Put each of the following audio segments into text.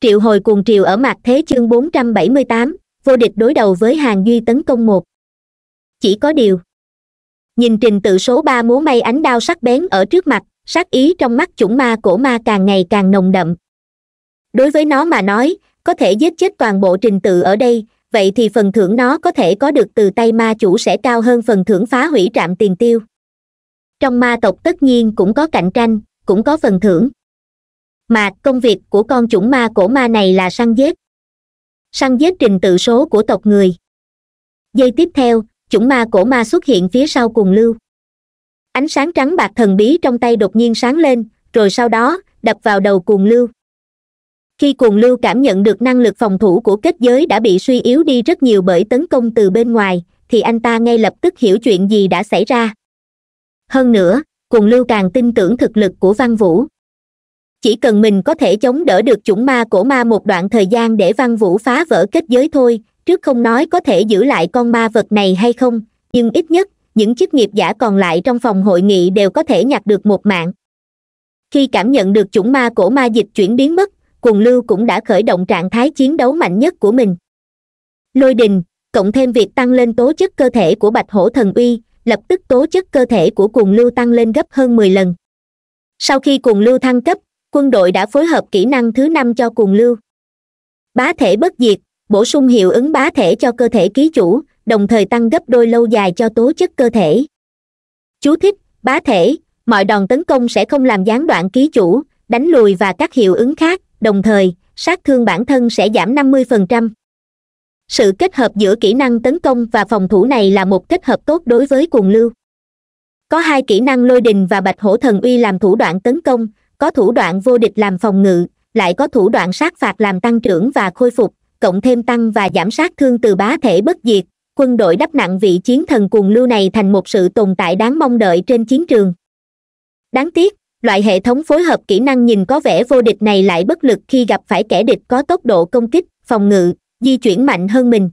triệu hồi cuồng triều ở mặt thế chương 478, vô địch đối đầu với hàng duy tấn công một chỉ có điều nhìn trình tự số ba múa may ánh đao sắc bén ở trước mặt sắc ý trong mắt chủng ma cổ ma càng ngày càng nồng đậm đối với nó mà nói có thể giết chết toàn bộ trình tự ở đây vậy thì phần thưởng nó có thể có được từ tay ma chủ sẽ cao hơn phần thưởng phá hủy trạm tiền tiêu trong ma tộc tất nhiên cũng có cạnh tranh cũng có phần thưởng mà công việc của con chủng ma cổ ma này là săn giết săn giết trình tự số của tộc người giây tiếp theo chủng ma cổ ma xuất hiện phía sau cuồng lưu ánh sáng trắng bạc thần bí trong tay đột nhiên sáng lên rồi sau đó đập vào đầu cuồng lưu khi cuồng lưu cảm nhận được năng lực phòng thủ của kết giới đã bị suy yếu đi rất nhiều bởi tấn công từ bên ngoài thì anh ta ngay lập tức hiểu chuyện gì đã xảy ra hơn nữa cuồng lưu càng tin tưởng thực lực của văn vũ chỉ cần mình có thể chống đỡ được chủng ma cổ ma một đoạn thời gian để văn vũ phá vỡ kết giới thôi trước không nói có thể giữ lại con ma vật này hay không nhưng ít nhất những chức nghiệp giả còn lại trong phòng hội nghị đều có thể nhặt được một mạng khi cảm nhận được chủng ma cổ ma dịch chuyển biến mất cuồng lưu cũng đã khởi động trạng thái chiến đấu mạnh nhất của mình lôi đình cộng thêm việc tăng lên tố chất cơ thể của bạch hổ thần uy lập tức tố chất cơ thể của cuồng lưu tăng lên gấp hơn mười lần sau khi cuồng lưu thăng cấp quân đội đã phối hợp kỹ năng thứ năm cho cuồng lưu bá thể bất diệt bổ sung hiệu ứng bá thể cho cơ thể ký chủ đồng thời tăng gấp đôi lâu dài cho tố chất cơ thể chú thích bá thể mọi đòn tấn công sẽ không làm gián đoạn ký chủ đánh lùi và các hiệu ứng khác đồng thời sát thương bản thân sẽ giảm 50%. sự kết hợp giữa kỹ năng tấn công và phòng thủ này là một kết hợp tốt đối với cuồng lưu có hai kỹ năng lôi đình và bạch hổ thần uy làm thủ đoạn tấn công có thủ đoạn vô địch làm phòng ngự lại có thủ đoạn sát phạt làm tăng trưởng và khôi phục cộng thêm tăng và giảm sát thương từ bá thể bất diệt quân đội đắp nặng vị chiến thần cuồng lưu này thành một sự tồn tại đáng mong đợi trên chiến trường đáng tiếc loại hệ thống phối hợp kỹ năng nhìn có vẻ vô địch này lại bất lực khi gặp phải kẻ địch có tốc độ công kích phòng ngự di chuyển mạnh hơn mình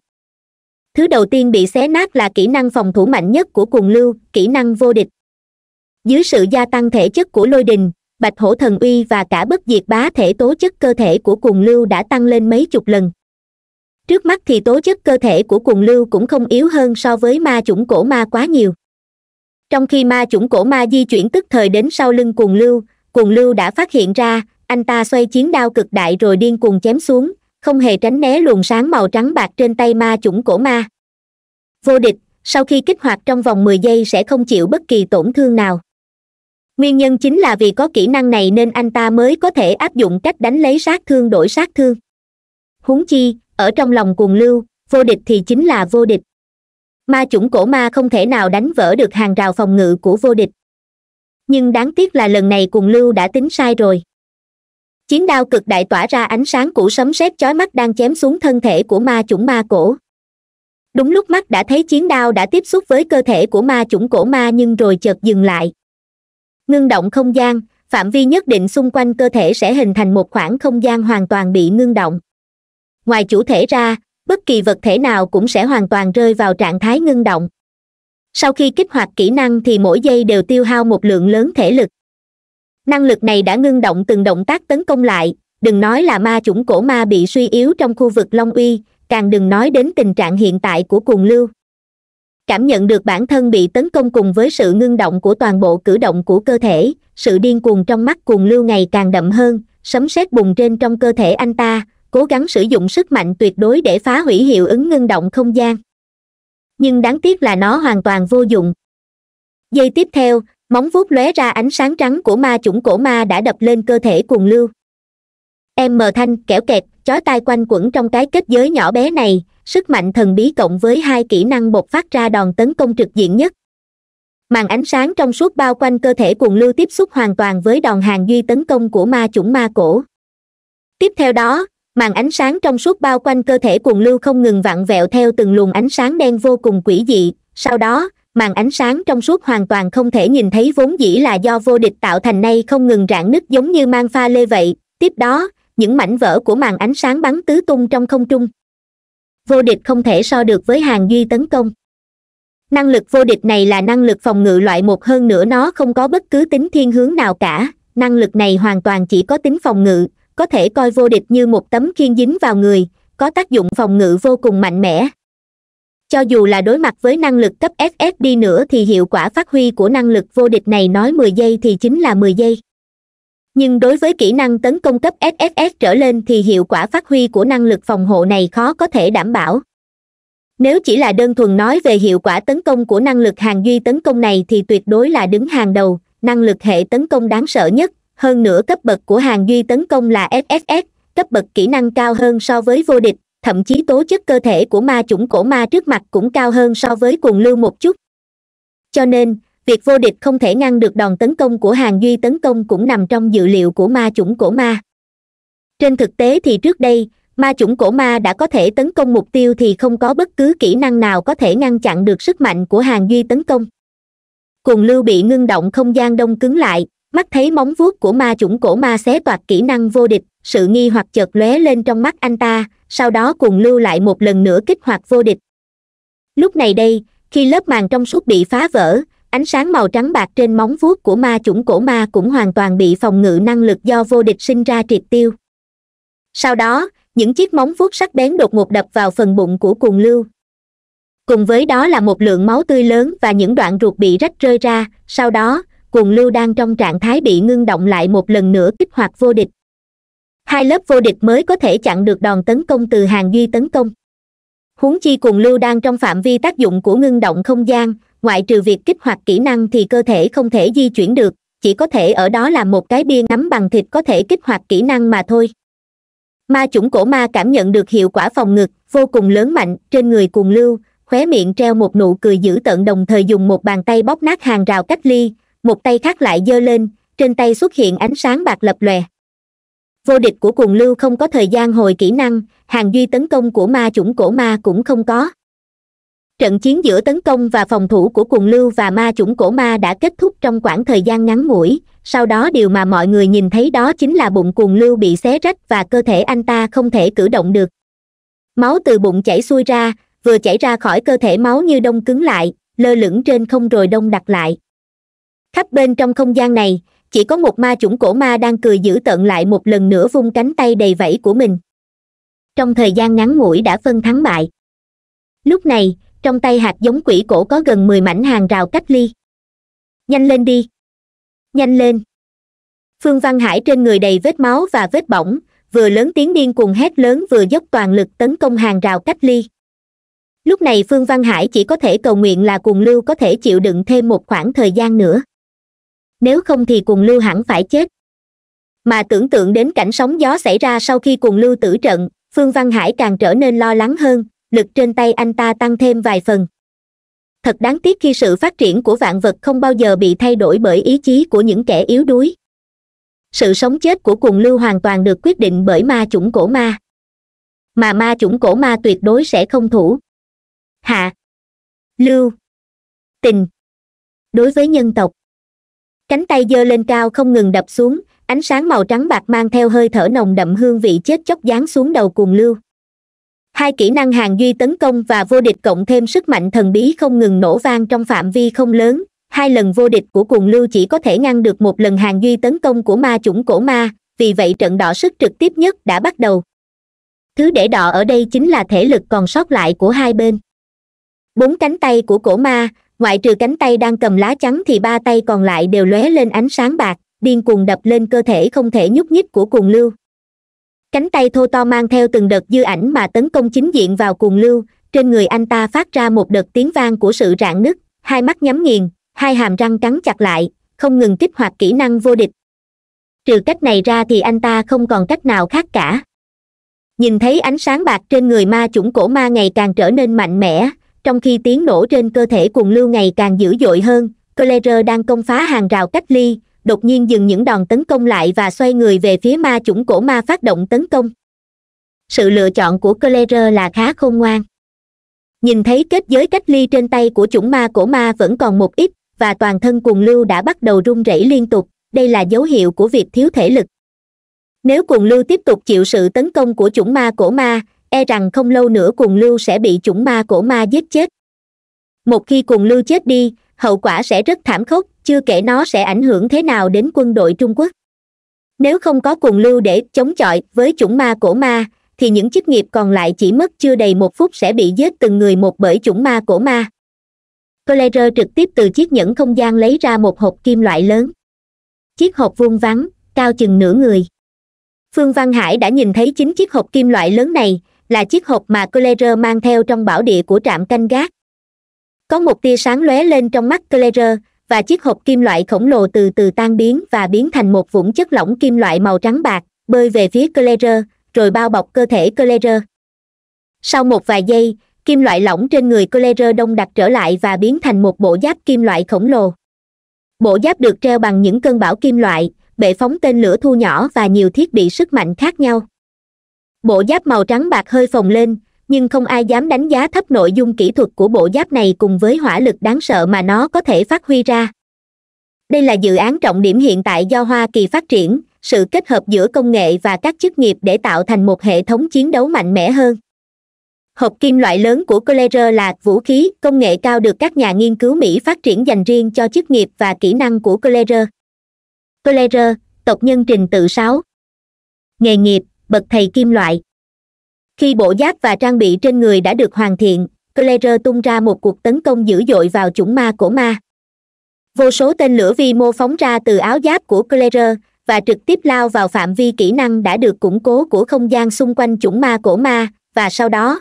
thứ đầu tiên bị xé nát là kỹ năng phòng thủ mạnh nhất của cuồng lưu kỹ năng vô địch dưới sự gia tăng thể chất của lôi đình bạch hổ thần uy và cả bất diệt bá thể tố chất cơ thể của cuồng lưu đã tăng lên mấy chục lần trước mắt thì tố chất cơ thể của cuồng lưu cũng không yếu hơn so với ma chủng cổ ma quá nhiều trong khi ma chủng cổ ma di chuyển tức thời đến sau lưng cuồng lưu cuồng lưu đã phát hiện ra anh ta xoay chiến đao cực đại rồi điên cuồng chém xuống không hề tránh né luồng sáng màu trắng bạc trên tay ma chủng cổ ma vô địch sau khi kích hoạt trong vòng mười giây sẽ không chịu bất kỳ tổn thương nào nguyên nhân chính là vì có kỹ năng này nên anh ta mới có thể áp dụng cách đánh lấy sát thương đổi sát thương Húng chi ở trong lòng cuồng lưu vô địch thì chính là vô địch ma chủng cổ ma không thể nào đánh vỡ được hàng rào phòng ngự của vô địch nhưng đáng tiếc là lần này cuồng lưu đã tính sai rồi chiến đao cực đại tỏa ra ánh sáng của sấm sét chói mắt đang chém xuống thân thể của ma chủng ma cổ đúng lúc mắt đã thấy chiến đao đã tiếp xúc với cơ thể của ma chủng cổ ma nhưng rồi chợt dừng lại ngưng động không gian phạm vi nhất định xung quanh cơ thể sẽ hình thành một khoảng không gian hoàn toàn bị ngưng động ngoài chủ thể ra bất kỳ vật thể nào cũng sẽ hoàn toàn rơi vào trạng thái ngưng động sau khi kích hoạt kỹ năng thì mỗi giây đều tiêu hao một lượng lớn thể lực năng lực này đã ngưng động từng động tác tấn công lại đừng nói là ma chủng cổ ma bị suy yếu trong khu vực long uy càng đừng nói đến tình trạng hiện tại của cuồng lưu cảm nhận được bản thân bị tấn công cùng với sự ngưng động của toàn bộ cử động của cơ thể sự điên cuồng trong mắt cuồng lưu ngày càng đậm hơn sấm sét bùng trên trong cơ thể anh ta cố gắng sử dụng sức mạnh tuyệt đối để phá hủy hiệu ứng ngưng động không gian nhưng đáng tiếc là nó hoàn toàn vô dụng giây tiếp theo móng vuốt lóe ra ánh sáng trắng của ma chủng cổ ma đã đập lên cơ thể cuồng lưu em mờ thanh kẻo kẹt chói tai quanh quẩn trong cái kết giới nhỏ bé này sức mạnh thần bí cộng với hai kỹ năng bộc phát ra đòn tấn công trực diện nhất màn ánh sáng trong suốt bao quanh cơ thể cuồng lưu tiếp xúc hoàn toàn với đòn hàng duy tấn công của ma chủng ma cổ tiếp theo đó màn ánh sáng trong suốt bao quanh cơ thể cuồng lưu không ngừng vặn vẹo theo từng luồng ánh sáng đen vô cùng quỷ dị sau đó màn ánh sáng trong suốt hoàn toàn không thể nhìn thấy vốn dĩ là do vô địch tạo thành nay không ngừng rạn nứt giống như mang pha lê vậy tiếp đó những mảnh vỡ của màn ánh sáng bắn tứ tung trong không trung vô địch không thể so được với hàng duy tấn công năng lực vô địch này là năng lực phòng ngự loại một hơn nữa nó không có bất cứ tính thiên hướng nào cả năng lực này hoàn toàn chỉ có tính phòng ngự có thể coi vô địch như một tấm khiên dính vào người có tác dụng phòng ngự vô cùng mạnh mẽ cho dù là đối mặt với năng lực cấp ff đi nữa thì hiệu quả phát huy của năng lực vô địch này nói mười giây thì chính là mười giây nhưng đối với kỹ năng tấn công cấp ss trở lên thì hiệu quả phát huy của năng lực phòng hộ này khó có thể đảm bảo nếu chỉ là đơn thuần nói về hiệu quả tấn công của năng lực hàng duy tấn công này thì tuyệt đối là đứng hàng đầu năng lực hệ tấn công đáng sợ nhất hơn nữa cấp bậc của hàng duy tấn công là sss cấp bậc kỹ năng cao hơn so với vô địch thậm chí tố chất cơ thể của ma chủng cổ ma trước mặt cũng cao hơn so với cuồng lưu một chút cho nên việc vô địch không thể ngăn được đòn tấn công của hàng duy tấn công cũng nằm trong dự liệu của ma chủng cổ ma trên thực tế thì trước đây ma chủng cổ ma đã có thể tấn công mục tiêu thì không có bất cứ kỹ năng nào có thể ngăn chặn được sức mạnh của hàng duy tấn công cuồng lưu bị ngưng động không gian đông cứng lại mắt thấy móng vuốt của ma chủng cổ ma xé toạc kỹ năng vô địch sự nghi hoặc chợt lóe lên trong mắt anh ta sau đó cuồng lưu lại một lần nữa kích hoạt vô địch lúc này đây khi lớp màng trong suốt bị phá vỡ ánh sáng màu trắng bạc trên móng vuốt của ma chủng cổ ma cũng hoàn toàn bị phòng ngự năng lực do vô địch sinh ra triệt tiêu sau đó những chiếc móng vuốt sắc bén đột ngột đập vào phần bụng của cuồng lưu cùng với đó là một lượng máu tươi lớn và những đoạn ruột bị rách rơi ra sau đó cuồng lưu đang trong trạng thái bị ngưng động lại một lần nữa kích hoạt vô địch hai lớp vô địch mới có thể chặn được đòn tấn công từ hàng duy tấn công huống chi cuồng lưu đang trong phạm vi tác dụng của ngưng động không gian ngoại trừ việc kích hoạt kỹ năng thì cơ thể không thể di chuyển được chỉ có thể ở đó là một cái bia nắm bằng thịt có thể kích hoạt kỹ năng mà thôi ma chủng cổ ma cảm nhận được hiệu quả phòng ngực vô cùng lớn mạnh trên người cuồng lưu khóe miệng treo một nụ cười dữ tợn đồng thời dùng một bàn tay bóp nát hàng rào cách ly một tay khác lại giơ lên trên tay xuất hiện ánh sáng bạc lập lòe vô địch của cuồng lưu không có thời gian hồi kỹ năng hàng duy tấn công của ma chủng cổ ma cũng không có trận chiến giữa tấn công và phòng thủ của cuồng lưu và ma chủng cổ ma đã kết thúc trong khoảng thời gian ngắn ngủi sau đó điều mà mọi người nhìn thấy đó chính là bụng cuồng lưu bị xé rách và cơ thể anh ta không thể cử động được máu từ bụng chảy xuôi ra vừa chảy ra khỏi cơ thể máu như đông cứng lại lơ lửng trên không rồi đông đặc lại khắp bên trong không gian này chỉ có một ma chủng cổ ma đang cười dữ tợn lại một lần nữa vung cánh tay đầy vẫy của mình trong thời gian ngắn ngủi đã phân thắng bại lúc này trong tay hạt giống quỷ cổ có gần mười mảnh hàng rào cách ly nhanh lên đi nhanh lên phương văn hải trên người đầy vết máu và vết bỏng vừa lớn tiếng điên cuồng hét lớn vừa dốc toàn lực tấn công hàng rào cách ly lúc này phương văn hải chỉ có thể cầu nguyện là cuồng lưu có thể chịu đựng thêm một khoảng thời gian nữa nếu không thì cuồng lưu hẳn phải chết mà tưởng tượng đến cảnh sóng gió xảy ra sau khi cuồng lưu tử trận phương văn hải càng trở nên lo lắng hơn lực trên tay anh ta tăng thêm vài phần thật đáng tiếc khi sự phát triển của vạn vật không bao giờ bị thay đổi bởi ý chí của những kẻ yếu đuối sự sống chết của cuồng lưu hoàn toàn được quyết định bởi ma chủng cổ ma mà ma chủng cổ ma tuyệt đối sẽ không thủ hạ lưu tình đối với nhân tộc cánh tay giơ lên cao không ngừng đập xuống ánh sáng màu trắng bạc mang theo hơi thở nồng đậm hương vị chết chóc dán xuống đầu cuồng lưu hai kỹ năng hàng duy tấn công và vô địch cộng thêm sức mạnh thần bí không ngừng nổ vang trong phạm vi không lớn hai lần vô địch của cuồng lưu chỉ có thể ngăn được một lần hàng duy tấn công của ma chủng cổ ma vì vậy trận đỏ sức trực tiếp nhất đã bắt đầu thứ để đỏ ở đây chính là thể lực còn sót lại của hai bên bốn cánh tay của cổ ma ngoại trừ cánh tay đang cầm lá chắn thì ba tay còn lại đều lóe lên ánh sáng bạc điên cuồng đập lên cơ thể không thể nhúc nhích của cuồng lưu cánh tay thô to mang theo từng đợt dư ảnh mà tấn công chính diện vào cuồng lưu trên người anh ta phát ra một đợt tiếng vang của sự rạn nứt hai mắt nhắm nghiền hai hàm răng cắn chặt lại không ngừng kích hoạt kỹ năng vô địch trừ cách này ra thì anh ta không còn cách nào khác cả nhìn thấy ánh sáng bạc trên người ma chủng cổ ma ngày càng trở nên mạnh mẽ trong khi tiếng nổ trên cơ thể cuồng lưu ngày càng dữ dội hơn clerer đang công phá hàng rào cách ly đột nhiên dừng những đòn tấn công lại và xoay người về phía ma chủng cổ ma phát động tấn công sự lựa chọn của clerer là khá khôn ngoan nhìn thấy kết giới cách ly trên tay của chủng ma cổ ma vẫn còn một ít và toàn thân cuồng lưu đã bắt đầu run rẩy liên tục đây là dấu hiệu của việc thiếu thể lực nếu cuồng lưu tiếp tục chịu sự tấn công của chủng ma cổ ma e rằng không lâu nữa cuồng lưu sẽ bị chủng ma cổ ma giết chết một khi cuồng lưu chết đi hậu quả sẽ rất thảm khốc chưa kể nó sẽ ảnh hưởng thế nào đến quân đội trung quốc nếu không có cuồng lưu để chống chọi với chủng ma cổ ma thì những chức nghiệp còn lại chỉ mất chưa đầy một phút sẽ bị giết từng người một bởi chủng ma cổ ma Claire trực tiếp từ chiếc nhẫn không gian lấy ra một hộp kim loại lớn chiếc hộp vuông vắn cao chừng nửa người phương văn hải đã nhìn thấy chính chiếc hộp kim loại lớn này là chiếc hộp mà Claire mang theo trong bảo địa của trạm canh gác có một tia sáng lóe lên trong mắt Claire, và chiếc hộp kim loại khổng lồ từ từ tan biến và biến thành một vũng chất lỏng kim loại màu trắng bạc bơi về phía Claire, rồi bao bọc cơ thể Claire. Sau một vài giây, kim loại lỏng trên người Claire đông đặc trở lại và biến thành một bộ giáp kim loại khổng lồ. Bộ giáp được treo bằng những cơn bão kim loại, bệ phóng tên lửa thu nhỏ và nhiều thiết bị sức mạnh khác nhau. Bộ giáp màu trắng bạc hơi phồng lên, nhưng không ai dám đánh giá thấp nội dung kỹ thuật của bộ giáp này cùng với hỏa lực đáng sợ mà nó có thể phát huy ra đây là dự án trọng điểm hiện tại do hoa kỳ phát triển sự kết hợp giữa công nghệ và các chức nghiệp để tạo thành một hệ thống chiến đấu mạnh mẽ hơn hộp kim loại lớn của Colera là vũ khí công nghệ cao được các nhà nghiên cứu mỹ phát triển dành riêng cho chức nghiệp và kỹ năng của Colera. Colera, tộc nhân trình tự 6. nghề nghiệp bậc thầy kim loại khi bộ giáp và trang bị trên người đã được hoàn thiện claire tung ra một cuộc tấn công dữ dội vào chủng ma cổ ma vô số tên lửa vi mô phóng ra từ áo giáp của claire và trực tiếp lao vào phạm vi kỹ năng đã được củng cố của không gian xung quanh chủng ma cổ ma và sau đó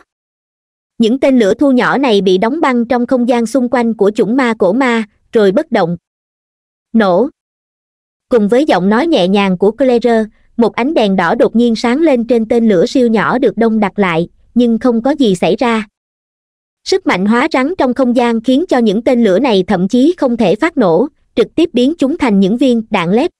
những tên lửa thu nhỏ này bị đóng băng trong không gian xung quanh của chủng ma cổ ma rồi bất động nổ cùng với giọng nói nhẹ nhàng của claire một ánh đèn đỏ đột nhiên sáng lên trên tên lửa siêu nhỏ được đông đặt lại nhưng không có gì xảy ra sức mạnh hóa rắn trong không gian khiến cho những tên lửa này thậm chí không thể phát nổ trực tiếp biến chúng thành những viên đạn lép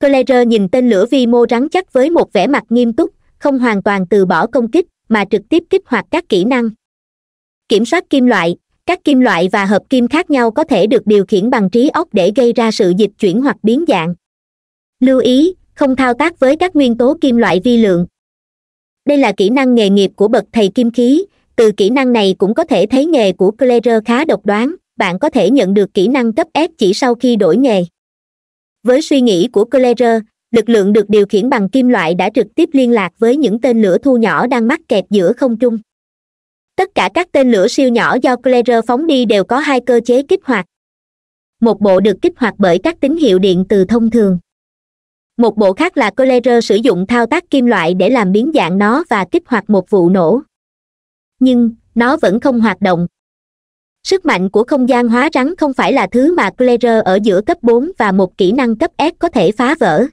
Claire nhìn tên lửa vi mô rắn chắc với một vẻ mặt nghiêm túc không hoàn toàn từ bỏ công kích mà trực tiếp kích hoạt các kỹ năng kiểm soát kim loại các kim loại và hợp kim khác nhau có thể được điều khiển bằng trí óc để gây ra sự dịch chuyển hoặc biến dạng lưu ý không thao tác với các nguyên tố kim loại vi lượng đây là kỹ năng nghề nghiệp của bậc thầy kim khí từ kỹ năng này cũng có thể thấy nghề của clearer khá độc đoán bạn có thể nhận được kỹ năng cấp s chỉ sau khi đổi nghề với suy nghĩ của clearer lực lượng được điều khiển bằng kim loại đã trực tiếp liên lạc với những tên lửa thu nhỏ đang mắc kẹt giữa không trung tất cả các tên lửa siêu nhỏ do clearer phóng đi đều có hai cơ chế kích hoạt một bộ được kích hoạt bởi các tín hiệu điện từ thông thường một bộ khác là Claire sử dụng thao tác kim loại để làm biến dạng nó và kích hoạt một vụ nổ nhưng nó vẫn không hoạt động sức mạnh của không gian hóa rắn không phải là thứ mà Claire ở giữa cấp bốn và một kỹ năng cấp S có thể phá vỡ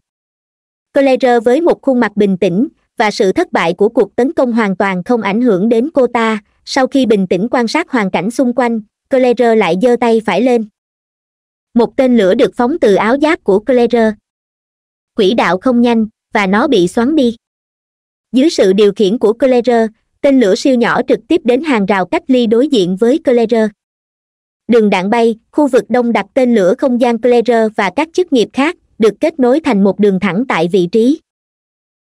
Claire với một khuôn mặt bình tĩnh và sự thất bại của cuộc tấn công hoàn toàn không ảnh hưởng đến cô ta sau khi bình tĩnh quan sát hoàn cảnh xung quanh Claire lại giơ tay phải lên một tên lửa được phóng từ áo giáp của Claire quỹ đạo không nhanh và nó bị xoắn đi dưới sự điều khiển của clairer tên lửa siêu nhỏ trực tiếp đến hàng rào cách ly đối diện với clairer đường đạn bay khu vực đông đặt tên lửa không gian clairer và các chức nghiệp khác được kết nối thành một đường thẳng tại vị trí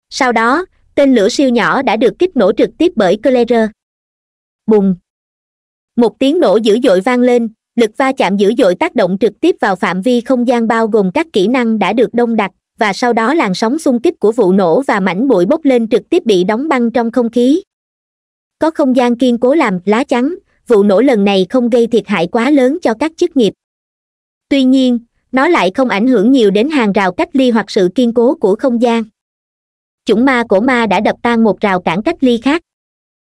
sau đó tên lửa siêu nhỏ đã được kích nổ trực tiếp bởi clairer bùng một tiếng nổ dữ dội vang lên lực va chạm dữ dội tác động trực tiếp vào phạm vi không gian bao gồm các kỹ năng đã được đông đặt và sau đó làn sóng xung kích của vụ nổ và mảnh bụi bốc lên trực tiếp bị đóng băng trong không khí có không gian kiên cố làm lá chắn vụ nổ lần này không gây thiệt hại quá lớn cho các chức nghiệp tuy nhiên nó lại không ảnh hưởng nhiều đến hàng rào cách ly hoặc sự kiên cố của không gian chủng ma của ma đã đập tan một rào cản cách ly khác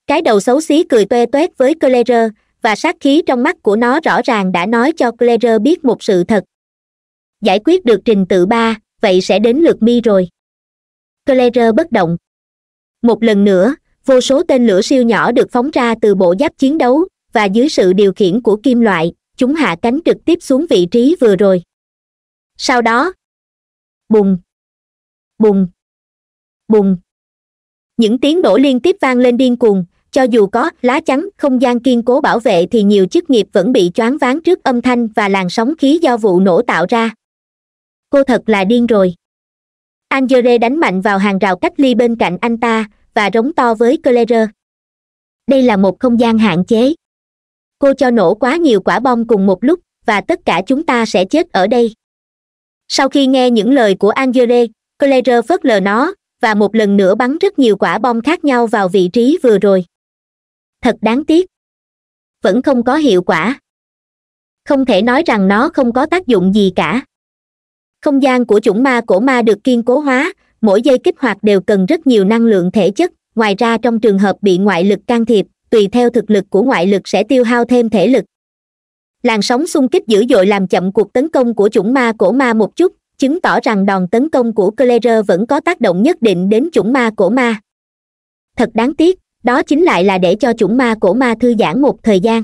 cái đầu xấu xí cười toe toét với clera và sát khí trong mắt của nó rõ ràng đã nói cho clera biết một sự thật giải quyết được trình tự ba vậy sẽ đến lượt mi rồi claire bất động một lần nữa vô số tên lửa siêu nhỏ được phóng ra từ bộ giáp chiến đấu và dưới sự điều khiển của kim loại chúng hạ cánh trực tiếp xuống vị trí vừa rồi sau đó bùng bùng bùng những tiếng nổ liên tiếp vang lên điên cuồng cho dù có lá chắn không gian kiên cố bảo vệ thì nhiều chức nghiệp vẫn bị choáng váng trước âm thanh và làn sóng khí do vụ nổ tạo ra cô thật là điên rồi angere đánh mạnh vào hàng rào cách ly bên cạnh anh ta và rống to với claire đây là một không gian hạn chế cô cho nổ quá nhiều quả bom cùng một lúc và tất cả chúng ta sẽ chết ở đây sau khi nghe những lời của angere claire phớt lờ nó và một lần nữa bắn rất nhiều quả bom khác nhau vào vị trí vừa rồi thật đáng tiếc vẫn không có hiệu quả không thể nói rằng nó không có tác dụng gì cả không gian của chủng ma cổ ma được kiên cố hóa mỗi dây kích hoạt đều cần rất nhiều năng lượng thể chất ngoài ra trong trường hợp bị ngoại lực can thiệp tùy theo thực lực của ngoại lực sẽ tiêu hao thêm thể lực làn sóng xung kích dữ dội làm chậm cuộc tấn công của chủng ma cổ ma một chút chứng tỏ rằng đòn tấn công của clerer vẫn có tác động nhất định đến chủng ma cổ ma thật đáng tiếc đó chính lại là để cho chủng ma cổ ma thư giãn một thời gian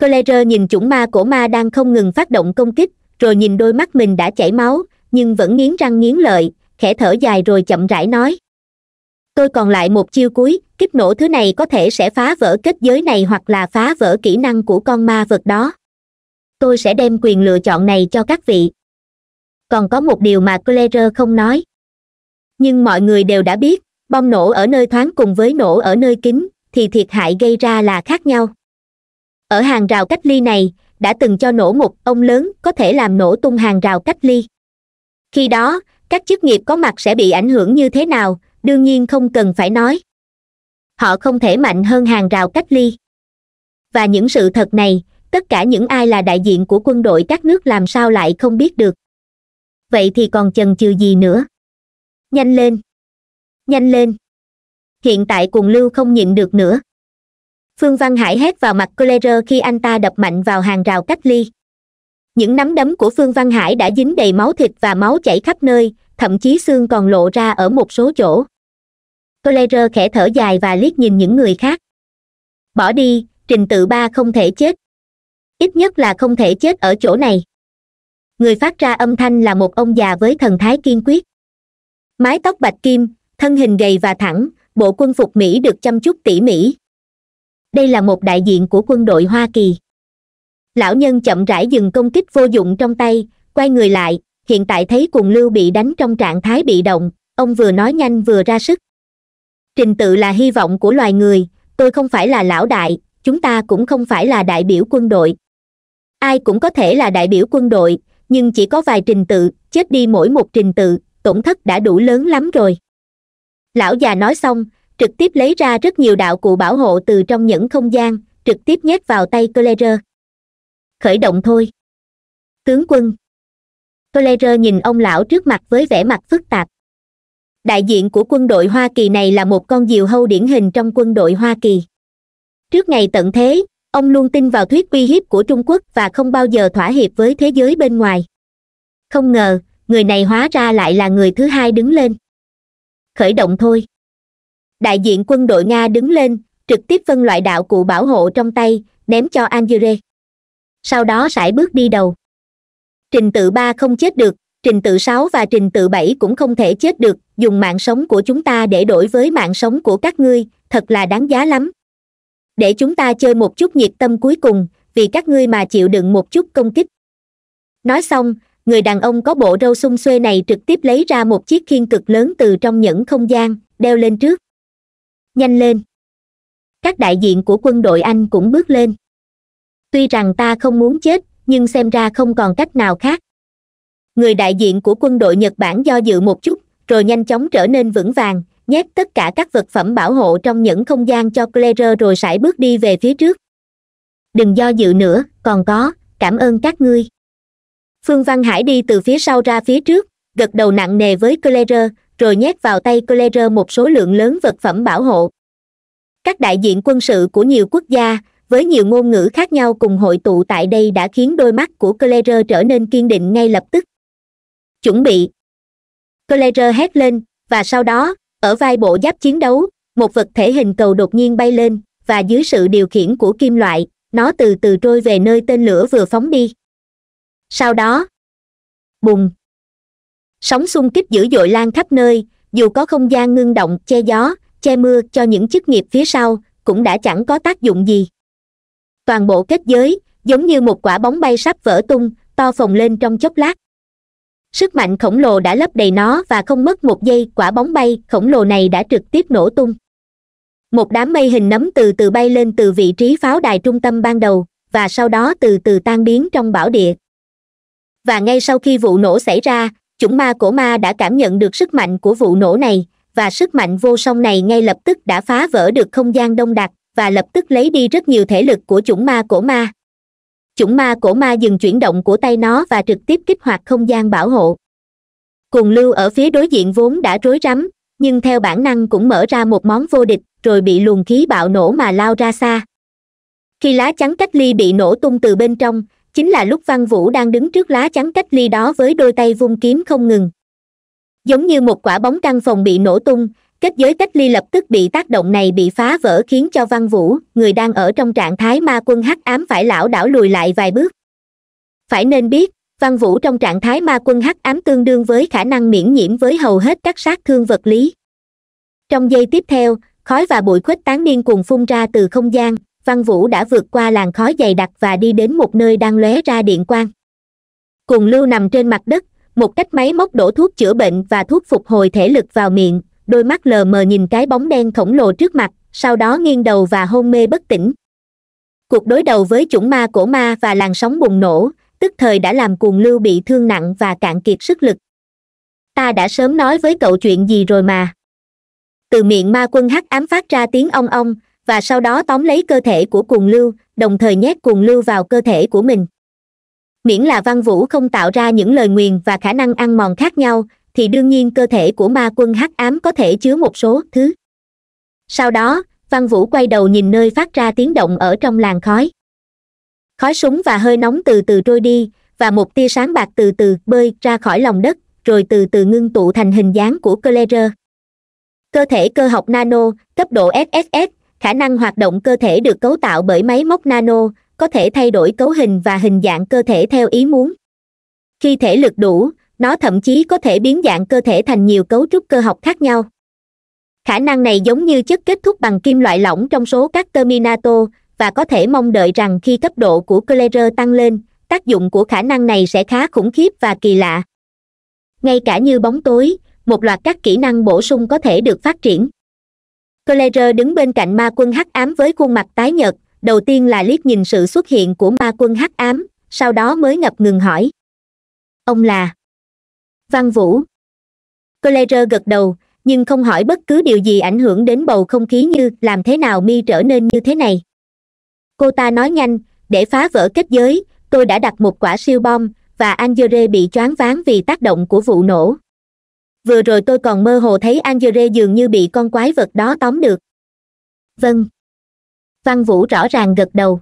clerer nhìn chủng ma cổ ma đang không ngừng phát động công kích rồi nhìn đôi mắt mình đã chảy máu nhưng vẫn nghiến răng nghiến lợi khẽ thở dài rồi chậm rãi nói tôi còn lại một chiêu cuối kiếp nổ thứ này có thể sẽ phá vỡ kết giới này hoặc là phá vỡ kỹ năng của con ma vật đó tôi sẽ đem quyền lựa chọn này cho các vị còn có một điều mà claire không nói nhưng mọi người đều đã biết bom nổ ở nơi thoáng cùng với nổ ở nơi kín thì thiệt hại gây ra là khác nhau ở hàng rào cách ly này đã từng cho nổ một ông lớn có thể làm nổ tung hàng rào cách ly khi đó các chức nghiệp có mặt sẽ bị ảnh hưởng như thế nào đương nhiên không cần phải nói họ không thể mạnh hơn hàng rào cách ly và những sự thật này tất cả những ai là đại diện của quân đội các nước làm sao lại không biết được vậy thì còn chần chừ gì nữa nhanh lên nhanh lên hiện tại cùng lưu không nhịn được nữa phương văn hải hét vào mặt clerer khi anh ta đập mạnh vào hàng rào cách ly những nắm đấm của phương văn hải đã dính đầy máu thịt và máu chảy khắp nơi thậm chí xương còn lộ ra ở một số chỗ clerer khẽ thở dài và liếc nhìn những người khác bỏ đi trình tự ba không thể chết ít nhất là không thể chết ở chỗ này người phát ra âm thanh là một ông già với thần thái kiên quyết mái tóc bạch kim thân hình gầy và thẳng bộ quân phục mỹ được chăm chút tỉ mỉ đây là một đại diện của quân đội hoa kỳ lão nhân chậm rãi dừng công kích vô dụng trong tay quay người lại hiện tại thấy cùng lưu bị đánh trong trạng thái bị động ông vừa nói nhanh vừa ra sức trình tự là hy vọng của loài người tôi không phải là lão đại chúng ta cũng không phải là đại biểu quân đội ai cũng có thể là đại biểu quân đội nhưng chỉ có vài trình tự chết đi mỗi một trình tự tổn thất đã đủ lớn lắm rồi lão già nói xong trực tiếp lấy ra rất nhiều đạo cụ bảo hộ từ trong những không gian trực tiếp nhét vào tay clerer khởi động thôi tướng quân clerer nhìn ông lão trước mặt với vẻ mặt phức tạp đại diện của quân đội hoa kỳ này là một con diều hâu điển hình trong quân đội hoa kỳ trước ngày tận thế ông luôn tin vào thuyết uy hiếp của trung quốc và không bao giờ thỏa hiệp với thế giới bên ngoài không ngờ người này hóa ra lại là người thứ hai đứng lên khởi động thôi đại diện quân đội nga đứng lên trực tiếp phân loại đạo cụ bảo hộ trong tay ném cho angere sau đó sải bước đi đầu trình tự ba không chết được trình tự sáu và trình tự bảy cũng không thể chết được dùng mạng sống của chúng ta để đổi với mạng sống của các ngươi thật là đáng giá lắm để chúng ta chơi một chút nhiệt tâm cuối cùng vì các ngươi mà chịu đựng một chút công kích nói xong người đàn ông có bộ râu xung xuê này trực tiếp lấy ra một chiếc khiên cực lớn từ trong nhẫn không gian đeo lên trước nhanh lên các đại diện của quân đội anh cũng bước lên tuy rằng ta không muốn chết nhưng xem ra không còn cách nào khác người đại diện của quân đội nhật bản do dự một chút rồi nhanh chóng trở nên vững vàng nhét tất cả các vật phẩm bảo hộ trong những không gian cho claire rồi sải bước đi về phía trước đừng do dự nữa còn có cảm ơn các ngươi phương văn hải đi từ phía sau ra phía trước gật đầu nặng nề với claire rồi nhét vào tay Claire một số lượng lớn vật phẩm bảo hộ các đại diện quân sự của nhiều quốc gia với nhiều ngôn ngữ khác nhau cùng hội tụ tại đây đã khiến đôi mắt của Claire trở nên kiên định ngay lập tức chuẩn bị Claire hét lên và sau đó ở vai bộ giáp chiến đấu một vật thể hình cầu đột nhiên bay lên và dưới sự điều khiển của kim loại nó từ từ trôi về nơi tên lửa vừa phóng đi sau đó bùng sóng xung kích dữ dội lan khắp nơi dù có không gian ngưng động che gió che mưa cho những chức nghiệp phía sau cũng đã chẳng có tác dụng gì toàn bộ kết giới giống như một quả bóng bay sắp vỡ tung to phồng lên trong chốc lát sức mạnh khổng lồ đã lấp đầy nó và không mất một giây quả bóng bay khổng lồ này đã trực tiếp nổ tung một đám mây hình nấm từ từ bay lên từ vị trí pháo đài trung tâm ban đầu và sau đó từ từ tan biến trong bảo địa và ngay sau khi vụ nổ xảy ra chủng ma cổ ma đã cảm nhận được sức mạnh của vụ nổ này và sức mạnh vô song này ngay lập tức đã phá vỡ được không gian đông đặc và lập tức lấy đi rất nhiều thể lực của chủng ma cổ ma chủng ma cổ ma dừng chuyển động của tay nó và trực tiếp kích hoạt không gian bảo hộ cuồng lưu ở phía đối diện vốn đã rối rắm nhưng theo bản năng cũng mở ra một món vô địch rồi bị luồng khí bạo nổ mà lao ra xa khi lá chắn cách ly bị nổ tung từ bên trong chính là lúc văn vũ đang đứng trước lá chắn cách ly đó với đôi tay vung kiếm không ngừng giống như một quả bóng căn phòng bị nổ tung kết giới cách ly lập tức bị tác động này bị phá vỡ khiến cho văn vũ người đang ở trong trạng thái ma quân hắc ám phải lảo đảo lùi lại vài bước phải nên biết văn vũ trong trạng thái ma quân hắc ám tương đương với khả năng miễn nhiễm với hầu hết các sát thương vật lý trong giây tiếp theo khói và bụi khuếch tán niên cùng phun ra từ không gian văn vũ đã vượt qua làn khói dày đặc và đi đến một nơi đang lóe ra điện quang cùng lưu nằm trên mặt đất một cách máy móc đổ thuốc chữa bệnh và thuốc phục hồi thể lực vào miệng đôi mắt lờ mờ nhìn cái bóng đen khổng lồ trước mặt sau đó nghiêng đầu và hôn mê bất tỉnh cuộc đối đầu với chủng ma cổ ma và làn sóng bùng nổ tức thời đã làm cuồng lưu bị thương nặng và cạn kiệt sức lực ta đã sớm nói với cậu chuyện gì rồi mà từ miệng ma quân hắc ám phát ra tiếng ong ong và sau đó tóm lấy cơ thể của cuồng lưu đồng thời nhét cuồng lưu vào cơ thể của mình miễn là văn vũ không tạo ra những lời nguyền và khả năng ăn mòn khác nhau thì đương nhiên cơ thể của ma quân hắc ám có thể chứa một số thứ sau đó văn vũ quay đầu nhìn nơi phát ra tiếng động ở trong làng khói khói súng và hơi nóng từ từ trôi đi và một tia sáng bạc từ từ bơi ra khỏi lòng đất rồi từ từ ngưng tụ thành hình dáng của Clerer. cơ thể cơ học nano cấp độ sss khả năng hoạt động cơ thể được cấu tạo bởi máy móc nano có thể thay đổi cấu hình và hình dạng cơ thể theo ý muốn khi thể lực đủ nó thậm chí có thể biến dạng cơ thể thành nhiều cấu trúc cơ học khác nhau khả năng này giống như chất kết thúc bằng kim loại lỏng trong số các terminato và có thể mong đợi rằng khi cấp độ của clearer tăng lên tác dụng của khả năng này sẽ khá khủng khiếp và kỳ lạ ngay cả như bóng tối một loạt các kỹ năng bổ sung có thể được phát triển claire đứng bên cạnh ma quân hắc ám với khuôn mặt tái nhợt đầu tiên là liếc nhìn sự xuất hiện của ma quân hắc ám sau đó mới ngập ngừng hỏi ông là văn vũ claire gật đầu nhưng không hỏi bất cứ điều gì ảnh hưởng đến bầu không khí như làm thế nào mi trở nên như thế này cô ta nói nhanh để phá vỡ kết giới tôi đã đặt một quả siêu bom và angere bị choáng váng vì tác động của vụ nổ vừa rồi tôi còn mơ hồ thấy angere dường như bị con quái vật đó tóm được vâng văn vũ rõ ràng gật đầu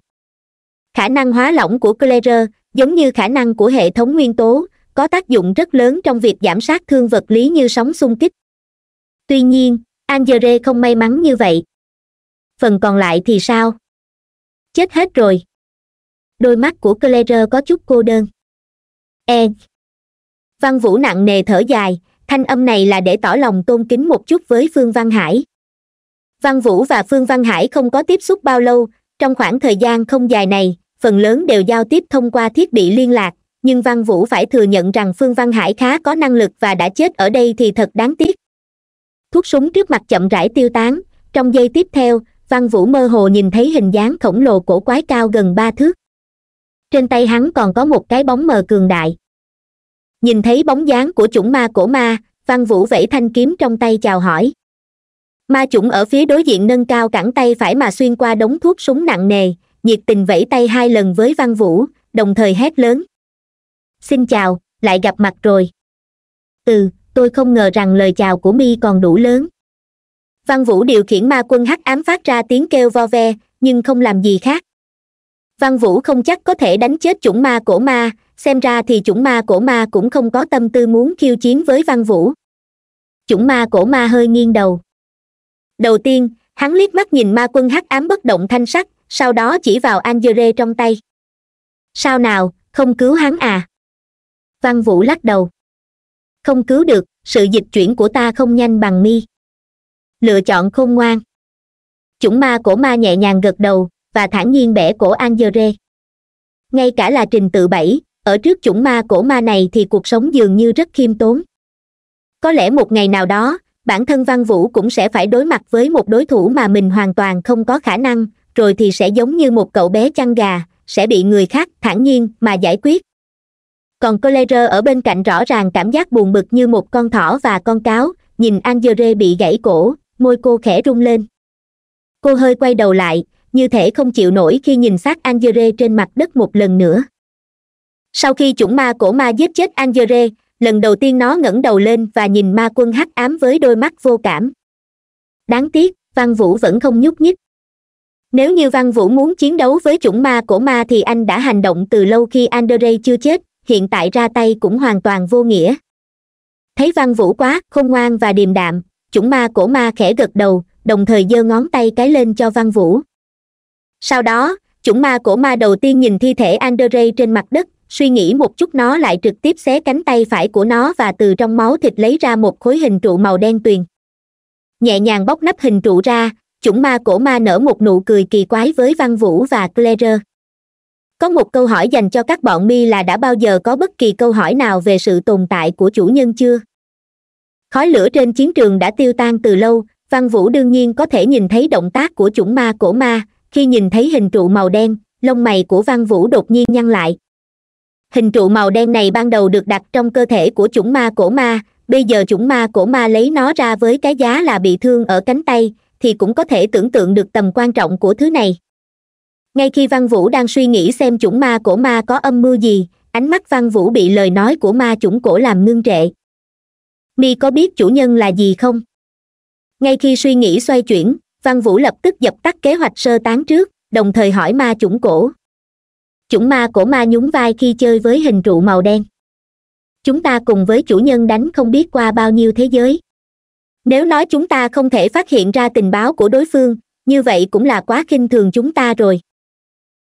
khả năng hóa lỏng của clearer giống như khả năng của hệ thống nguyên tố có tác dụng rất lớn trong việc giảm sát thương vật lý như sóng xung kích tuy nhiên angere không may mắn như vậy phần còn lại thì sao chết hết rồi đôi mắt của clearer có chút cô đơn e văn vũ nặng nề thở dài thanh âm này là để tỏ lòng tôn kính một chút với phương văn hải văn vũ và phương văn hải không có tiếp xúc bao lâu trong khoảng thời gian không dài này phần lớn đều giao tiếp thông qua thiết bị liên lạc nhưng văn vũ phải thừa nhận rằng phương văn hải khá có năng lực và đã chết ở đây thì thật đáng tiếc thuốc súng trước mặt chậm rãi tiêu tán trong giây tiếp theo văn vũ mơ hồ nhìn thấy hình dáng khổng lồ cổ quái cao gần ba thước trên tay hắn còn có một cái bóng mờ cường đại nhìn thấy bóng dáng của chủng ma cổ ma văn vũ vẫy thanh kiếm trong tay chào hỏi ma chủng ở phía đối diện nâng cao cẳng tay phải mà xuyên qua đống thuốc súng nặng nề nhiệt tình vẫy tay hai lần với văn vũ đồng thời hét lớn xin chào lại gặp mặt rồi ừ tôi không ngờ rằng lời chào của mi còn đủ lớn văn vũ điều khiển ma quân hắc ám phát ra tiếng kêu vo ve nhưng không làm gì khác văn vũ không chắc có thể đánh chết chủng ma cổ ma xem ra thì chủng ma cổ ma cũng không có tâm tư muốn khiêu chiến với văn vũ chủng ma cổ ma hơi nghiêng đầu đầu tiên hắn liếc mắt nhìn ma quân hắc ám bất động thanh sắc sau đó chỉ vào angere trong tay sao nào không cứu hắn à văn vũ lắc đầu không cứu được sự dịch chuyển của ta không nhanh bằng mi lựa chọn khôn ngoan chủng ma cổ ma nhẹ nhàng gật đầu và thản nhiên bẻ cổ angere ngay cả là trình tự bảy ở trước chủng ma cổ ma này thì cuộc sống dường như rất khiêm tốn có lẽ một ngày nào đó bản thân văn vũ cũng sẽ phải đối mặt với một đối thủ mà mình hoàn toàn không có khả năng rồi thì sẽ giống như một cậu bé chăn gà sẽ bị người khác thản nhiên mà giải quyết còn Claire ở bên cạnh rõ ràng cảm giác buồn bực như một con thỏ và con cáo nhìn angere bị gãy cổ môi cô khẽ rung lên cô hơi quay đầu lại như thể không chịu nổi khi nhìn xác angere trên mặt đất một lần nữa sau khi chủng ma cổ ma giết chết angere lần đầu tiên nó ngẩng đầu lên và nhìn ma quân hắc ám với đôi mắt vô cảm đáng tiếc văn vũ vẫn không nhúc nhích nếu như văn vũ muốn chiến đấu với chủng ma cổ ma thì anh đã hành động từ lâu khi andre chưa chết hiện tại ra tay cũng hoàn toàn vô nghĩa thấy văn vũ quá không ngoan và điềm đạm chủng ma cổ ma khẽ gật đầu đồng thời giơ ngón tay cái lên cho văn vũ sau đó chủng ma cổ ma đầu tiên nhìn thi thể andre trên mặt đất suy nghĩ một chút nó lại trực tiếp xé cánh tay phải của nó và từ trong máu thịt lấy ra một khối hình trụ màu đen tuyền nhẹ nhàng bóc nắp hình trụ ra chủng ma cổ ma nở một nụ cười kỳ quái với văn vũ và claire có một câu hỏi dành cho các bọn mi là đã bao giờ có bất kỳ câu hỏi nào về sự tồn tại của chủ nhân chưa khói lửa trên chiến trường đã tiêu tan từ lâu văn vũ đương nhiên có thể nhìn thấy động tác của chủng ma cổ ma khi nhìn thấy hình trụ màu đen lông mày của văn vũ đột nhiên nhăn lại hình trụ màu đen này ban đầu được đặt trong cơ thể của chủng ma cổ ma bây giờ chủng ma cổ ma lấy nó ra với cái giá là bị thương ở cánh tay thì cũng có thể tưởng tượng được tầm quan trọng của thứ này ngay khi văn vũ đang suy nghĩ xem chủng ma cổ ma có âm mưu gì ánh mắt văn vũ bị lời nói của ma chủng cổ làm ngưng trệ mi có biết chủ nhân là gì không ngay khi suy nghĩ xoay chuyển văn vũ lập tức dập tắt kế hoạch sơ tán trước đồng thời hỏi ma chủng cổ chủng ma cổ ma nhún vai khi chơi với hình trụ màu đen chúng ta cùng với chủ nhân đánh không biết qua bao nhiêu thế giới nếu nói chúng ta không thể phát hiện ra tình báo của đối phương như vậy cũng là quá khinh thường chúng ta rồi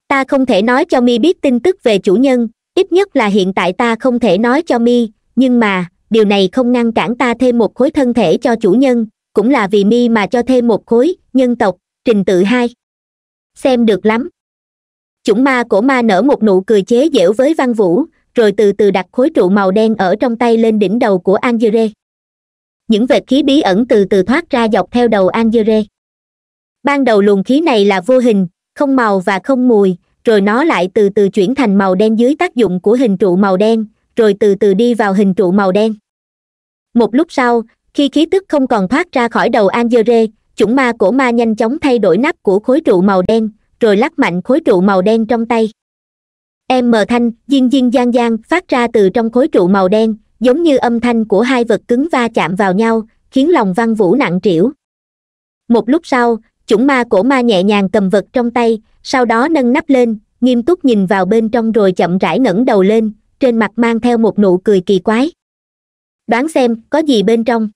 ta không thể nói cho mi biết tin tức về chủ nhân ít nhất là hiện tại ta không thể nói cho mi nhưng mà điều này không ngăn cản ta thêm một khối thân thể cho chủ nhân cũng là vì mi mà cho thêm một khối nhân tộc trình tự hai xem được lắm chủng ma cổ ma nở một nụ cười chế giễu với văn vũ rồi từ từ đặt khối trụ màu đen ở trong tay lên đỉnh đầu của angere những vệt khí bí ẩn từ từ thoát ra dọc theo đầu angere ban đầu luồng khí này là vô hình không màu và không mùi rồi nó lại từ từ chuyển thành màu đen dưới tác dụng của hình trụ màu đen rồi từ từ đi vào hình trụ màu đen một lúc sau khi khí tức không còn thoát ra khỏi đầu angere chủng ma cổ ma nhanh chóng thay đổi nắp của khối trụ màu đen rồi lắc mạnh khối trụ màu đen trong tay em mờ thanh diên diên giang giang phát ra từ trong khối trụ màu đen giống như âm thanh của hai vật cứng va chạm vào nhau khiến lòng văn vũ nặng trĩu một lúc sau chủng ma cổ ma nhẹ nhàng cầm vật trong tay sau đó nâng nắp lên nghiêm túc nhìn vào bên trong rồi chậm rãi ngẩng đầu lên trên mặt mang theo một nụ cười kỳ quái đoán xem có gì bên trong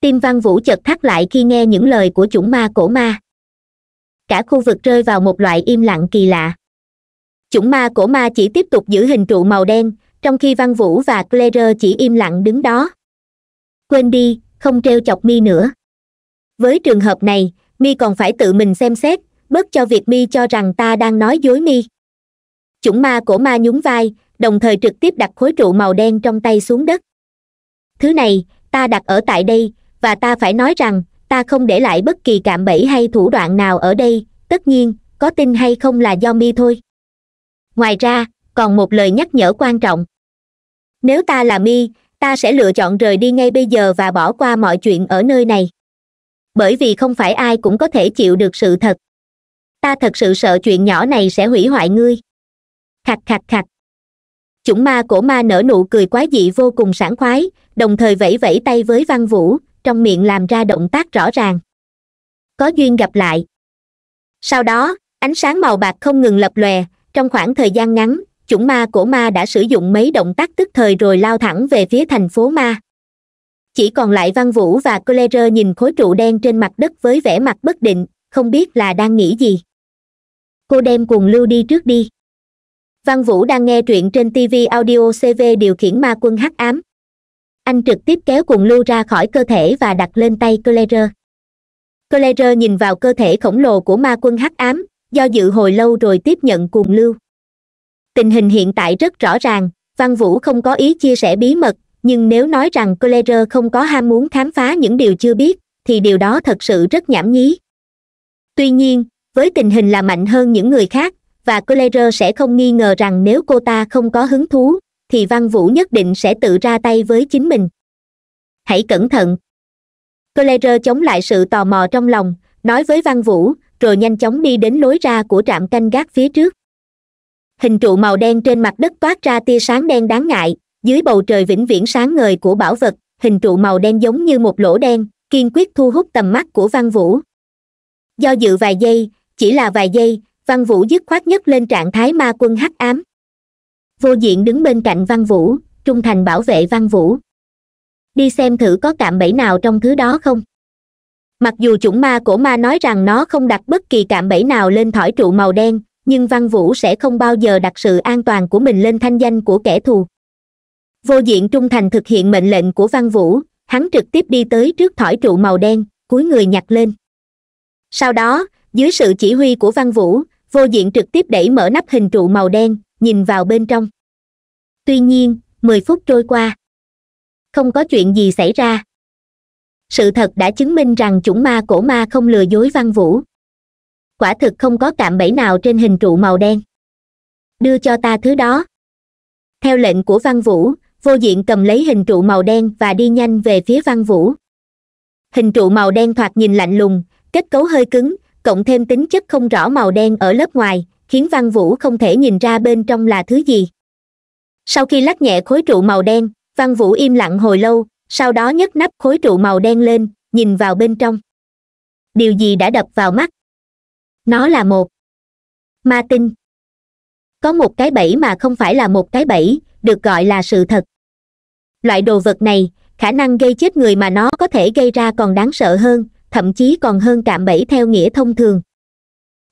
tim văn vũ chợt thắt lại khi nghe những lời của chủng ma cổ ma cả khu vực rơi vào một loại im lặng kỳ lạ chủng ma cổ ma chỉ tiếp tục giữ hình trụ màu đen trong khi văn vũ và claire chỉ im lặng đứng đó quên đi không treo chọc mi nữa với trường hợp này mi còn phải tự mình xem xét bớt cho việc mi cho rằng ta đang nói dối mi chủng ma cổ ma nhún vai đồng thời trực tiếp đặt khối trụ màu đen trong tay xuống đất thứ này ta đặt ở tại đây và ta phải nói rằng ta không để lại bất kỳ cạm bẫy hay thủ đoạn nào ở đây tất nhiên có tin hay không là do mi thôi ngoài ra còn một lời nhắc nhở quan trọng nếu ta là mi ta sẽ lựa chọn rời đi ngay bây giờ và bỏ qua mọi chuyện ở nơi này bởi vì không phải ai cũng có thể chịu được sự thật ta thật sự sợ chuyện nhỏ này sẽ hủy hoại ngươi khạch khạch khạch chủng ma cổ ma nở nụ cười quá dị vô cùng sảng khoái đồng thời vẫy vẫy tay với văn vũ trong miệng làm ra động tác rõ ràng có duyên gặp lại sau đó ánh sáng màu bạc không ngừng lập lòe trong khoảng thời gian ngắn chủng ma cổ ma đã sử dụng mấy động tác tức thời rồi lao thẳng về phía thành phố ma chỉ còn lại văn vũ và clerer nhìn khối trụ đen trên mặt đất với vẻ mặt bất định không biết là đang nghĩ gì cô đem cuồng lưu đi trước đi văn vũ đang nghe truyện trên tv audio cv điều khiển ma quân hắc ám anh trực tiếp kéo cuồng lưu ra khỏi cơ thể và đặt lên tay Claire. Claire nhìn vào cơ thể khổng lồ của ma quân hắc ám do dự hồi lâu rồi tiếp nhận cuồng lưu tình hình hiện tại rất rõ ràng văn vũ không có ý chia sẻ bí mật nhưng nếu nói rằng Claire không có ham muốn khám phá những điều chưa biết thì điều đó thật sự rất nhảm nhí tuy nhiên với tình hình là mạnh hơn những người khác và Claire sẽ không nghi ngờ rằng nếu cô ta không có hứng thú thì văn vũ nhất định sẽ tự ra tay với chính mình hãy cẩn thận tolerer chống lại sự tò mò trong lòng nói với văn vũ rồi nhanh chóng đi đến lối ra của trạm canh gác phía trước hình trụ màu đen trên mặt đất toát ra tia sáng đen đáng ngại dưới bầu trời vĩnh viễn sáng ngời của bảo vật hình trụ màu đen giống như một lỗ đen kiên quyết thu hút tầm mắt của văn vũ do dự vài giây chỉ là vài giây văn vũ dứt khoát nhất lên trạng thái ma quân hắc ám vô diện đứng bên cạnh văn vũ trung thành bảo vệ văn vũ đi xem thử có cạm bẫy nào trong thứ đó không mặc dù chủng ma cổ ma nói rằng nó không đặt bất kỳ cạm bẫy nào lên thỏi trụ màu đen nhưng văn vũ sẽ không bao giờ đặt sự an toàn của mình lên thanh danh của kẻ thù vô diện trung thành thực hiện mệnh lệnh của văn vũ hắn trực tiếp đi tới trước thỏi trụ màu đen cúi người nhặt lên sau đó dưới sự chỉ huy của văn vũ vô diện trực tiếp đẩy mở nắp hình trụ màu đen nhìn vào bên trong tuy nhiên mười phút trôi qua không có chuyện gì xảy ra sự thật đã chứng minh rằng chủng ma cổ ma không lừa dối văn vũ quả thực không có cạm bẫy nào trên hình trụ màu đen đưa cho ta thứ đó theo lệnh của văn vũ vô diện cầm lấy hình trụ màu đen và đi nhanh về phía văn vũ hình trụ màu đen thoạt nhìn lạnh lùng kết cấu hơi cứng cộng thêm tính chất không rõ màu đen ở lớp ngoài khiến văn vũ không thể nhìn ra bên trong là thứ gì sau khi lắc nhẹ khối trụ màu đen văn vũ im lặng hồi lâu sau đó nhấc nắp khối trụ màu đen lên nhìn vào bên trong điều gì đã đập vào mắt nó là một ma tinh có một cái bẫy mà không phải là một cái bẫy được gọi là sự thật loại đồ vật này khả năng gây chết người mà nó có thể gây ra còn đáng sợ hơn thậm chí còn hơn cạm bẫy theo nghĩa thông thường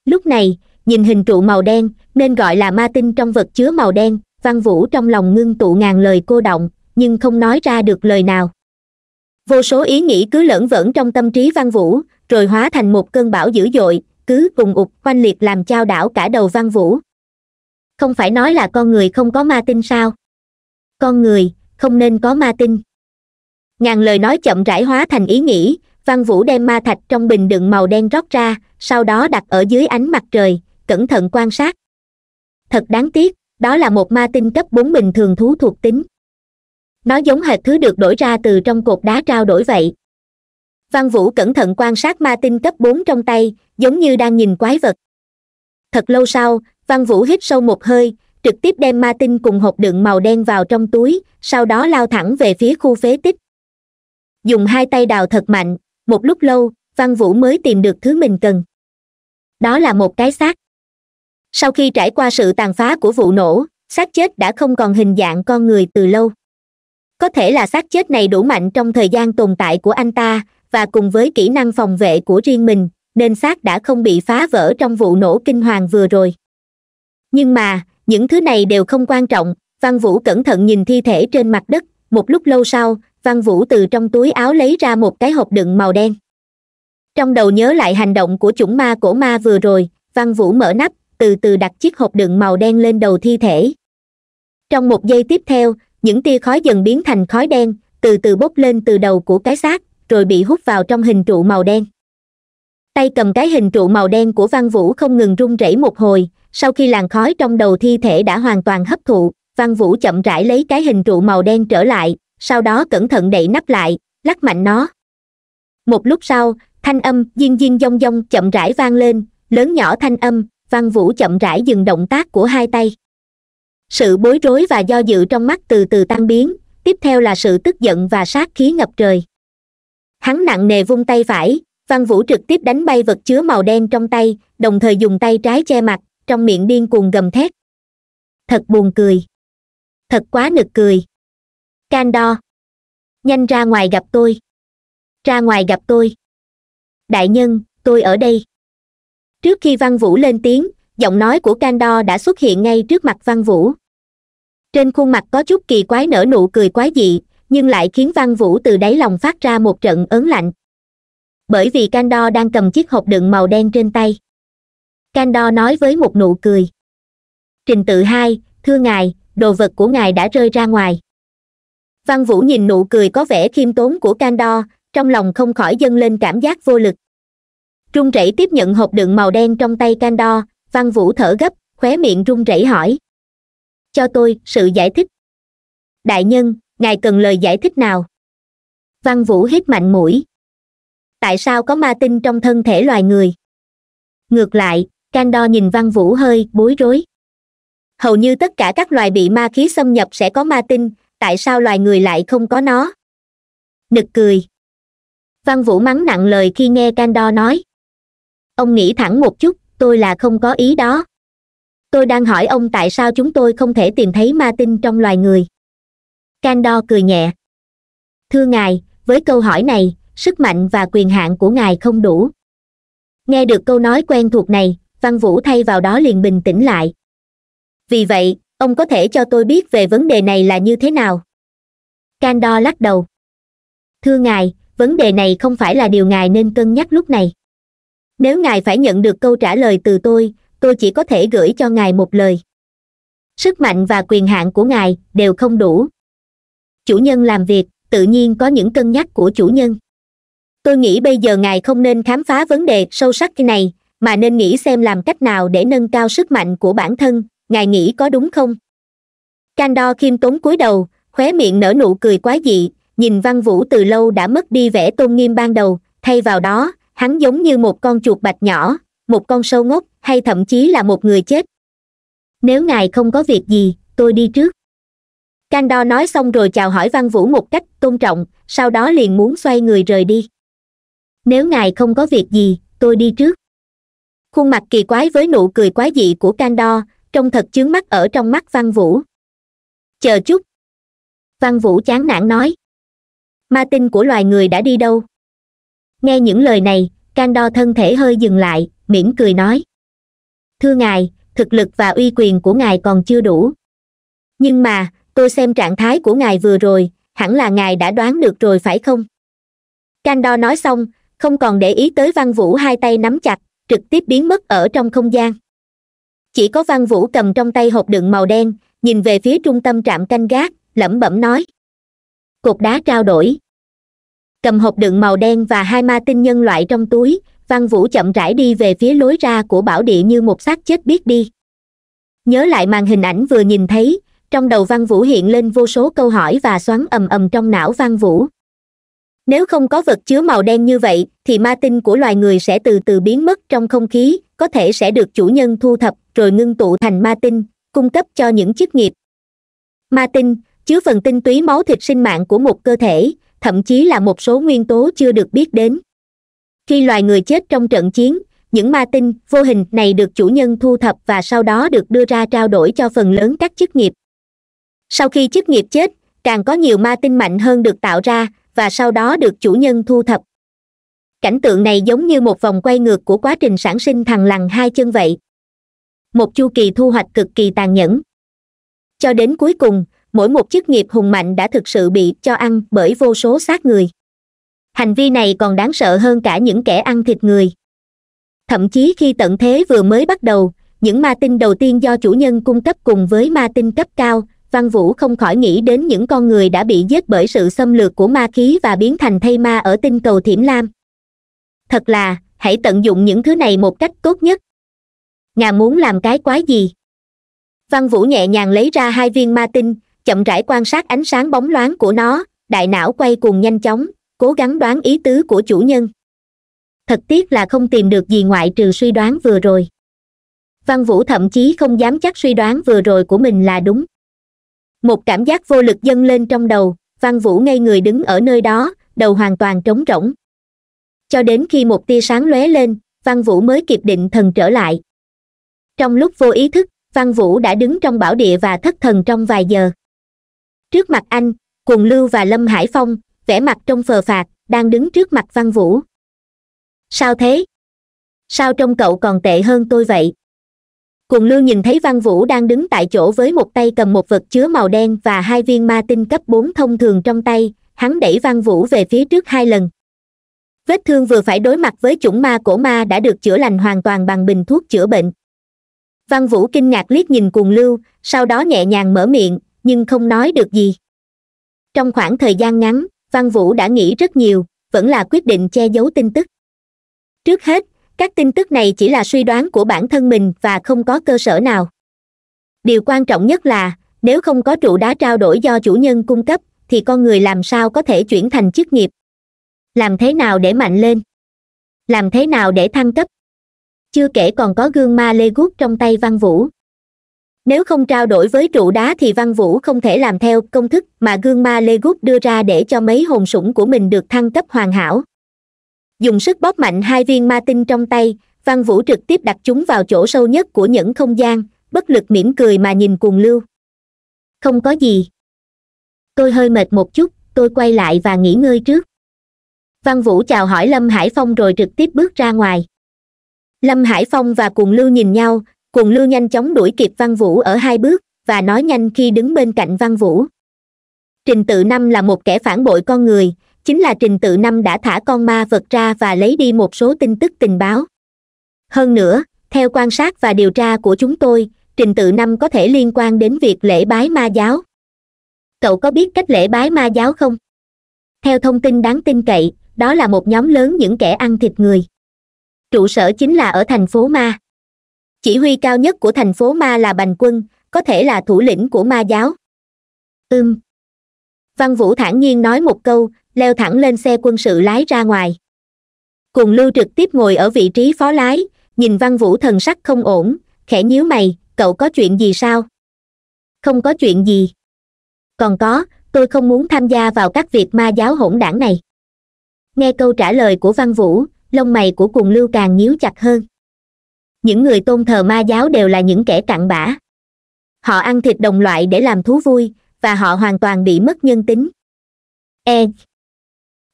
lúc này nhìn hình trụ màu đen nên gọi là ma tinh trong vật chứa màu đen văn vũ trong lòng ngưng tụ ngàn lời cô động nhưng không nói ra được lời nào vô số ý nghĩ cứ lẫn vẩn trong tâm trí văn vũ rồi hóa thành một cơn bão dữ dội cứ cùng ục oanh liệt làm chao đảo cả đầu văn vũ không phải nói là con người không có ma tinh sao con người không nên có ma tinh ngàn lời nói chậm rãi hóa thành ý nghĩ văn vũ đem ma thạch trong bình đựng màu đen rót ra sau đó đặt ở dưới ánh mặt trời cẩn thận quan sát thật đáng tiếc đó là một ma tinh cấp bốn bình thường thú thuộc tính nó giống hệt thứ được đổi ra từ trong cột đá trao đổi vậy văn vũ cẩn thận quan sát ma tinh cấp bốn trong tay giống như đang nhìn quái vật thật lâu sau văn vũ hít sâu một hơi trực tiếp đem ma tinh cùng hộp đựng màu đen vào trong túi sau đó lao thẳng về phía khu phế tích dùng hai tay đào thật mạnh một lúc lâu văn vũ mới tìm được thứ mình cần đó là một cái xác sau khi trải qua sự tàn phá của vụ nổ xác chết đã không còn hình dạng con người từ lâu có thể là xác chết này đủ mạnh trong thời gian tồn tại của anh ta và cùng với kỹ năng phòng vệ của riêng mình nên xác đã không bị phá vỡ trong vụ nổ kinh hoàng vừa rồi nhưng mà những thứ này đều không quan trọng văn vũ cẩn thận nhìn thi thể trên mặt đất một lúc lâu sau văn vũ từ trong túi áo lấy ra một cái hộp đựng màu đen trong đầu nhớ lại hành động của chủng ma cổ ma vừa rồi văn vũ mở nắp từ từ đặt chiếc hộp đựng màu đen lên đầu thi thể trong một giây tiếp theo những tia khói dần biến thành khói đen từ từ bốc lên từ đầu của cái xác rồi bị hút vào trong hình trụ màu đen tay cầm cái hình trụ màu đen của văn vũ không ngừng run rẩy một hồi sau khi làn khói trong đầu thi thể đã hoàn toàn hấp thụ văn vũ chậm rãi lấy cái hình trụ màu đen trở lại sau đó cẩn thận đậy nắp lại lắc mạnh nó một lúc sau thanh âm diên diên dong dong chậm rãi vang lên lớn nhỏ thanh âm văn vũ chậm rãi dừng động tác của hai tay sự bối rối và do dự trong mắt từ từ tan biến tiếp theo là sự tức giận và sát khí ngập trời hắn nặng nề vung tay phải văn vũ trực tiếp đánh bay vật chứa màu đen trong tay đồng thời dùng tay trái che mặt trong miệng điên cuồng gầm thét thật buồn cười thật quá nực cười can đo nhanh ra ngoài gặp tôi ra ngoài gặp tôi đại nhân tôi ở đây trước khi văn vũ lên tiếng giọng nói của candor đã xuất hiện ngay trước mặt văn vũ trên khuôn mặt có chút kỳ quái nở nụ cười quái dị nhưng lại khiến văn vũ từ đáy lòng phát ra một trận ớn lạnh bởi vì candor đang cầm chiếc hộp đựng màu đen trên tay candor nói với một nụ cười trình tự hai thưa ngài đồ vật của ngài đã rơi ra ngoài văn vũ nhìn nụ cười có vẻ khiêm tốn của candor trong lòng không khỏi dâng lên cảm giác vô lực run rẩy tiếp nhận hộp đựng màu đen trong tay candor văn vũ thở gấp khóe miệng run rẩy hỏi cho tôi sự giải thích đại nhân ngài cần lời giải thích nào văn vũ hít mạnh mũi tại sao có ma tinh trong thân thể loài người ngược lại candor nhìn văn vũ hơi bối rối hầu như tất cả các loài bị ma khí xâm nhập sẽ có ma tinh tại sao loài người lại không có nó nực cười văn vũ mắng nặng lời khi nghe candor nói ông nghĩ thẳng một chút tôi là không có ý đó tôi đang hỏi ông tại sao chúng tôi không thể tìm thấy ma tinh trong loài người candor cười nhẹ thưa ngài với câu hỏi này sức mạnh và quyền hạn của ngài không đủ nghe được câu nói quen thuộc này văn vũ thay vào đó liền bình tĩnh lại vì vậy ông có thể cho tôi biết về vấn đề này là như thế nào candor lắc đầu thưa ngài vấn đề này không phải là điều ngài nên cân nhắc lúc này nếu ngài phải nhận được câu trả lời từ tôi tôi chỉ có thể gửi cho ngài một lời sức mạnh và quyền hạn của ngài đều không đủ chủ nhân làm việc tự nhiên có những cân nhắc của chủ nhân tôi nghĩ bây giờ ngài không nên khám phá vấn đề sâu sắc thế này mà nên nghĩ xem làm cách nào để nâng cao sức mạnh của bản thân ngài nghĩ có đúng không candor khiêm tốn cúi đầu khóe miệng nở nụ cười quá dị nhìn văn vũ từ lâu đã mất đi vẻ tôn nghiêm ban đầu thay vào đó hắn giống như một con chuột bạch nhỏ một con sâu ngốc hay thậm chí là một người chết nếu ngài không có việc gì tôi đi trước canh đo nói xong rồi chào hỏi văn vũ một cách tôn trọng sau đó liền muốn xoay người rời đi nếu ngài không có việc gì tôi đi trước khuôn mặt kỳ quái với nụ cười quái dị của canh đo trông thật chướng mắt ở trong mắt văn vũ chờ chút văn vũ chán nản nói ma tinh của loài người đã đi đâu nghe những lời này can đo thân thể hơi dừng lại mỉm cười nói thưa ngài thực lực và uy quyền của ngài còn chưa đủ nhưng mà tôi xem trạng thái của ngài vừa rồi hẳn là ngài đã đoán được rồi phải không can đo nói xong không còn để ý tới văn vũ hai tay nắm chặt trực tiếp biến mất ở trong không gian chỉ có văn vũ cầm trong tay hộp đựng màu đen nhìn về phía trung tâm trạm canh gác lẩm bẩm nói cột đá trao đổi cầm hộp đựng màu đen và hai ma tinh nhân loại trong túi văn vũ chậm rãi đi về phía lối ra của bảo địa như một xác chết biết đi nhớ lại màn hình ảnh vừa nhìn thấy trong đầu văn vũ hiện lên vô số câu hỏi và xoắn ầm ầm trong não văn vũ nếu không có vật chứa màu đen như vậy thì ma tinh của loài người sẽ từ từ biến mất trong không khí có thể sẽ được chủ nhân thu thập rồi ngưng tụ thành ma tinh cung cấp cho những chức nghiệp ma tinh chứa phần tinh túy máu thịt sinh mạng của một cơ thể thậm chí là một số nguyên tố chưa được biết đến khi loài người chết trong trận chiến những ma tinh vô hình này được chủ nhân thu thập và sau đó được đưa ra trao đổi cho phần lớn các chức nghiệp sau khi chức nghiệp chết càng có nhiều ma tinh mạnh hơn được tạo ra và sau đó được chủ nhân thu thập cảnh tượng này giống như một vòng quay ngược của quá trình sản sinh thằng lằn hai chân vậy một chu kỳ thu hoạch cực kỳ tàn nhẫn cho đến cuối cùng mỗi một chức nghiệp hùng mạnh đã thực sự bị cho ăn bởi vô số xác người hành vi này còn đáng sợ hơn cả những kẻ ăn thịt người thậm chí khi tận thế vừa mới bắt đầu những ma tinh đầu tiên do chủ nhân cung cấp cùng với ma tinh cấp cao văn vũ không khỏi nghĩ đến những con người đã bị giết bởi sự xâm lược của ma khí và biến thành thây ma ở tinh cầu thiểm lam thật là hãy tận dụng những thứ này một cách tốt nhất ngà muốn làm cái quái gì văn vũ nhẹ nhàng lấy ra hai viên ma tinh chậm rãi quan sát ánh sáng bóng loáng của nó đại não quay cuồng nhanh chóng cố gắng đoán ý tứ của chủ nhân thật tiếc là không tìm được gì ngoại trừ suy đoán vừa rồi văn vũ thậm chí không dám chắc suy đoán vừa rồi của mình là đúng một cảm giác vô lực dâng lên trong đầu văn vũ ngây người đứng ở nơi đó đầu hoàn toàn trống rỗng cho đến khi một tia sáng lóe lên văn vũ mới kịp định thần trở lại trong lúc vô ý thức văn vũ đã đứng trong bảo địa và thất thần trong vài giờ trước mặt anh cuồng lưu và lâm hải phong vẻ mặt trong phờ phạt đang đứng trước mặt văn vũ sao thế sao trông cậu còn tệ hơn tôi vậy cuồng lưu nhìn thấy văn vũ đang đứng tại chỗ với một tay cầm một vật chứa màu đen và hai viên ma tinh cấp bốn thông thường trong tay hắn đẩy văn vũ về phía trước hai lần vết thương vừa phải đối mặt với chủng ma cổ ma đã được chữa lành hoàn toàn bằng bình thuốc chữa bệnh văn vũ kinh ngạc liếc nhìn cuồng lưu sau đó nhẹ nhàng mở miệng nhưng không nói được gì trong khoảng thời gian ngắn văn vũ đã nghĩ rất nhiều vẫn là quyết định che giấu tin tức trước hết các tin tức này chỉ là suy đoán của bản thân mình và không có cơ sở nào điều quan trọng nhất là nếu không có trụ đá trao đổi do chủ nhân cung cấp thì con người làm sao có thể chuyển thành chức nghiệp làm thế nào để mạnh lên làm thế nào để thăng cấp chưa kể còn có gương ma lê guốc trong tay văn vũ nếu không trao đổi với trụ đá thì văn vũ không thể làm theo công thức mà gương ma lê gút đưa ra để cho mấy hồn sủng của mình được thăng cấp hoàn hảo dùng sức bóp mạnh hai viên ma tinh trong tay văn vũ trực tiếp đặt chúng vào chỗ sâu nhất của những không gian bất lực mỉm cười mà nhìn cuồng lưu không có gì tôi hơi mệt một chút tôi quay lại và nghỉ ngơi trước văn vũ chào hỏi lâm hải phong rồi trực tiếp bước ra ngoài lâm hải phong và cuồng lưu nhìn nhau cuồng lưu nhanh chóng đuổi kịp văn vũ ở hai bước và nói nhanh khi đứng bên cạnh văn vũ trình tự năm là một kẻ phản bội con người chính là trình tự năm đã thả con ma vật ra và lấy đi một số tin tức tình báo hơn nữa theo quan sát và điều tra của chúng tôi trình tự năm có thể liên quan đến việc lễ bái ma giáo cậu có biết cách lễ bái ma giáo không theo thông tin đáng tin cậy đó là một nhóm lớn những kẻ ăn thịt người trụ sở chính là ở thành phố ma chỉ huy cao nhất của thành phố ma là bành quân có thể là thủ lĩnh của ma giáo ưm văn vũ thản nhiên nói một câu leo thẳng lên xe quân sự lái ra ngoài cùng lưu trực tiếp ngồi ở vị trí phó lái nhìn văn vũ thần sắc không ổn khẽ nhíu mày cậu có chuyện gì sao không có chuyện gì còn có tôi không muốn tham gia vào các việc ma giáo hỗn đảng này nghe câu trả lời của văn vũ lông mày của cùng lưu càng nhíu chặt hơn những người tôn thờ ma giáo đều là những kẻ cặn bã họ ăn thịt đồng loại để làm thú vui và họ hoàn toàn bị mất nhân tính e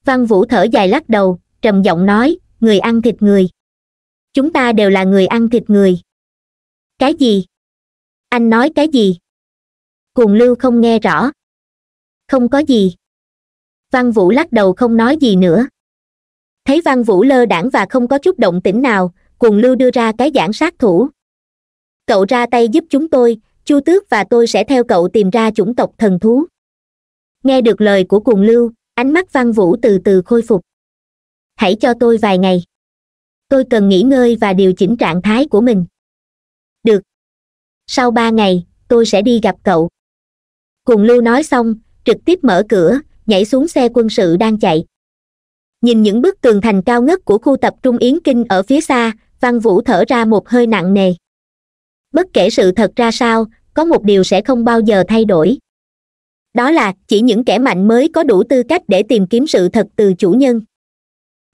văn vũ thở dài lắc đầu trầm giọng nói người ăn thịt người chúng ta đều là người ăn thịt người cái gì anh nói cái gì cuồng lưu không nghe rõ không có gì văn vũ lắc đầu không nói gì nữa thấy văn vũ lơ đảng và không có chút động tĩnh nào cuồng lưu đưa ra cái giảng sát thủ cậu ra tay giúp chúng tôi chu tước và tôi sẽ theo cậu tìm ra chủng tộc thần thú nghe được lời của cuồng lưu ánh mắt văn vũ từ từ khôi phục hãy cho tôi vài ngày tôi cần nghỉ ngơi và điều chỉnh trạng thái của mình được sau ba ngày tôi sẽ đi gặp cậu cùng lưu nói xong trực tiếp mở cửa nhảy xuống xe quân sự đang chạy nhìn những bức tường thành cao ngất của khu tập trung yến kinh ở phía xa văn vũ thở ra một hơi nặng nề bất kể sự thật ra sao có một điều sẽ không bao giờ thay đổi đó là chỉ những kẻ mạnh mới có đủ tư cách để tìm kiếm sự thật từ chủ nhân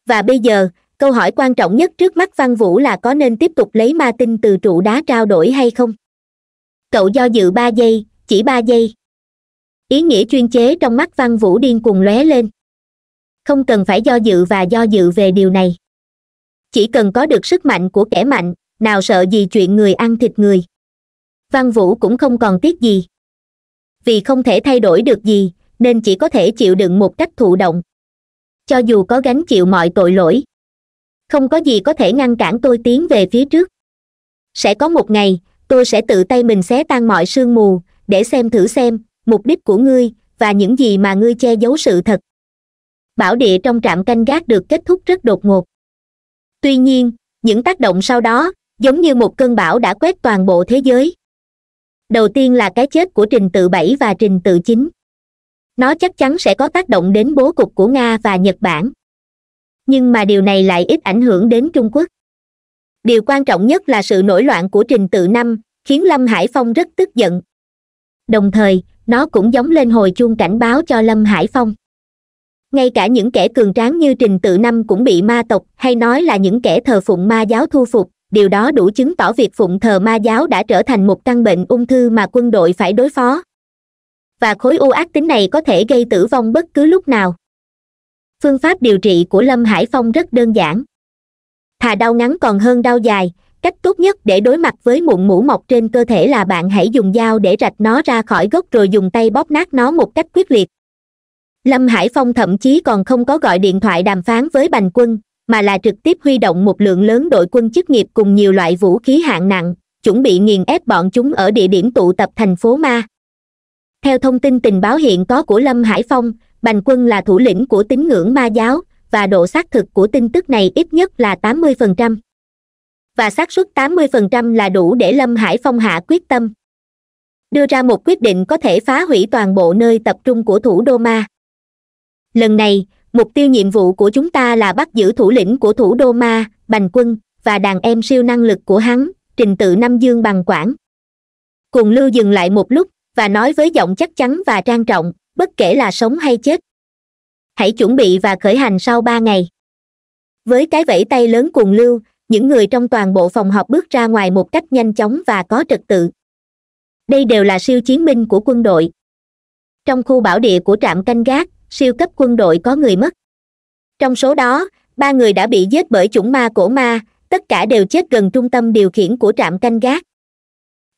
và bây giờ câu hỏi quan trọng nhất trước mắt văn vũ là có nên tiếp tục lấy ma tinh từ trụ đá trao đổi hay không cậu do dự ba giây chỉ ba giây ý nghĩa chuyên chế trong mắt văn vũ điên cuồng lóe lên không cần phải do dự và do dự về điều này chỉ cần có được sức mạnh của kẻ mạnh nào sợ gì chuyện người ăn thịt người văn vũ cũng không còn tiếc gì vì không thể thay đổi được gì nên chỉ có thể chịu đựng một cách thụ động cho dù có gánh chịu mọi tội lỗi không có gì có thể ngăn cản tôi tiến về phía trước sẽ có một ngày tôi sẽ tự tay mình xé tan mọi sương mù để xem thử xem mục đích của ngươi và những gì mà ngươi che giấu sự thật bảo địa trong trạm canh gác được kết thúc rất đột ngột tuy nhiên những tác động sau đó giống như một cơn bão đã quét toàn bộ thế giới đầu tiên là cái chết của trình tự bảy và trình tự chín nó chắc chắn sẽ có tác động đến bố cục của nga và nhật bản nhưng mà điều này lại ít ảnh hưởng đến trung quốc điều quan trọng nhất là sự nổi loạn của trình tự năm khiến lâm hải phong rất tức giận đồng thời nó cũng giống lên hồi chuông cảnh báo cho lâm hải phong ngay cả những kẻ cường tráng như trình tự năm cũng bị ma tộc hay nói là những kẻ thờ phụng ma giáo thu phục điều đó đủ chứng tỏ việc phụng thờ ma giáo đã trở thành một căn bệnh ung thư mà quân đội phải đối phó và khối u ác tính này có thể gây tử vong bất cứ lúc nào phương pháp điều trị của lâm hải phong rất đơn giản thà đau ngắn còn hơn đau dài cách tốt nhất để đối mặt với mụn mũ mọc trên cơ thể là bạn hãy dùng dao để rạch nó ra khỏi gốc rồi dùng tay bóp nát nó một cách quyết liệt lâm hải phong thậm chí còn không có gọi điện thoại đàm phán với bành quân mà là trực tiếp huy động một lượng lớn đội quân chức nghiệp cùng nhiều loại vũ khí hạng nặng chuẩn bị nghiền ép bọn chúng ở địa điểm tụ tập thành phố ma theo thông tin tình báo hiện có của lâm hải phong bành quân là thủ lĩnh của tín ngưỡng ma giáo và độ xác thực của tin tức này ít nhất là 80%. và xác suất 80% là đủ để lâm hải phong hạ quyết tâm đưa ra một quyết định có thể phá hủy toàn bộ nơi tập trung của thủ đô ma lần này mục tiêu nhiệm vụ của chúng ta là bắt giữ thủ lĩnh của thủ đô ma bành quân và đàn em siêu năng lực của hắn trình tự nam dương bằng quản cùng lưu dừng lại một lúc và nói với giọng chắc chắn và trang trọng bất kể là sống hay chết hãy chuẩn bị và khởi hành sau ba ngày với cái vẫy tay lớn cuồng lưu những người trong toàn bộ phòng họp bước ra ngoài một cách nhanh chóng và có trật tự đây đều là siêu chiến binh của quân đội trong khu bảo địa của trạm canh gác siêu cấp quân đội có người mất trong số đó ba người đã bị giết bởi chủng ma cổ ma tất cả đều chết gần trung tâm điều khiển của trạm canh gác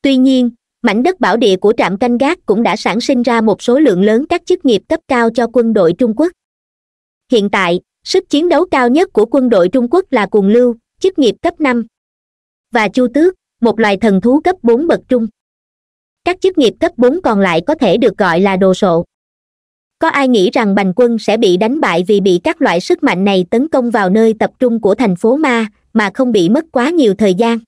tuy nhiên mảnh đất bảo địa của trạm canh gác cũng đã sản sinh ra một số lượng lớn các chức nghiệp cấp cao cho quân đội trung quốc hiện tại sức chiến đấu cao nhất của quân đội trung quốc là cuồng lưu chức nghiệp cấp năm và chu tước một loài thần thú cấp bốn bậc trung các chức nghiệp cấp bốn còn lại có thể được gọi là đồ sộ có ai nghĩ rằng bành quân sẽ bị đánh bại vì bị các loại sức mạnh này tấn công vào nơi tập trung của thành phố ma mà không bị mất quá nhiều thời gian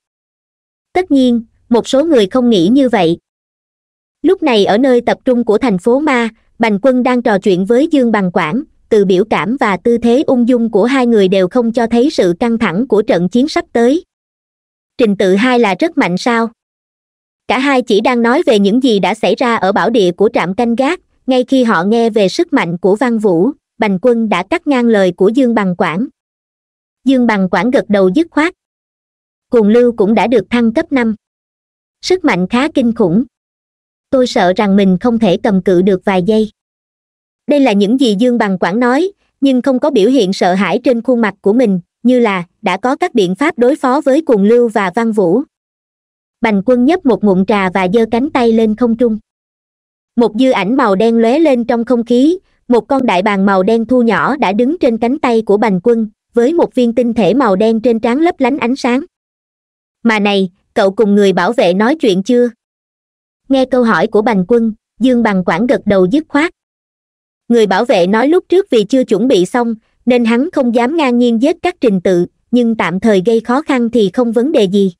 tất nhiên một số người không nghĩ như vậy lúc này ở nơi tập trung của thành phố ma bành quân đang trò chuyện với dương bằng quảng từ biểu cảm và tư thế ung dung của hai người đều không cho thấy sự căng thẳng của trận chiến sắp tới trình tự hai là rất mạnh sao cả hai chỉ đang nói về những gì đã xảy ra ở bảo địa của trạm canh gác ngay khi họ nghe về sức mạnh của văn vũ bành quân đã cắt ngang lời của dương bằng quảng dương bằng quảng gật đầu dứt khoát cuồng lưu cũng đã được thăng cấp năm sức mạnh khá kinh khủng tôi sợ rằng mình không thể cầm cự được vài giây đây là những gì dương bằng quảng nói nhưng không có biểu hiện sợ hãi trên khuôn mặt của mình như là đã có các biện pháp đối phó với cuồng lưu và văn vũ bành quân nhấp một ngụm trà và giơ cánh tay lên không trung một dư ảnh màu đen lóe lên trong không khí một con đại bàng màu đen thu nhỏ đã đứng trên cánh tay của bành quân với một viên tinh thể màu đen trên trán lấp lánh ánh sáng mà này cậu cùng người bảo vệ nói chuyện chưa nghe câu hỏi của bành quân dương bằng quản gật đầu dứt khoát người bảo vệ nói lúc trước vì chưa chuẩn bị xong nên hắn không dám ngang nhiên giết các trình tự nhưng tạm thời gây khó khăn thì không vấn đề gì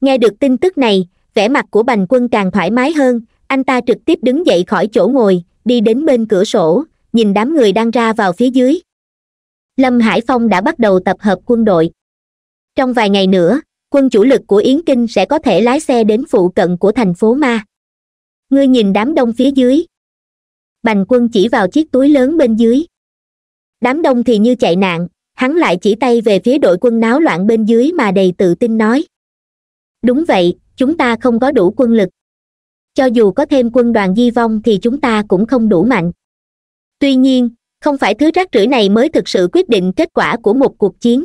nghe được tin tức này vẻ mặt của bành quân càng thoải mái hơn anh ta trực tiếp đứng dậy khỏi chỗ ngồi đi đến bên cửa sổ nhìn đám người đang ra vào phía dưới lâm hải phong đã bắt đầu tập hợp quân đội trong vài ngày nữa quân chủ lực của yến kinh sẽ có thể lái xe đến phụ cận của thành phố ma ngươi nhìn đám đông phía dưới bành quân chỉ vào chiếc túi lớn bên dưới đám đông thì như chạy nạn hắn lại chỉ tay về phía đội quân náo loạn bên dưới mà đầy tự tin nói đúng vậy chúng ta không có đủ quân lực cho dù có thêm quân đoàn di vong thì chúng ta cũng không đủ mạnh tuy nhiên không phải thứ rác rưởi này mới thực sự quyết định kết quả của một cuộc chiến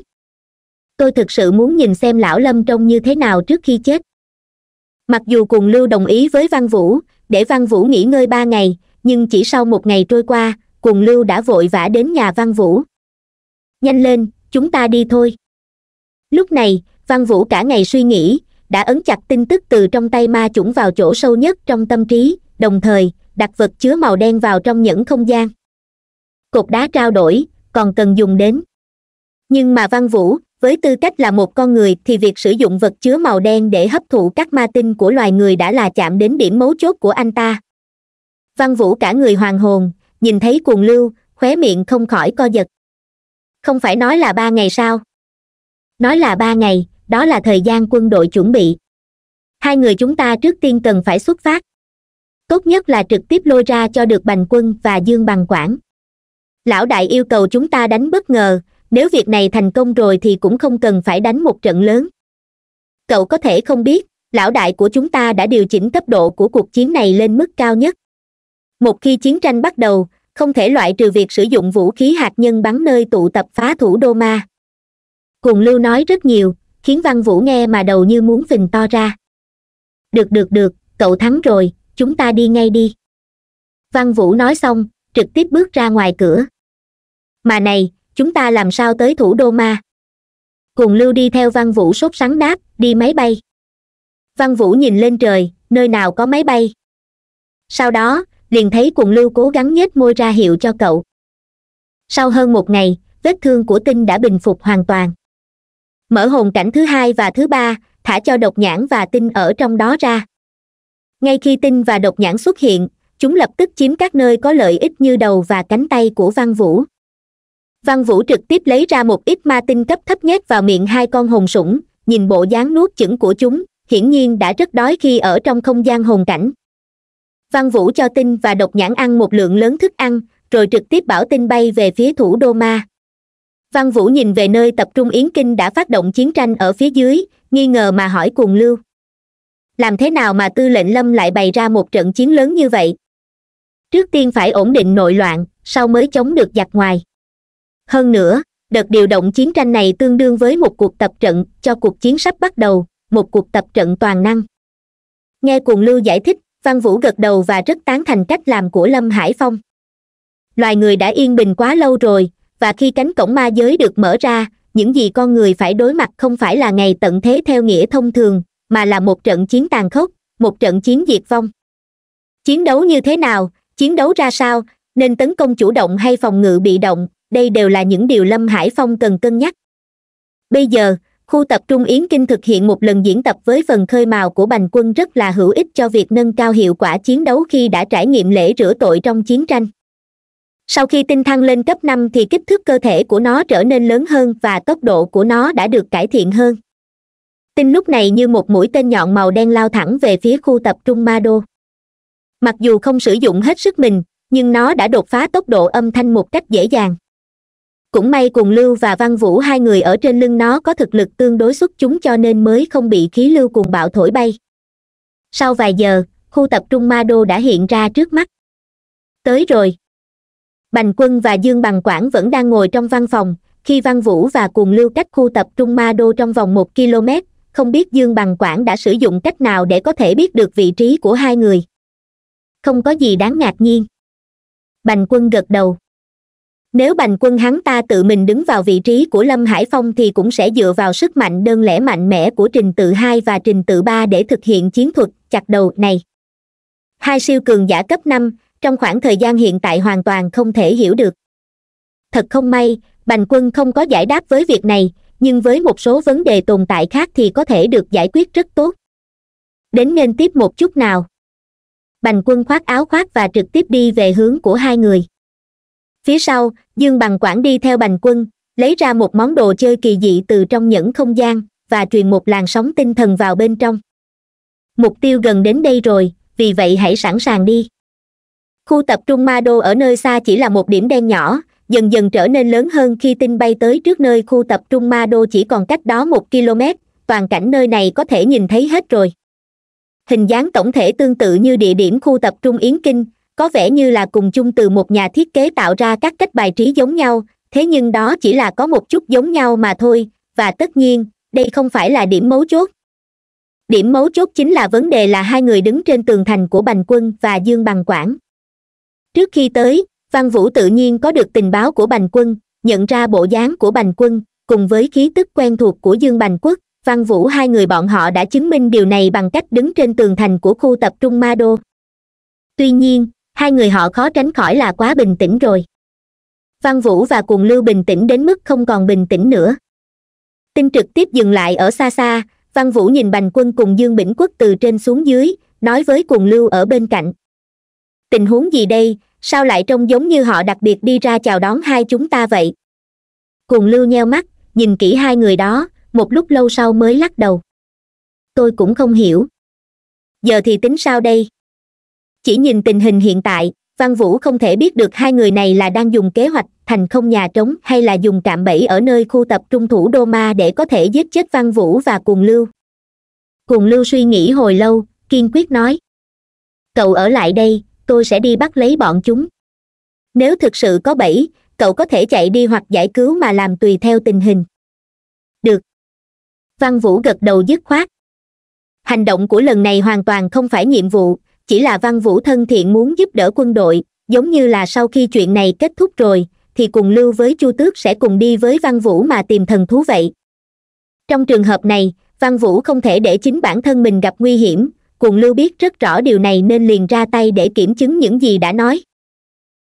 tôi thực sự muốn nhìn xem lão lâm trông như thế nào trước khi chết mặc dù cùng lưu đồng ý với văn vũ để văn vũ nghỉ ngơi ba ngày nhưng chỉ sau một ngày trôi qua cùng lưu đã vội vã đến nhà văn vũ nhanh lên chúng ta đi thôi lúc này văn vũ cả ngày suy nghĩ đã ấn chặt tin tức từ trong tay ma chủng vào chỗ sâu nhất trong tâm trí đồng thời đặt vật chứa màu đen vào trong những không gian cục đá trao đổi còn cần dùng đến nhưng mà văn vũ với tư cách là một con người thì việc sử dụng vật chứa màu đen để hấp thụ các ma tinh của loài người đã là chạm đến điểm mấu chốt của anh ta văn vũ cả người hoàng hồn nhìn thấy cuồng lưu khóe miệng không khỏi co giật không phải nói là ba ngày sao nói là ba ngày đó là thời gian quân đội chuẩn bị hai người chúng ta trước tiên cần phải xuất phát tốt nhất là trực tiếp lôi ra cho được bành quân và dương bằng quản lão đại yêu cầu chúng ta đánh bất ngờ nếu việc này thành công rồi thì cũng không cần phải đánh một trận lớn cậu có thể không biết lão đại của chúng ta đã điều chỉnh cấp độ của cuộc chiến này lên mức cao nhất một khi chiến tranh bắt đầu không thể loại trừ việc sử dụng vũ khí hạt nhân bắn nơi tụ tập phá thủ đô ma cuồng lưu nói rất nhiều khiến văn vũ nghe mà đầu như muốn phình to ra được được được cậu thắng rồi chúng ta đi ngay đi văn vũ nói xong trực tiếp bước ra ngoài cửa mà này chúng ta làm sao tới thủ đô ma cùng lưu đi theo văn vũ sốt sắng đáp đi máy bay văn vũ nhìn lên trời nơi nào có máy bay sau đó liền thấy cùng lưu cố gắng nhếch môi ra hiệu cho cậu sau hơn một ngày vết thương của tinh đã bình phục hoàn toàn mở hồn cảnh thứ hai và thứ ba thả cho độc nhãn và tinh ở trong đó ra ngay khi tinh và độc nhãn xuất hiện chúng lập tức chiếm các nơi có lợi ích như đầu và cánh tay của văn vũ văn vũ trực tiếp lấy ra một ít ma tinh cấp thấp nhất vào miệng hai con hồn sủng nhìn bộ dáng nuốt chửng của chúng hiển nhiên đã rất đói khi ở trong không gian hồn cảnh văn vũ cho tinh và độc nhãn ăn một lượng lớn thức ăn rồi trực tiếp bảo tinh bay về phía thủ đô ma văn vũ nhìn về nơi tập trung yến kinh đã phát động chiến tranh ở phía dưới nghi ngờ mà hỏi cuồng lưu làm thế nào mà tư lệnh lâm lại bày ra một trận chiến lớn như vậy trước tiên phải ổn định nội loạn sau mới chống được giặc ngoài hơn nữa đợt điều động chiến tranh này tương đương với một cuộc tập trận cho cuộc chiến sắp bắt đầu một cuộc tập trận toàn năng nghe cuồng lưu giải thích văn vũ gật đầu và rất tán thành cách làm của lâm hải phong loài người đã yên bình quá lâu rồi và khi cánh cổng ma giới được mở ra những gì con người phải đối mặt không phải là ngày tận thế theo nghĩa thông thường mà là một trận chiến tàn khốc một trận chiến diệt vong chiến đấu như thế nào chiến đấu ra sao nên tấn công chủ động hay phòng ngự bị động đây đều là những điều lâm hải phong cần cân nhắc bây giờ khu tập trung yến kinh thực hiện một lần diễn tập với phần khơi mào của bành quân rất là hữu ích cho việc nâng cao hiệu quả chiến đấu khi đã trải nghiệm lễ rửa tội trong chiến tranh sau khi tinh thăng lên cấp năm thì kích thước cơ thể của nó trở nên lớn hơn và tốc độ của nó đã được cải thiện hơn tinh lúc này như một mũi tên nhọn màu đen lao thẳng về phía khu tập trung ma đô mặc dù không sử dụng hết sức mình nhưng nó đã đột phá tốc độ âm thanh một cách dễ dàng cũng may cùng lưu và văn vũ hai người ở trên lưng nó có thực lực tương đối xuất chúng cho nên mới không bị khí lưu cùng bạo thổi bay sau vài giờ khu tập trung ma đô đã hiện ra trước mắt tới rồi bành quân và dương bằng quảng vẫn đang ngồi trong văn phòng khi văn vũ và cuồng lưu cách khu tập trung ma đô trong vòng một km không biết dương bằng quảng đã sử dụng cách nào để có thể biết được vị trí của hai người không có gì đáng ngạc nhiên bành quân gật đầu nếu bành quân hắn ta tự mình đứng vào vị trí của lâm hải phong thì cũng sẽ dựa vào sức mạnh đơn lẻ mạnh mẽ của trình tự hai và trình tự ba để thực hiện chiến thuật chặt đầu này hai siêu cường giả cấp năm trong khoảng thời gian hiện tại hoàn toàn không thể hiểu được thật không may bành quân không có giải đáp với việc này nhưng với một số vấn đề tồn tại khác thì có thể được giải quyết rất tốt đến nên tiếp một chút nào bành quân khoác áo khoác và trực tiếp đi về hướng của hai người phía sau dương bằng quản đi theo bành quân lấy ra một món đồ chơi kỳ dị từ trong nhẫn không gian và truyền một làn sóng tinh thần vào bên trong mục tiêu gần đến đây rồi vì vậy hãy sẵn sàng đi khu tập trung ma đô ở nơi xa chỉ là một điểm đen nhỏ dần dần trở nên lớn hơn khi tinh bay tới trước nơi khu tập trung ma đô chỉ còn cách đó một km toàn cảnh nơi này có thể nhìn thấy hết rồi hình dáng tổng thể tương tự như địa điểm khu tập trung yến kinh có vẻ như là cùng chung từ một nhà thiết kế tạo ra các cách bài trí giống nhau thế nhưng đó chỉ là có một chút giống nhau mà thôi và tất nhiên đây không phải là điểm mấu chốt điểm mấu chốt chính là vấn đề là hai người đứng trên tường thành của bành quân và dương bằng quảng trước khi tới văn vũ tự nhiên có được tình báo của bành quân nhận ra bộ dáng của bành quân cùng với khí tức quen thuộc của dương bành quốc văn vũ hai người bọn họ đã chứng minh điều này bằng cách đứng trên tường thành của khu tập trung ma đô tuy nhiên hai người họ khó tránh khỏi là quá bình tĩnh rồi văn vũ và cuồng lưu bình tĩnh đến mức không còn bình tĩnh nữa tinh trực tiếp dừng lại ở xa xa văn vũ nhìn bành quân cùng dương bỉnh quốc từ trên xuống dưới nói với cuồng lưu ở bên cạnh tình huống gì đây sao lại trông giống như họ đặc biệt đi ra chào đón hai chúng ta vậy cùng lưu nheo mắt nhìn kỹ hai người đó một lúc lâu sau mới lắc đầu tôi cũng không hiểu giờ thì tính sao đây chỉ nhìn tình hình hiện tại văn vũ không thể biết được hai người này là đang dùng kế hoạch thành không nhà trống hay là dùng cạm bẫy ở nơi khu tập trung thủ đô ma để có thể giết chết văn vũ và cuồng lưu cuồng lưu suy nghĩ hồi lâu kiên quyết nói cậu ở lại đây tôi sẽ đi bắt lấy bọn chúng nếu thực sự có bẫy cậu có thể chạy đi hoặc giải cứu mà làm tùy theo tình hình được văn vũ gật đầu dứt khoát hành động của lần này hoàn toàn không phải nhiệm vụ chỉ là văn vũ thân thiện muốn giúp đỡ quân đội giống như là sau khi chuyện này kết thúc rồi thì cùng lưu với chu tước sẽ cùng đi với văn vũ mà tìm thần thú vậy trong trường hợp này văn vũ không thể để chính bản thân mình gặp nguy hiểm Cùng lưu biết rất rõ điều này nên liền ra tay để kiểm chứng những gì đã nói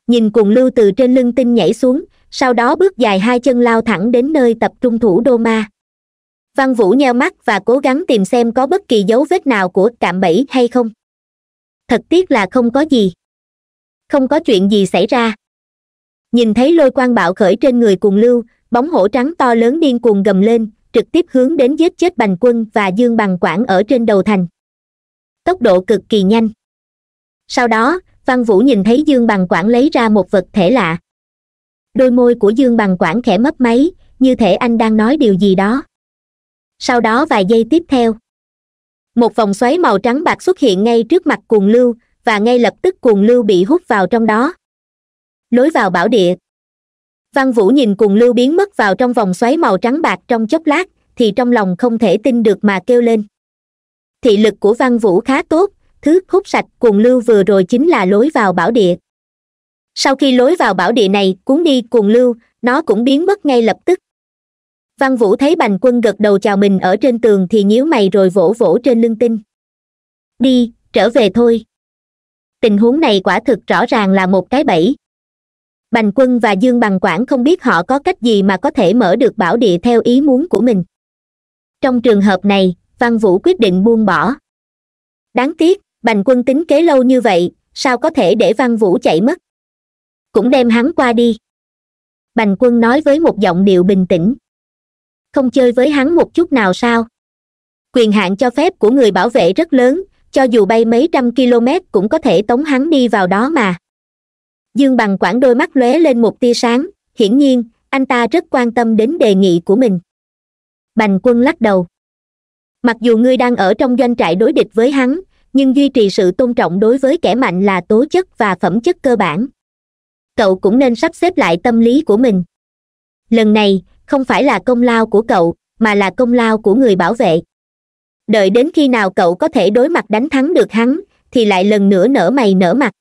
nhìn cùng lưu từ trên lưng tinh nhảy xuống sau đó bước dài hai chân lao thẳng đến nơi tập trung thủ đô ma văn vũ nheo mắt và cố gắng tìm xem có bất kỳ dấu vết nào của cạm bẫy hay không thật tiếc là không có gì không có chuyện gì xảy ra nhìn thấy lôi quan bạo khởi trên người cùng lưu bóng hổ trắng to lớn điên cuồng gầm lên trực tiếp hướng đến giết chết bành quân và dương bằng Quản ở trên đầu thành tốc độ cực kỳ nhanh sau đó văn vũ nhìn thấy dương bằng Quảng lấy ra một vật thể lạ đôi môi của dương bằng Quảng khẽ mấp máy như thể anh đang nói điều gì đó sau đó vài giây tiếp theo một vòng xoáy màu trắng bạc xuất hiện ngay trước mặt cuồng lưu và ngay lập tức cuồng lưu bị hút vào trong đó lối vào bảo địa văn vũ nhìn cuồng lưu biến mất vào trong vòng xoáy màu trắng bạc trong chốc lát thì trong lòng không thể tin được mà kêu lên thị lực của văn vũ khá tốt thứ hút sạch cuồng lưu vừa rồi chính là lối vào bảo địa sau khi lối vào bảo địa này cuốn đi cuồng lưu nó cũng biến mất ngay lập tức văn vũ thấy bành quân gật đầu chào mình ở trên tường thì nhíu mày rồi vỗ vỗ trên lưng tinh đi trở về thôi tình huống này quả thực rõ ràng là một cái bẫy bành quân và dương bằng quảng không biết họ có cách gì mà có thể mở được bảo địa theo ý muốn của mình trong trường hợp này văn vũ quyết định buông bỏ đáng tiếc bành quân tính kế lâu như vậy sao có thể để văn vũ chạy mất cũng đem hắn qua đi bành quân nói với một giọng điệu bình tĩnh không chơi với hắn một chút nào sao quyền hạn cho phép của người bảo vệ rất lớn cho dù bay mấy trăm km cũng có thể tống hắn đi vào đó mà dương bằng quảng đôi mắt lóe lên một tia sáng hiển nhiên anh ta rất quan tâm đến đề nghị của mình bành quân lắc đầu mặc dù ngươi đang ở trong doanh trại đối địch với hắn nhưng duy trì sự tôn trọng đối với kẻ mạnh là tố chất và phẩm chất cơ bản cậu cũng nên sắp xếp lại tâm lý của mình lần này không phải là công lao của cậu mà là công lao của người bảo vệ đợi đến khi nào cậu có thể đối mặt đánh thắng được hắn thì lại lần nữa nở mày nở mặt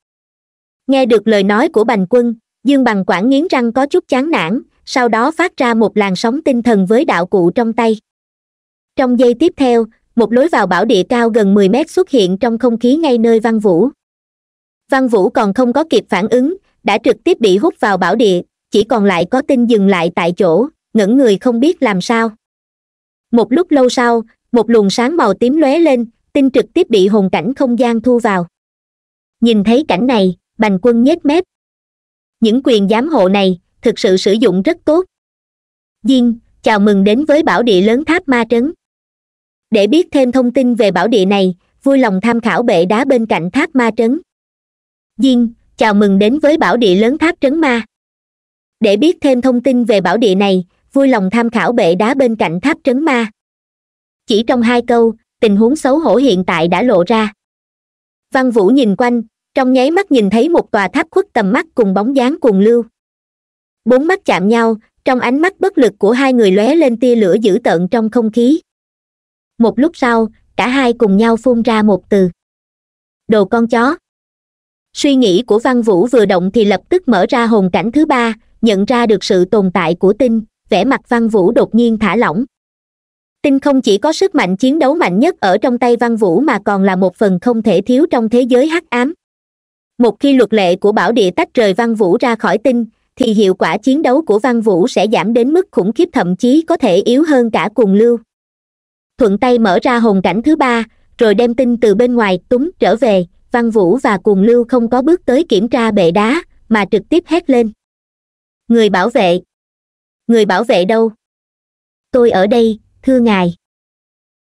nghe được lời nói của bành quân dương bằng quản nghiến răng có chút chán nản sau đó phát ra một làn sóng tinh thần với đạo cụ trong tay trong giây tiếp theo một lối vào bảo địa cao gần mười mét xuất hiện trong không khí ngay nơi văn vũ văn vũ còn không có kịp phản ứng đã trực tiếp bị hút vào bảo địa chỉ còn lại có tin dừng lại tại chỗ ngẩng người không biết làm sao một lúc lâu sau một luồng sáng màu tím lóe lên tinh trực tiếp bị hồn cảnh không gian thu vào nhìn thấy cảnh này bành quân nhếch mép những quyền giám hộ này thực sự sử dụng rất tốt diên chào mừng đến với bảo địa lớn tháp ma trấn để biết thêm thông tin về bảo địa này vui lòng tham khảo bệ đá bên cạnh tháp ma trấn diên chào mừng đến với bảo địa lớn tháp trấn ma để biết thêm thông tin về bảo địa này vui lòng tham khảo bệ đá bên cạnh tháp trấn ma chỉ trong hai câu tình huống xấu hổ hiện tại đã lộ ra văn vũ nhìn quanh trong nháy mắt nhìn thấy một tòa tháp khuất tầm mắt cùng bóng dáng cuồng lưu bốn mắt chạm nhau trong ánh mắt bất lực của hai người lóe lên tia lửa dữ tợn trong không khí một lúc sau cả hai cùng nhau phun ra một từ đồ con chó suy nghĩ của văn vũ vừa động thì lập tức mở ra hồn cảnh thứ ba nhận ra được sự tồn tại của tinh vẻ mặt văn vũ đột nhiên thả lỏng tinh không chỉ có sức mạnh chiến đấu mạnh nhất ở trong tay văn vũ mà còn là một phần không thể thiếu trong thế giới hắc ám một khi luật lệ của bảo địa tách rời văn vũ ra khỏi tinh thì hiệu quả chiến đấu của văn vũ sẽ giảm đến mức khủng khiếp thậm chí có thể yếu hơn cả cùng lưu thuận tay mở ra hồn cảnh thứ ba rồi đem tin từ bên ngoài túng trở về văn vũ và cuồng lưu không có bước tới kiểm tra bệ đá mà trực tiếp hét lên người bảo vệ người bảo vệ đâu tôi ở đây thưa ngài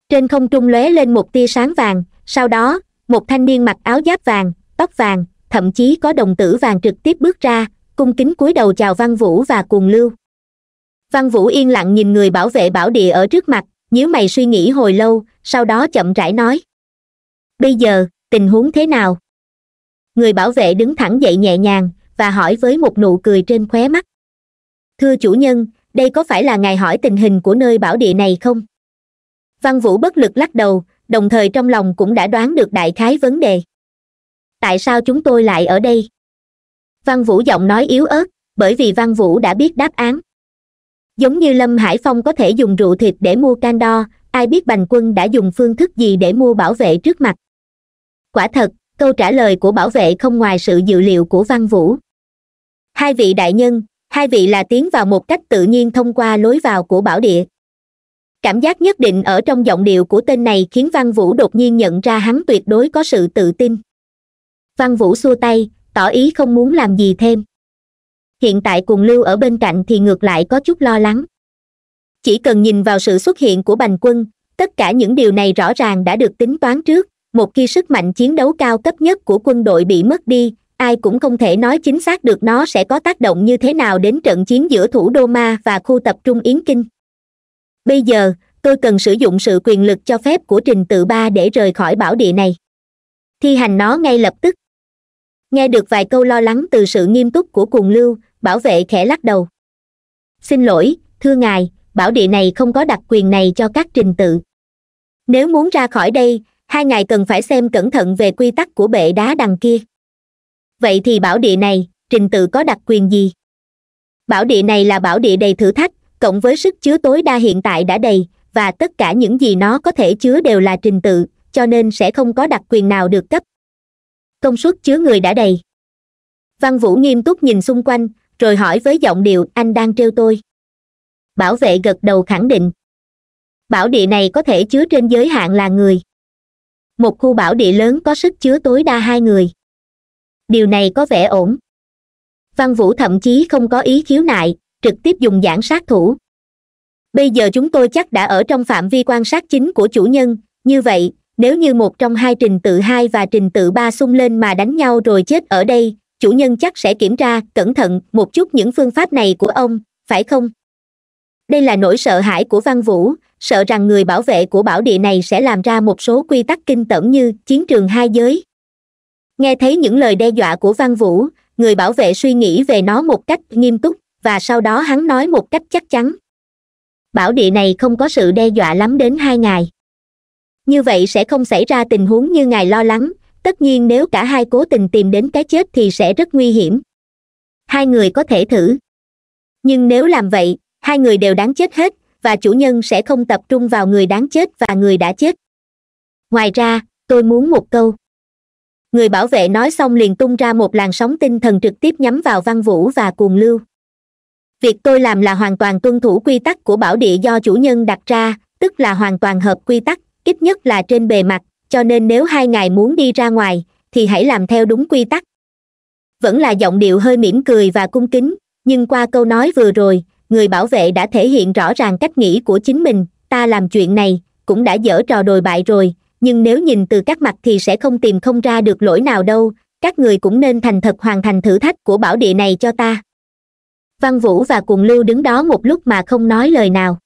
trên không trung lóe lên một tia sáng vàng sau đó một thanh niên mặc áo giáp vàng tóc vàng thậm chí có đồng tử vàng trực tiếp bước ra cung kính cúi đầu chào văn vũ và cuồng lưu văn vũ yên lặng nhìn người bảo vệ bảo địa ở trước mặt nhíu mày suy nghĩ hồi lâu sau đó chậm rãi nói bây giờ tình huống thế nào người bảo vệ đứng thẳng dậy nhẹ nhàng và hỏi với một nụ cười trên khóe mắt thưa chủ nhân đây có phải là ngài hỏi tình hình của nơi bảo địa này không văn vũ bất lực lắc đầu đồng thời trong lòng cũng đã đoán được đại khái vấn đề tại sao chúng tôi lại ở đây văn vũ giọng nói yếu ớt bởi vì văn vũ đã biết đáp án giống như lâm hải phong có thể dùng rượu thịt để mua can đo ai biết bành quân đã dùng phương thức gì để mua bảo vệ trước mặt quả thật câu trả lời của bảo vệ không ngoài sự dự liệu của văn vũ hai vị đại nhân hai vị là tiến vào một cách tự nhiên thông qua lối vào của bảo địa cảm giác nhất định ở trong giọng điệu của tên này khiến văn vũ đột nhiên nhận ra hắn tuyệt đối có sự tự tin văn vũ xua tay tỏ ý không muốn làm gì thêm hiện tại cùng lưu ở bên cạnh thì ngược lại có chút lo lắng chỉ cần nhìn vào sự xuất hiện của bành quân tất cả những điều này rõ ràng đã được tính toán trước một khi sức mạnh chiến đấu cao cấp nhất của quân đội bị mất đi ai cũng không thể nói chính xác được nó sẽ có tác động như thế nào đến trận chiến giữa thủ đô ma và khu tập trung yến kinh bây giờ tôi cần sử dụng sự quyền lực cho phép của trình tự ba để rời khỏi bảo địa này thi hành nó ngay lập tức nghe được vài câu lo lắng từ sự nghiêm túc của cuồng lưu bảo vệ khẽ lắc đầu xin lỗi thưa ngài bảo địa này không có đặc quyền này cho các trình tự nếu muốn ra khỏi đây hai ngài cần phải xem cẩn thận về quy tắc của bệ đá đằng kia vậy thì bảo địa này trình tự có đặc quyền gì bảo địa này là bảo địa đầy thử thách cộng với sức chứa tối đa hiện tại đã đầy và tất cả những gì nó có thể chứa đều là trình tự cho nên sẽ không có đặc quyền nào được cấp công suất chứa người đã đầy văn vũ nghiêm túc nhìn xung quanh rồi hỏi với giọng điệu anh đang trêu tôi bảo vệ gật đầu khẳng định bảo địa này có thể chứa trên giới hạn là người một khu bảo địa lớn có sức chứa tối đa hai người điều này có vẻ ổn văn vũ thậm chí không có ý khiếu nại trực tiếp dùng giảng sát thủ bây giờ chúng tôi chắc đã ở trong phạm vi quan sát chính của chủ nhân như vậy nếu như một trong hai trình tự hai và trình tự ba xung lên mà đánh nhau rồi chết ở đây chủ nhân chắc sẽ kiểm tra cẩn thận một chút những phương pháp này của ông phải không đây là nỗi sợ hãi của văn vũ sợ rằng người bảo vệ của bảo địa này sẽ làm ra một số quy tắc kinh tởm như chiến trường hai giới nghe thấy những lời đe dọa của văn vũ người bảo vệ suy nghĩ về nó một cách nghiêm túc và sau đó hắn nói một cách chắc chắn bảo địa này không có sự đe dọa lắm đến hai ngày như vậy sẽ không xảy ra tình huống như ngài lo lắng tất nhiên nếu cả hai cố tình tìm đến cái chết thì sẽ rất nguy hiểm hai người có thể thử nhưng nếu làm vậy hai người đều đáng chết hết và chủ nhân sẽ không tập trung vào người đáng chết và người đã chết ngoài ra tôi muốn một câu người bảo vệ nói xong liền tung ra một làn sóng tinh thần trực tiếp nhắm vào văn vũ và cuồng lưu việc tôi làm là hoàn toàn tuân thủ quy tắc của bảo địa do chủ nhân đặt ra tức là hoàn toàn hợp quy tắc ít nhất là trên bề mặt cho nên nếu hai ngài muốn đi ra ngoài thì hãy làm theo đúng quy tắc vẫn là giọng điệu hơi mỉm cười và cung kính nhưng qua câu nói vừa rồi người bảo vệ đã thể hiện rõ ràng cách nghĩ của chính mình ta làm chuyện này cũng đã dở trò đồi bại rồi nhưng nếu nhìn từ các mặt thì sẽ không tìm không ra được lỗi nào đâu các người cũng nên thành thật hoàn thành thử thách của bảo địa này cho ta văn vũ và Cuồng lưu đứng đó một lúc mà không nói lời nào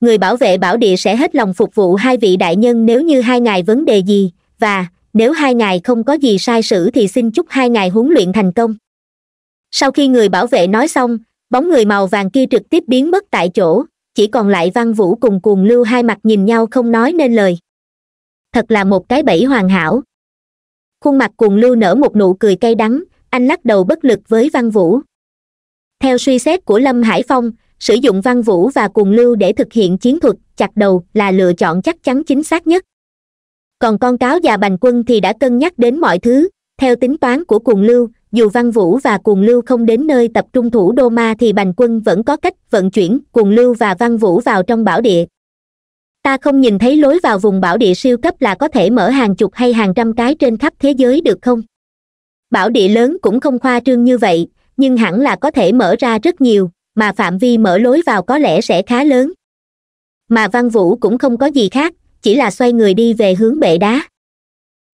người bảo vệ bảo địa sẽ hết lòng phục vụ hai vị đại nhân nếu như hai ngài vấn đề gì và nếu hai ngài không có gì sai sử thì xin chúc hai ngài huấn luyện thành công sau khi người bảo vệ nói xong bóng người màu vàng kia trực tiếp biến mất tại chỗ chỉ còn lại văn vũ cùng cuồng lưu hai mặt nhìn nhau không nói nên lời thật là một cái bẫy hoàn hảo khuôn mặt cuồng lưu nở một nụ cười cay đắng anh lắc đầu bất lực với văn vũ theo suy xét của lâm hải phong sử dụng văn vũ và cuồng lưu để thực hiện chiến thuật chặt đầu là lựa chọn chắc chắn chính xác nhất còn con cáo già bành quân thì đã cân nhắc đến mọi thứ theo tính toán của cuồng lưu dù văn vũ và cuồng lưu không đến nơi tập trung thủ đô ma thì bành quân vẫn có cách vận chuyển cuồng lưu và văn vũ vào trong bảo địa ta không nhìn thấy lối vào vùng bảo địa siêu cấp là có thể mở hàng chục hay hàng trăm cái trên khắp thế giới được không bảo địa lớn cũng không khoa trương như vậy nhưng hẳn là có thể mở ra rất nhiều mà phạm vi mở lối vào có lẽ sẽ khá lớn mà văn vũ cũng không có gì khác chỉ là xoay người đi về hướng bệ đá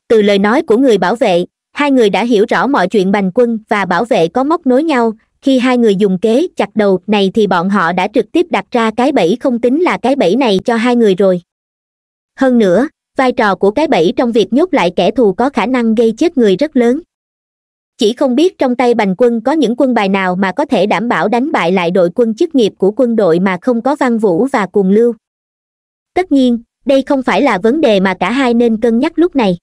từ lời nói của người bảo vệ hai người đã hiểu rõ mọi chuyện bành quân và bảo vệ có móc nối nhau khi hai người dùng kế chặt đầu này thì bọn họ đã trực tiếp đặt ra cái bẫy không tính là cái bẫy này cho hai người rồi hơn nữa vai trò của cái bẫy trong việc nhốt lại kẻ thù có khả năng gây chết người rất lớn chỉ không biết trong tay bành quân có những quân bài nào mà có thể đảm bảo đánh bại lại đội quân chức nghiệp của quân đội mà không có văn vũ và cuồng lưu tất nhiên đây không phải là vấn đề mà cả hai nên cân nhắc lúc này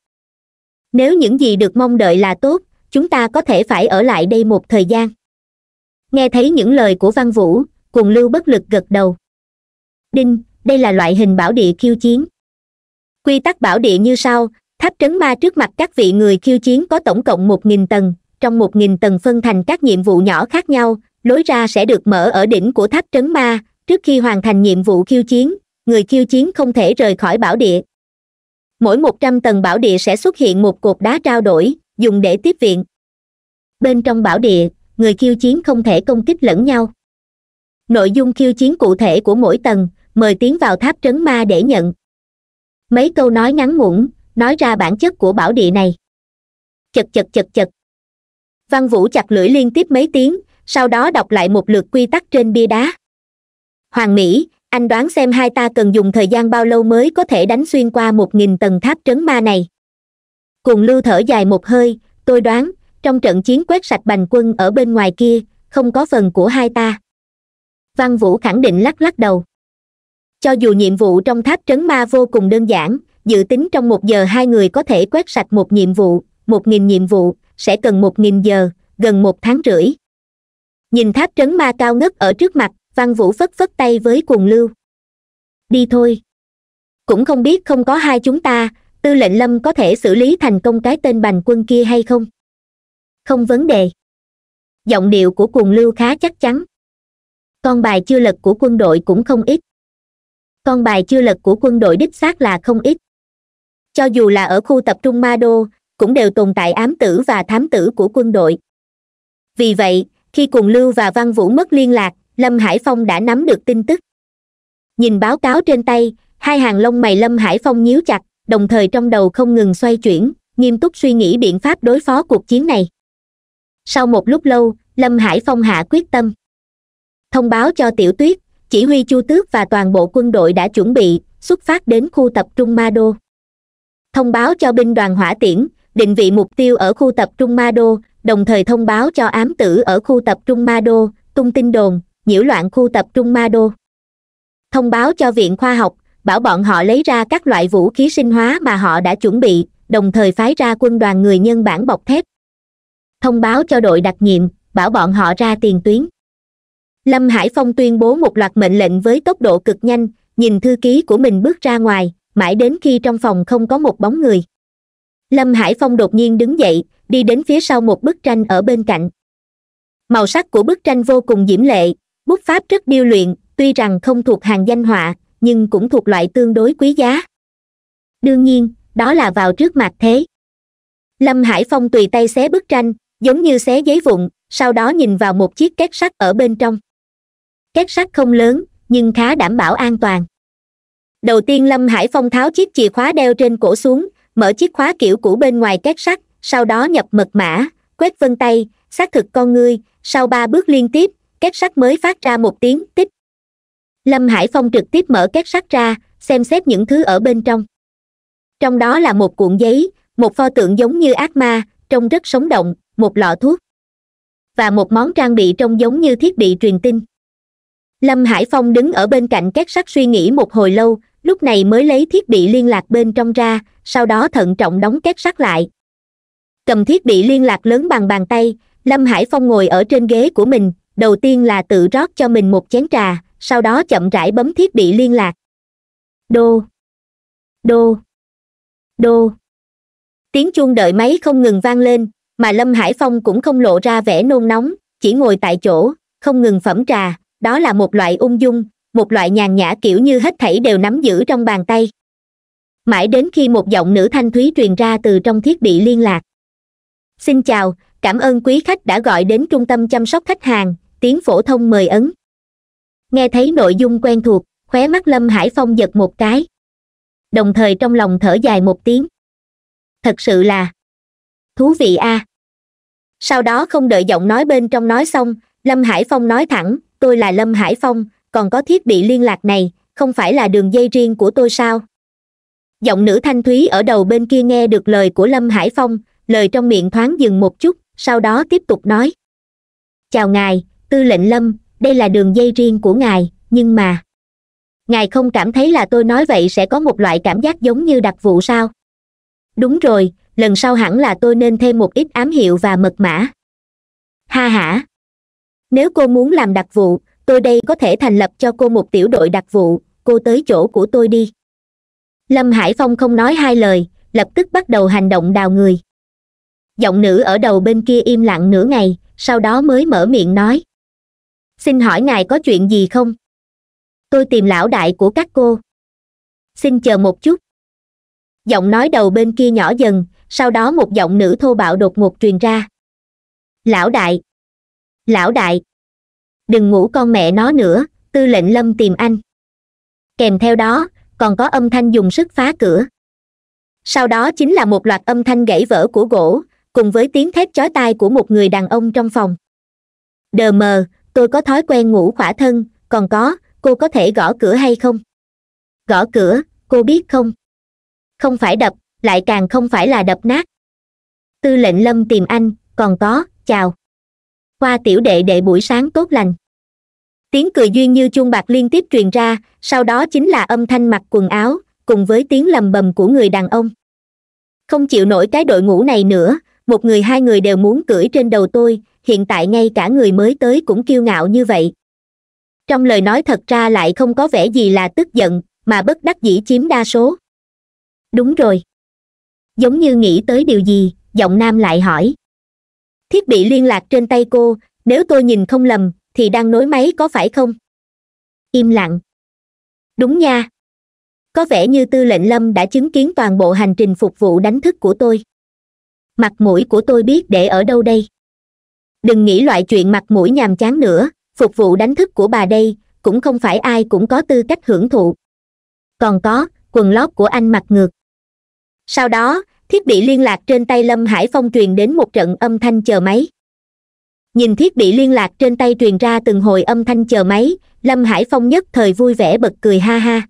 nếu những gì được mong đợi là tốt chúng ta có thể phải ở lại đây một thời gian nghe thấy những lời của văn vũ cuồng lưu bất lực gật đầu đinh đây là loại hình bảo địa khiêu chiến quy tắc bảo địa như sau tháp trấn ma trước mặt các vị người khiêu chiến có tổng cộng một nghìn tầng trong một nghìn tầng phân thành các nhiệm vụ nhỏ khác nhau lối ra sẽ được mở ở đỉnh của tháp trấn ma trước khi hoàn thành nhiệm vụ khiêu chiến người khiêu chiến không thể rời khỏi bảo địa mỗi một trăm tầng bảo địa sẽ xuất hiện một cột đá trao đổi dùng để tiếp viện bên trong bảo địa người khiêu chiến không thể công kích lẫn nhau nội dung khiêu chiến cụ thể của mỗi tầng mời tiến vào tháp trấn ma để nhận mấy câu nói ngắn ngủn nói ra bản chất của bảo địa này chật chật chật chật văn vũ chặt lưỡi liên tiếp mấy tiếng sau đó đọc lại một lượt quy tắc trên bia đá hoàng mỹ anh đoán xem hai ta cần dùng thời gian bao lâu mới có thể đánh xuyên qua một nghìn tầng tháp trấn ma này cùng lưu thở dài một hơi tôi đoán trong trận chiến quét sạch bành quân ở bên ngoài kia không có phần của hai ta văn vũ khẳng định lắc lắc đầu cho dù nhiệm vụ trong tháp trấn ma vô cùng đơn giản dự tính trong một giờ hai người có thể quét sạch một nhiệm vụ một nghìn nhiệm vụ sẽ cần một nghìn giờ gần một tháng rưỡi nhìn tháp trấn ma cao ngất ở trước mặt văn vũ phất phất tay với cuồng lưu đi thôi cũng không biết không có hai chúng ta tư lệnh lâm có thể xử lý thành công cái tên bành quân kia hay không không vấn đề giọng điệu của cuồng lưu khá chắc chắn con bài chưa lật của quân đội cũng không ít con bài chưa lật của quân đội đích xác là không ít cho dù là ở khu tập trung ma đô cũng đều tồn tại ám tử và thám tử của quân đội vì vậy khi cùng lưu và văn vũ mất liên lạc lâm hải phong đã nắm được tin tức nhìn báo cáo trên tay hai hàng lông mày lâm hải phong nhíu chặt đồng thời trong đầu không ngừng xoay chuyển nghiêm túc suy nghĩ biện pháp đối phó cuộc chiến này sau một lúc lâu lâm hải phong hạ quyết tâm thông báo cho tiểu tuyết chỉ huy chu tước và toàn bộ quân đội đã chuẩn bị xuất phát đến khu tập trung ma đô thông báo cho binh đoàn hỏa tiễn định vị mục tiêu ở khu tập trung ma đô đồng thời thông báo cho ám tử ở khu tập trung ma đô tung tin đồn nhiễu loạn khu tập trung ma đô thông báo cho viện khoa học bảo bọn họ lấy ra các loại vũ khí sinh hóa mà họ đã chuẩn bị đồng thời phái ra quân đoàn người nhân bản bọc thép thông báo cho đội đặc nhiệm bảo bọn họ ra tiền tuyến lâm hải phong tuyên bố một loạt mệnh lệnh với tốc độ cực nhanh nhìn thư ký của mình bước ra ngoài mãi đến khi trong phòng không có một bóng người lâm hải phong đột nhiên đứng dậy đi đến phía sau một bức tranh ở bên cạnh màu sắc của bức tranh vô cùng diễm lệ bút pháp rất điêu luyện tuy rằng không thuộc hàng danh họa nhưng cũng thuộc loại tương đối quý giá đương nhiên đó là vào trước mặt thế lâm hải phong tùy tay xé bức tranh giống như xé giấy vụn sau đó nhìn vào một chiếc két sắt ở bên trong két sắt không lớn nhưng khá đảm bảo an toàn đầu tiên lâm hải phong tháo chiếc chìa khóa đeo trên cổ xuống mở chiếc khóa kiểu cũ bên ngoài két sắt sau đó nhập mật mã quét vân tay xác thực con ngươi sau ba bước liên tiếp két sắt mới phát ra một tiếng tích lâm hải phong trực tiếp mở két sắt ra xem xét những thứ ở bên trong trong đó là một cuộn giấy một pho tượng giống như ác ma trông rất sống động một lọ thuốc và một món trang bị trông giống như thiết bị truyền tin lâm hải phong đứng ở bên cạnh két sắt suy nghĩ một hồi lâu lúc này mới lấy thiết bị liên lạc bên trong ra sau đó thận trọng đóng két sắt lại cầm thiết bị liên lạc lớn bằng bàn tay lâm hải phong ngồi ở trên ghế của mình đầu tiên là tự rót cho mình một chén trà sau đó chậm rãi bấm thiết bị liên lạc đô đô đô tiếng chuông đợi máy không ngừng vang lên mà lâm hải phong cũng không lộ ra vẻ nôn nóng chỉ ngồi tại chỗ không ngừng phẩm trà đó là một loại ung dung một loại nhàn nhã kiểu như hết thảy đều nắm giữ trong bàn tay mãi đến khi một giọng nữ thanh thúy truyền ra từ trong thiết bị liên lạc xin chào cảm ơn quý khách đã gọi đến trung tâm chăm sóc khách hàng tiếng phổ thông mời ấn nghe thấy nội dung quen thuộc khóe mắt lâm hải phong giật một cái đồng thời trong lòng thở dài một tiếng thật sự là thú vị a à. sau đó không đợi giọng nói bên trong nói xong lâm hải phong nói thẳng tôi là lâm hải phong còn có thiết bị liên lạc này không phải là đường dây riêng của tôi sao giọng nữ thanh thúy ở đầu bên kia nghe được lời của lâm hải phong lời trong miệng thoáng dừng một chút sau đó tiếp tục nói chào ngài tư lệnh lâm đây là đường dây riêng của ngài nhưng mà ngài không cảm thấy là tôi nói vậy sẽ có một loại cảm giác giống như đặc vụ sao đúng rồi lần sau hẳn là tôi nên thêm một ít ám hiệu và mật mã ha hả nếu cô muốn làm đặc vụ tôi đây có thể thành lập cho cô một tiểu đội đặc vụ cô tới chỗ của tôi đi lâm hải phong không nói hai lời lập tức bắt đầu hành động đào người giọng nữ ở đầu bên kia im lặng nửa ngày sau đó mới mở miệng nói xin hỏi ngài có chuyện gì không tôi tìm lão đại của các cô xin chờ một chút giọng nói đầu bên kia nhỏ dần sau đó một giọng nữ thô bạo đột ngột truyền ra lão đại lão đại đừng ngủ con mẹ nó nữa tư lệnh lâm tìm anh kèm theo đó còn có âm thanh dùng sức phá cửa sau đó chính là một loạt âm thanh gãy vỡ của gỗ cùng với tiếng thét chói tai của một người đàn ông trong phòng đờ mờ tôi có thói quen ngủ khỏa thân còn có cô có thể gõ cửa hay không gõ cửa cô biết không không phải đập lại càng không phải là đập nát tư lệnh lâm tìm anh còn có chào qua tiểu đệ đệ buổi sáng tốt lành tiếng cười duyên như chuông bạc liên tiếp truyền ra sau đó chính là âm thanh mặc quần áo cùng với tiếng lầm bầm của người đàn ông không chịu nổi cái đội ngũ này nữa một người hai người đều muốn cưỡi trên đầu tôi hiện tại ngay cả người mới tới cũng kiêu ngạo như vậy trong lời nói thật ra lại không có vẻ gì là tức giận mà bất đắc dĩ chiếm đa số đúng rồi giống như nghĩ tới điều gì giọng nam lại hỏi thiết bị liên lạc trên tay cô nếu tôi nhìn không lầm thì đang nối máy có phải không im lặng đúng nha có vẻ như tư lệnh lâm đã chứng kiến toàn bộ hành trình phục vụ đánh thức của tôi mặt mũi của tôi biết để ở đâu đây đừng nghĩ loại chuyện mặt mũi nhàm chán nữa phục vụ đánh thức của bà đây cũng không phải ai cũng có tư cách hưởng thụ còn có quần lót của anh mặc ngược sau đó thiết bị liên lạc trên tay lâm hải phong truyền đến một trận âm thanh chờ máy nhìn thiết bị liên lạc trên tay truyền ra từng hồi âm thanh chờ máy lâm hải phong nhất thời vui vẻ bật cười ha ha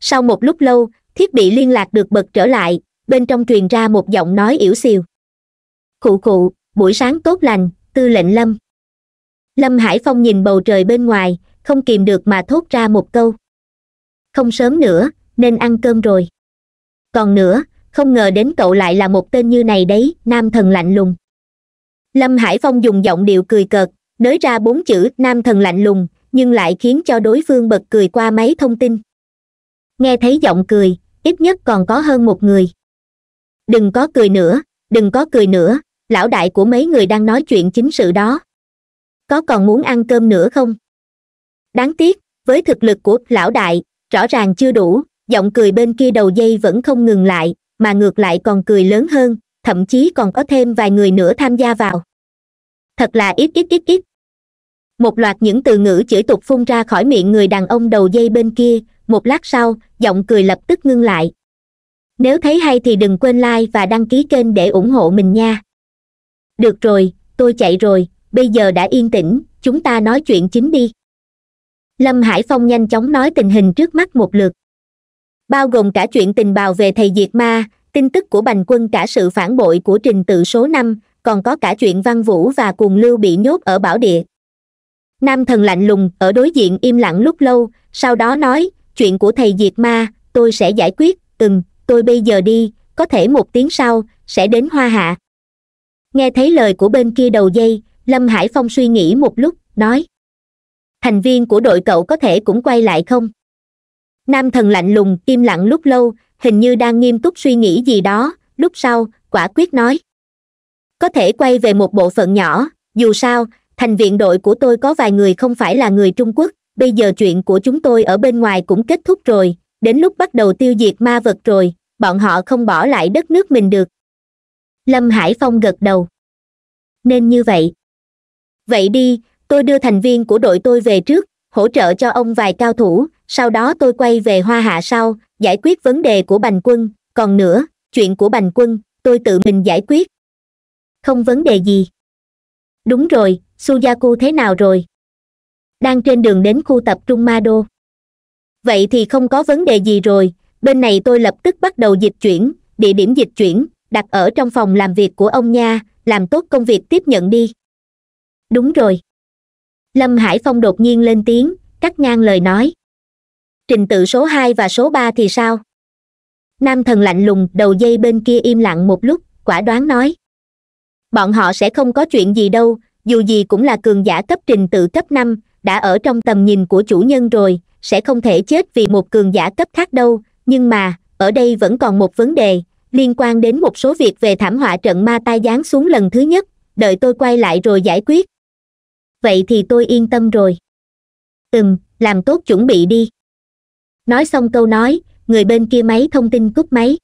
sau một lúc lâu thiết bị liên lạc được bật trở lại bên trong truyền ra một giọng nói yểu xìu cụ cụ, buổi sáng tốt lành tư lệnh lâm lâm hải phong nhìn bầu trời bên ngoài không kìm được mà thốt ra một câu không sớm nữa nên ăn cơm rồi còn nữa không ngờ đến cậu lại là một tên như này đấy nam thần lạnh lùng lâm hải phong dùng giọng điệu cười cợt nới ra bốn chữ nam thần lạnh lùng nhưng lại khiến cho đối phương bật cười qua máy thông tin nghe thấy giọng cười ít nhất còn có hơn một người đừng có cười nữa đừng có cười nữa lão đại của mấy người đang nói chuyện chính sự đó có còn muốn ăn cơm nữa không đáng tiếc với thực lực của lão đại rõ ràng chưa đủ giọng cười bên kia đầu dây vẫn không ngừng lại mà ngược lại còn cười lớn hơn thậm chí còn có thêm vài người nữa tham gia vào thật là ít ít ít ít một loạt những từ ngữ chửi tục phun ra khỏi miệng người đàn ông đầu dây bên kia một lát sau giọng cười lập tức ngưng lại nếu thấy hay thì đừng quên like và đăng ký kênh để ủng hộ mình nha được rồi tôi chạy rồi bây giờ đã yên tĩnh chúng ta nói chuyện chính đi lâm hải phong nhanh chóng nói tình hình trước mắt một lượt bao gồm cả chuyện tình bào về thầy diệt ma tin tức của bành quân cả sự phản bội của trình tự số năm còn có cả chuyện văn vũ và cuồng lưu bị nhốt ở bảo địa nam thần lạnh lùng ở đối diện im lặng lúc lâu sau đó nói chuyện của thầy diệt ma tôi sẽ giải quyết từng. tôi bây giờ đi có thể một tiếng sau sẽ đến hoa hạ nghe thấy lời của bên kia đầu dây lâm hải phong suy nghĩ một lúc nói thành viên của đội cậu có thể cũng quay lại không nam thần lạnh lùng im lặng lúc lâu hình như đang nghiêm túc suy nghĩ gì đó lúc sau quả quyết nói có thể quay về một bộ phận nhỏ dù sao thành viện đội của tôi có vài người không phải là người trung quốc bây giờ chuyện của chúng tôi ở bên ngoài cũng kết thúc rồi đến lúc bắt đầu tiêu diệt ma vật rồi bọn họ không bỏ lại đất nước mình được lâm hải phong gật đầu nên như vậy vậy đi tôi đưa thành viên của đội tôi về trước hỗ trợ cho ông vài cao thủ sau đó tôi quay về hoa hạ sau giải quyết vấn đề của bành quân còn nữa chuyện của bành quân tôi tự mình giải quyết không vấn đề gì đúng rồi suzaku thế nào rồi đang trên đường đến khu tập trung ma đô vậy thì không có vấn đề gì rồi bên này tôi lập tức bắt đầu dịch chuyển địa điểm dịch chuyển đặt ở trong phòng làm việc của ông nha làm tốt công việc tiếp nhận đi đúng rồi lâm hải phong đột nhiên lên tiếng cắt ngang lời nói trình tự số hai và số ba thì sao nam thần lạnh lùng đầu dây bên kia im lặng một lúc quả đoán nói bọn họ sẽ không có chuyện gì đâu dù gì cũng là cường giả cấp trình tự cấp năm đã ở trong tầm nhìn của chủ nhân rồi sẽ không thể chết vì một cường giả cấp khác đâu nhưng mà ở đây vẫn còn một vấn đề liên quan đến một số việc về thảm họa trận ma tai giáng xuống lần thứ nhất đợi tôi quay lại rồi giải quyết vậy thì tôi yên tâm rồi ừm làm tốt chuẩn bị đi nói xong câu nói người bên kia máy thông tin cúp máy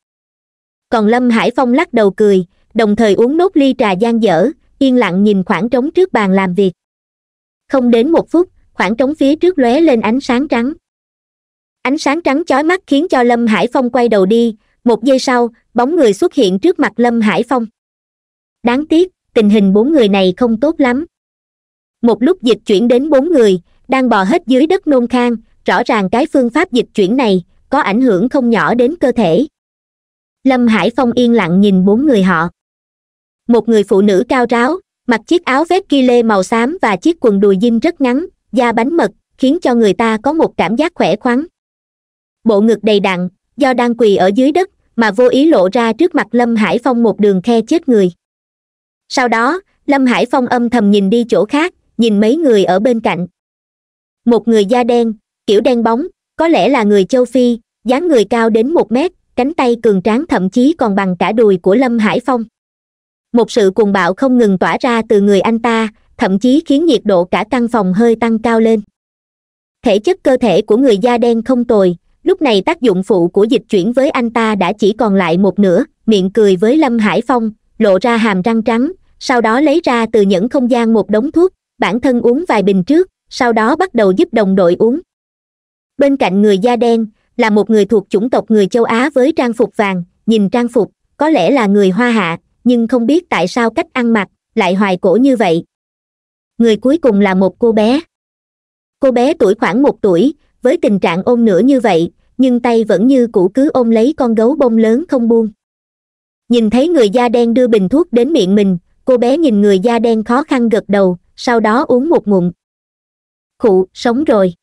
còn lâm hải phong lắc đầu cười đồng thời uống nốt ly trà gian dở yên lặng nhìn khoảng trống trước bàn làm việc không đến một phút khoảng trống phía trước lóe lên ánh sáng trắng ánh sáng trắng chói mắt khiến cho lâm hải phong quay đầu đi một giây sau bóng người xuất hiện trước mặt lâm hải phong đáng tiếc tình hình bốn người này không tốt lắm một lúc dịch chuyển đến bốn người đang bò hết dưới đất nôn khang rõ ràng cái phương pháp dịch chuyển này có ảnh hưởng không nhỏ đến cơ thể lâm hải phong yên lặng nhìn bốn người họ một người phụ nữ cao ráo mặc chiếc áo vest ghi lê màu xám và chiếc quần đùi dinh rất ngắn da bánh mật khiến cho người ta có một cảm giác khỏe khoắn bộ ngực đầy đặn do đang quỳ ở dưới đất mà vô ý lộ ra trước mặt lâm hải phong một đường khe chết người sau đó lâm hải phong âm thầm nhìn đi chỗ khác nhìn mấy người ở bên cạnh một người da đen kiểu đen bóng có lẽ là người châu phi dáng người cao đến một mét cánh tay cường tráng thậm chí còn bằng cả đùi của lâm hải phong một sự cuồng bạo không ngừng tỏa ra từ người anh ta thậm chí khiến nhiệt độ cả căn phòng hơi tăng cao lên thể chất cơ thể của người da đen không tồi lúc này tác dụng phụ của dịch chuyển với anh ta đã chỉ còn lại một nửa miệng cười với lâm hải phong lộ ra hàm răng trắng sau đó lấy ra từ những không gian một đống thuốc bản thân uống vài bình trước sau đó bắt đầu giúp đồng đội uống bên cạnh người da đen là một người thuộc chủng tộc người châu á với trang phục vàng nhìn trang phục có lẽ là người hoa hạ nhưng không biết tại sao cách ăn mặc lại hoài cổ như vậy người cuối cùng là một cô bé cô bé tuổi khoảng một tuổi với tình trạng ôm nửa như vậy nhưng tay vẫn như cũ cứ ôm lấy con gấu bông lớn không buông nhìn thấy người da đen đưa bình thuốc đến miệng mình cô bé nhìn người da đen khó khăn gật đầu sau đó uống một ngụm khụ sống rồi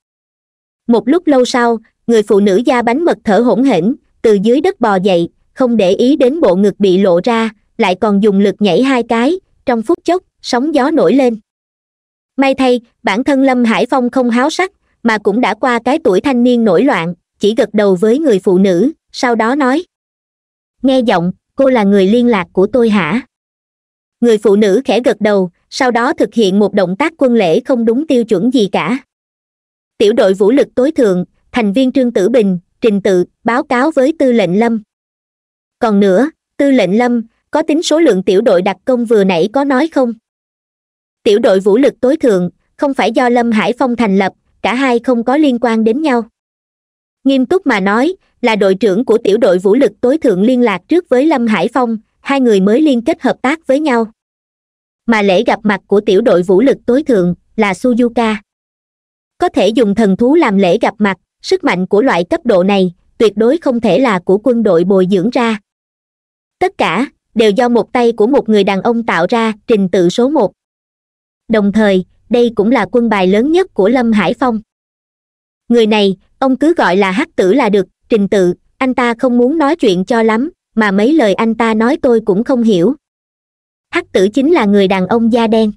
một lúc lâu sau người phụ nữ da bánh mật thở hổn hển từ dưới đất bò dậy không để ý đến bộ ngực bị lộ ra lại còn dùng lực nhảy hai cái trong phút chốc sóng gió nổi lên may thay bản thân lâm hải phong không háo sắc mà cũng đã qua cái tuổi thanh niên nổi loạn chỉ gật đầu với người phụ nữ sau đó nói nghe giọng cô là người liên lạc của tôi hả người phụ nữ khẽ gật đầu sau đó thực hiện một động tác quân lễ không đúng tiêu chuẩn gì cả tiểu đội vũ lực tối thượng thành viên trương tử bình trình tự báo cáo với tư lệnh lâm còn nữa tư lệnh lâm có tính số lượng tiểu đội đặc công vừa nãy có nói không tiểu đội vũ lực tối thượng không phải do lâm hải phong thành lập cả hai không có liên quan đến nhau nghiêm túc mà nói là đội trưởng của tiểu đội vũ lực tối thượng liên lạc trước với lâm hải phong hai người mới liên kết hợp tác với nhau mà lễ gặp mặt của tiểu đội vũ lực tối thượng là suzuka có thể dùng thần thú làm lễ gặp mặt sức mạnh của loại cấp độ này tuyệt đối không thể là của quân đội bồi dưỡng ra tất cả đều do một tay của một người đàn ông tạo ra trình tự số một đồng thời đây cũng là quân bài lớn nhất của lâm hải phong người này ông cứ gọi là hắc tử là được trình tự anh ta không muốn nói chuyện cho lắm mà mấy lời anh ta nói tôi cũng không hiểu hắc tử chính là người đàn ông da đen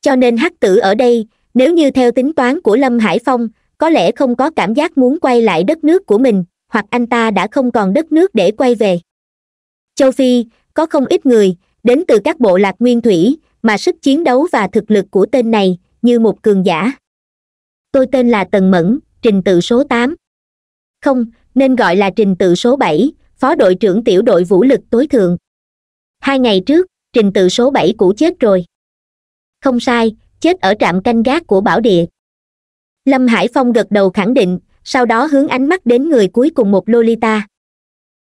cho nên hắc tử ở đây nếu như theo tính toán của lâm hải phong có lẽ không có cảm giác muốn quay lại đất nước của mình hoặc anh ta đã không còn đất nước để quay về châu phi có không ít người đến từ các bộ lạc nguyên thủy mà sức chiến đấu và thực lực của tên này như một cường giả tôi tên là tần mẫn trình tự số tám không nên gọi là trình tự số bảy phó đội trưởng tiểu đội vũ lực tối thượng hai ngày trước trình tự số bảy cũ chết rồi không sai chết ở trạm canh gác của bảo địa lâm hải phong gật đầu khẳng định sau đó hướng ánh mắt đến người cuối cùng một lolita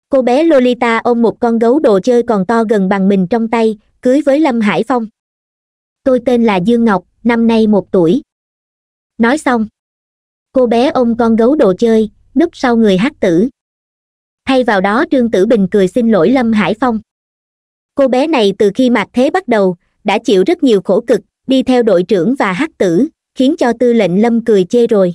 cô bé lolita ôm một con gấu đồ chơi còn to gần bằng mình trong tay cưới với lâm hải phong tôi tên là dương ngọc năm nay một tuổi nói xong cô bé ôm con gấu đồ chơi núp sau người hát tử thay vào đó trương tử bình cười xin lỗi lâm hải phong cô bé này từ khi mạc thế bắt đầu đã chịu rất nhiều khổ cực đi theo đội trưởng và hắc tử khiến cho tư lệnh lâm cười chê rồi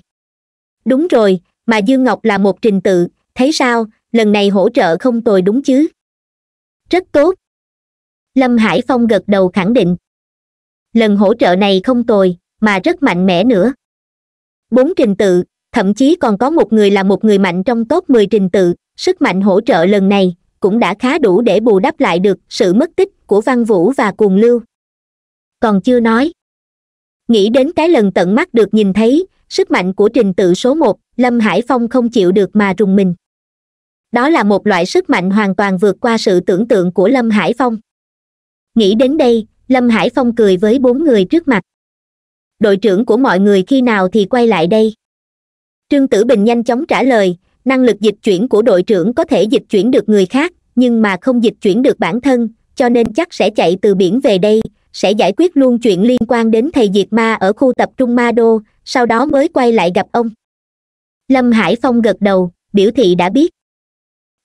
đúng rồi mà dương ngọc là một trình tự thấy sao lần này hỗ trợ không tồi đúng chứ rất tốt lâm hải phong gật đầu khẳng định lần hỗ trợ này không tồi mà rất mạnh mẽ nữa bốn trình tự thậm chí còn có một người là một người mạnh trong top mười trình tự sức mạnh hỗ trợ lần này cũng đã khá đủ để bù đắp lại được sự mất tích của văn vũ và cuồng lưu còn chưa nói nghĩ đến cái lần tận mắt được nhìn thấy sức mạnh của trình tự số một lâm hải phong không chịu được mà rùng mình đó là một loại sức mạnh hoàn toàn vượt qua sự tưởng tượng của lâm hải phong nghĩ đến đây lâm hải phong cười với bốn người trước mặt đội trưởng của mọi người khi nào thì quay lại đây trương tử bình nhanh chóng trả lời năng lực dịch chuyển của đội trưởng có thể dịch chuyển được người khác nhưng mà không dịch chuyển được bản thân cho nên chắc sẽ chạy từ biển về đây sẽ giải quyết luôn chuyện liên quan đến thầy diệt ma ở khu tập trung ma đô sau đó mới quay lại gặp ông lâm hải phong gật đầu biểu thị đã biết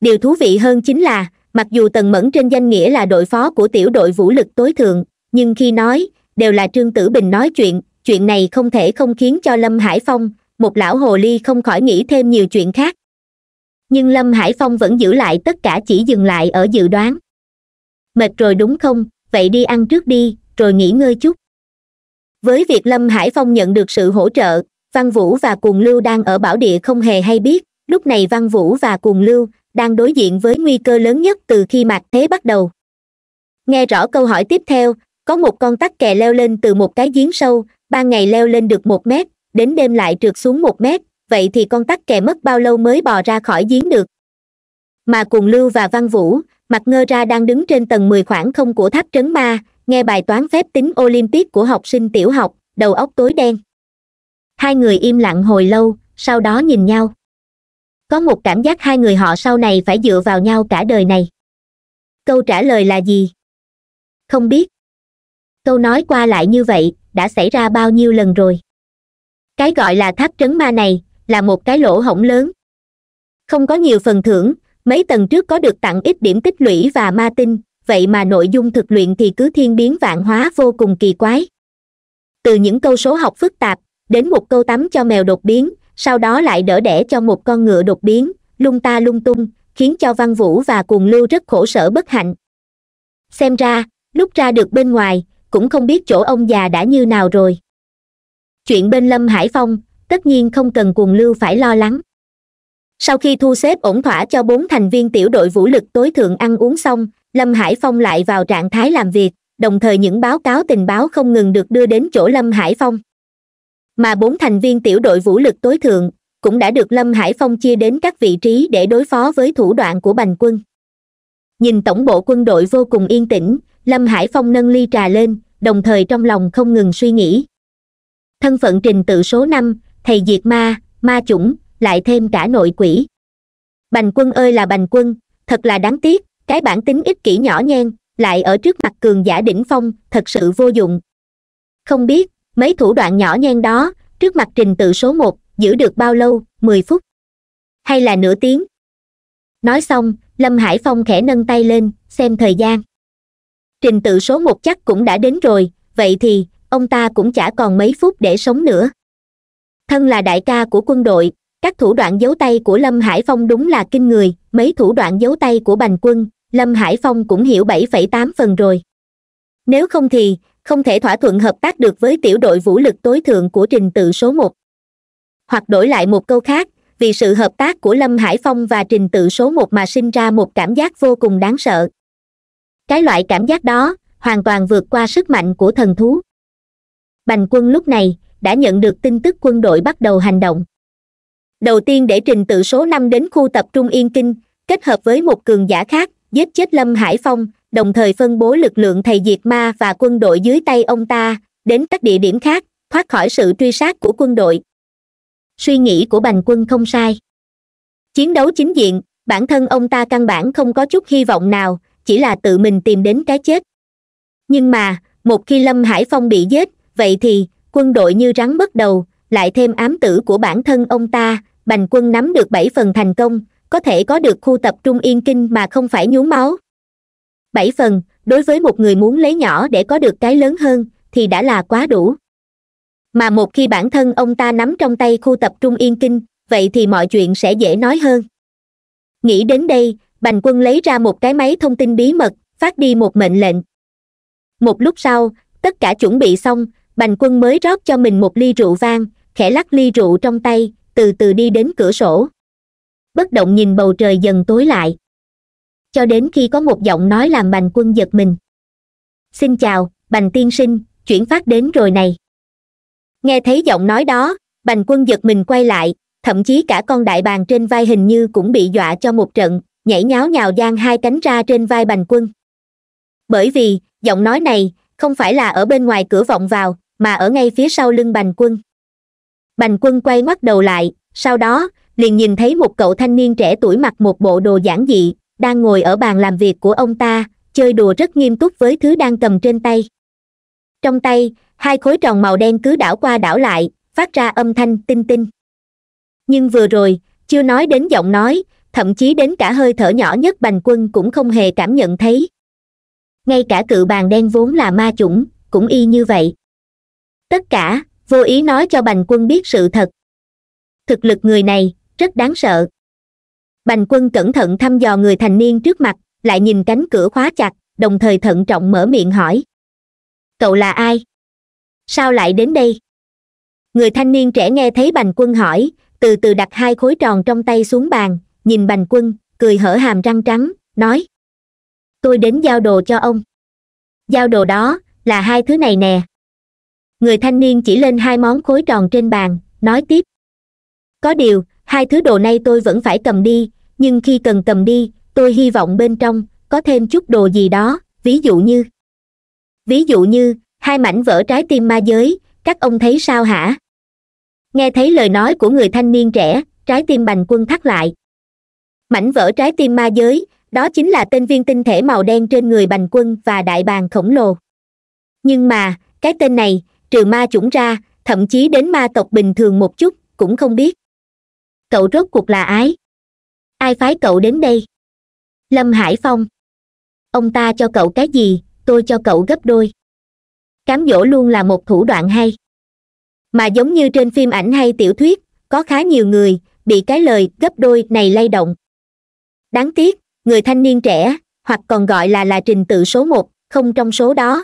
điều thú vị hơn chính là mặc dù tần mẫn trên danh nghĩa là đội phó của tiểu đội vũ lực tối thượng nhưng khi nói đều là trương tử bình nói chuyện chuyện này không thể không khiến cho lâm hải phong một lão hồ ly không khỏi nghĩ thêm nhiều chuyện khác nhưng lâm hải phong vẫn giữ lại tất cả chỉ dừng lại ở dự đoán mệt rồi đúng không vậy đi ăn trước đi rồi nghỉ ngơi chút với việc lâm hải phong nhận được sự hỗ trợ văn vũ và cuồng lưu đang ở bảo địa không hề hay biết lúc này văn vũ và cuồng lưu đang đối diện với nguy cơ lớn nhất từ khi mạc thế bắt đầu nghe rõ câu hỏi tiếp theo có một con tắc kè leo lên từ một cái giếng sâu ban ngày leo lên được một mét đến đêm lại trượt xuống một mét vậy thì con tắc kè mất bao lâu mới bò ra khỏi giếng được mà cùng lưu và văn vũ mặt ngơ ra đang đứng trên tầng mười khoảng không của tháp trấn ma nghe bài toán phép tính olympic của học sinh tiểu học đầu óc tối đen hai người im lặng hồi lâu sau đó nhìn nhau có một cảm giác hai người họ sau này phải dựa vào nhau cả đời này câu trả lời là gì không biết câu nói qua lại như vậy đã xảy ra bao nhiêu lần rồi cái gọi là tháp trấn ma này là một cái lỗ hổng lớn không có nhiều phần thưởng mấy tầng trước có được tặng ít điểm tích lũy và ma tinh vậy mà nội dung thực luyện thì cứ thiên biến vạn hóa vô cùng kỳ quái từ những câu số học phức tạp đến một câu tắm cho mèo đột biến sau đó lại đỡ đẻ cho một con ngựa đột biến lung ta lung tung khiến cho văn vũ và cuồng lưu rất khổ sở bất hạnh xem ra lúc ra được bên ngoài cũng không biết chỗ ông già đã như nào rồi chuyện bên lâm hải phong tất nhiên không cần cuồng lưu phải lo lắng sau khi thu xếp ổn thỏa cho bốn thành viên tiểu đội vũ lực tối thượng ăn uống xong lâm hải phong lại vào trạng thái làm việc đồng thời những báo cáo tình báo không ngừng được đưa đến chỗ lâm hải phong mà bốn thành viên tiểu đội vũ lực tối thượng cũng đã được lâm hải phong chia đến các vị trí để đối phó với thủ đoạn của bành quân nhìn tổng bộ quân đội vô cùng yên tĩnh lâm hải phong nâng ly trà lên đồng thời trong lòng không ngừng suy nghĩ thân phận trình tự số năm thầy diệt ma ma chủng lại thêm cả nội quỷ bành quân ơi là bành quân thật là đáng tiếc cái bản tính ích kỷ nhỏ nhen lại ở trước mặt cường giả đỉnh phong thật sự vô dụng không biết mấy thủ đoạn nhỏ nhen đó trước mặt trình tự số một giữ được bao lâu mười phút hay là nửa tiếng nói xong lâm hải phong khẽ nâng tay lên xem thời gian trình tự số một chắc cũng đã đến rồi vậy thì ông ta cũng chả còn mấy phút để sống nữa thân là đại ca của quân đội các thủ đoạn giấu tay của lâm hải phong đúng là kinh người mấy thủ đoạn giấu tay của bành quân lâm hải phong cũng hiểu bảy phẩy tám phần rồi nếu không thì không thể thỏa thuận hợp tác được với tiểu đội vũ lực tối thượng của trình tự số một hoặc đổi lại một câu khác vì sự hợp tác của lâm hải phong và trình tự số một mà sinh ra một cảm giác vô cùng đáng sợ cái loại cảm giác đó hoàn toàn vượt qua sức mạnh của thần thú bành quân lúc này đã nhận được tin tức quân đội bắt đầu hành động đầu tiên để trình tự số năm đến khu tập trung yên kinh kết hợp với một cường giả khác giết chết lâm hải phong đồng thời phân bố lực lượng thầy diệt ma và quân đội dưới tay ông ta đến các địa điểm khác thoát khỏi sự truy sát của quân đội suy nghĩ của bành quân không sai chiến đấu chính diện bản thân ông ta căn bản không có chút hy vọng nào chỉ là tự mình tìm đến cái chết nhưng mà một khi lâm hải phong bị giết vậy thì quân đội như rắn mất đầu lại thêm ám tử của bản thân ông ta bành quân nắm được bảy phần thành công có thể có được khu tập trung yên kinh mà không phải nhuốm máu bảy phần đối với một người muốn lấy nhỏ để có được cái lớn hơn thì đã là quá đủ mà một khi bản thân ông ta nắm trong tay khu tập trung yên kinh vậy thì mọi chuyện sẽ dễ nói hơn nghĩ đến đây bành quân lấy ra một cái máy thông tin bí mật phát đi một mệnh lệnh một lúc sau tất cả chuẩn bị xong bành quân mới rót cho mình một ly rượu vang khẽ lắc ly rượu trong tay từ từ đi đến cửa sổ bất động nhìn bầu trời dần tối lại cho đến khi có một giọng nói làm bành quân giật mình xin chào bành tiên sinh chuyển phát đến rồi này nghe thấy giọng nói đó bành quân giật mình quay lại thậm chí cả con đại bàng trên vai hình như cũng bị dọa cho một trận nhảy nháo nhào giang hai cánh ra trên vai bành quân bởi vì giọng nói này không phải là ở bên ngoài cửa vọng vào mà ở ngay phía sau lưng bành quân bành quân quay ngoắt đầu lại sau đó liền nhìn thấy một cậu thanh niên trẻ tuổi mặc một bộ đồ giản dị đang ngồi ở bàn làm việc của ông ta chơi đùa rất nghiêm túc với thứ đang cầm trên tay trong tay hai khối tròn màu đen cứ đảo qua đảo lại phát ra âm thanh tinh tinh nhưng vừa rồi chưa nói đến giọng nói thậm chí đến cả hơi thở nhỏ nhất bành quân cũng không hề cảm nhận thấy ngay cả cự bàn đen vốn là ma chủng cũng y như vậy tất cả vô ý nói cho bành quân biết sự thật thực lực người này rất đáng sợ bành quân cẩn thận thăm dò người thành niên trước mặt lại nhìn cánh cửa khóa chặt đồng thời thận trọng mở miệng hỏi cậu là ai sao lại đến đây người thanh niên trẻ nghe thấy bành quân hỏi từ từ đặt hai khối tròn trong tay xuống bàn nhìn bành quân cười hở hàm răng trắng nói tôi đến giao đồ cho ông giao đồ đó là hai thứ này nè người thanh niên chỉ lên hai món khối tròn trên bàn nói tiếp có điều hai thứ đồ này tôi vẫn phải cầm đi nhưng khi cần cầm đi tôi hy vọng bên trong có thêm chút đồ gì đó ví dụ như ví dụ như hai mảnh vỡ trái tim ma giới các ông thấy sao hả nghe thấy lời nói của người thanh niên trẻ trái tim bành quân thắt lại mảnh vỡ trái tim ma giới đó chính là tên viên tinh thể màu đen trên người bành quân và đại bàng khổng lồ nhưng mà cái tên này trừ ma chủng ra thậm chí đến ma tộc bình thường một chút cũng không biết cậu rốt cuộc là ái ai phái cậu đến đây lâm hải phong ông ta cho cậu cái gì tôi cho cậu gấp đôi cám dỗ luôn là một thủ đoạn hay mà giống như trên phim ảnh hay tiểu thuyết có khá nhiều người bị cái lời gấp đôi này lay động đáng tiếc người thanh niên trẻ hoặc còn gọi là là trình tự số một không trong số đó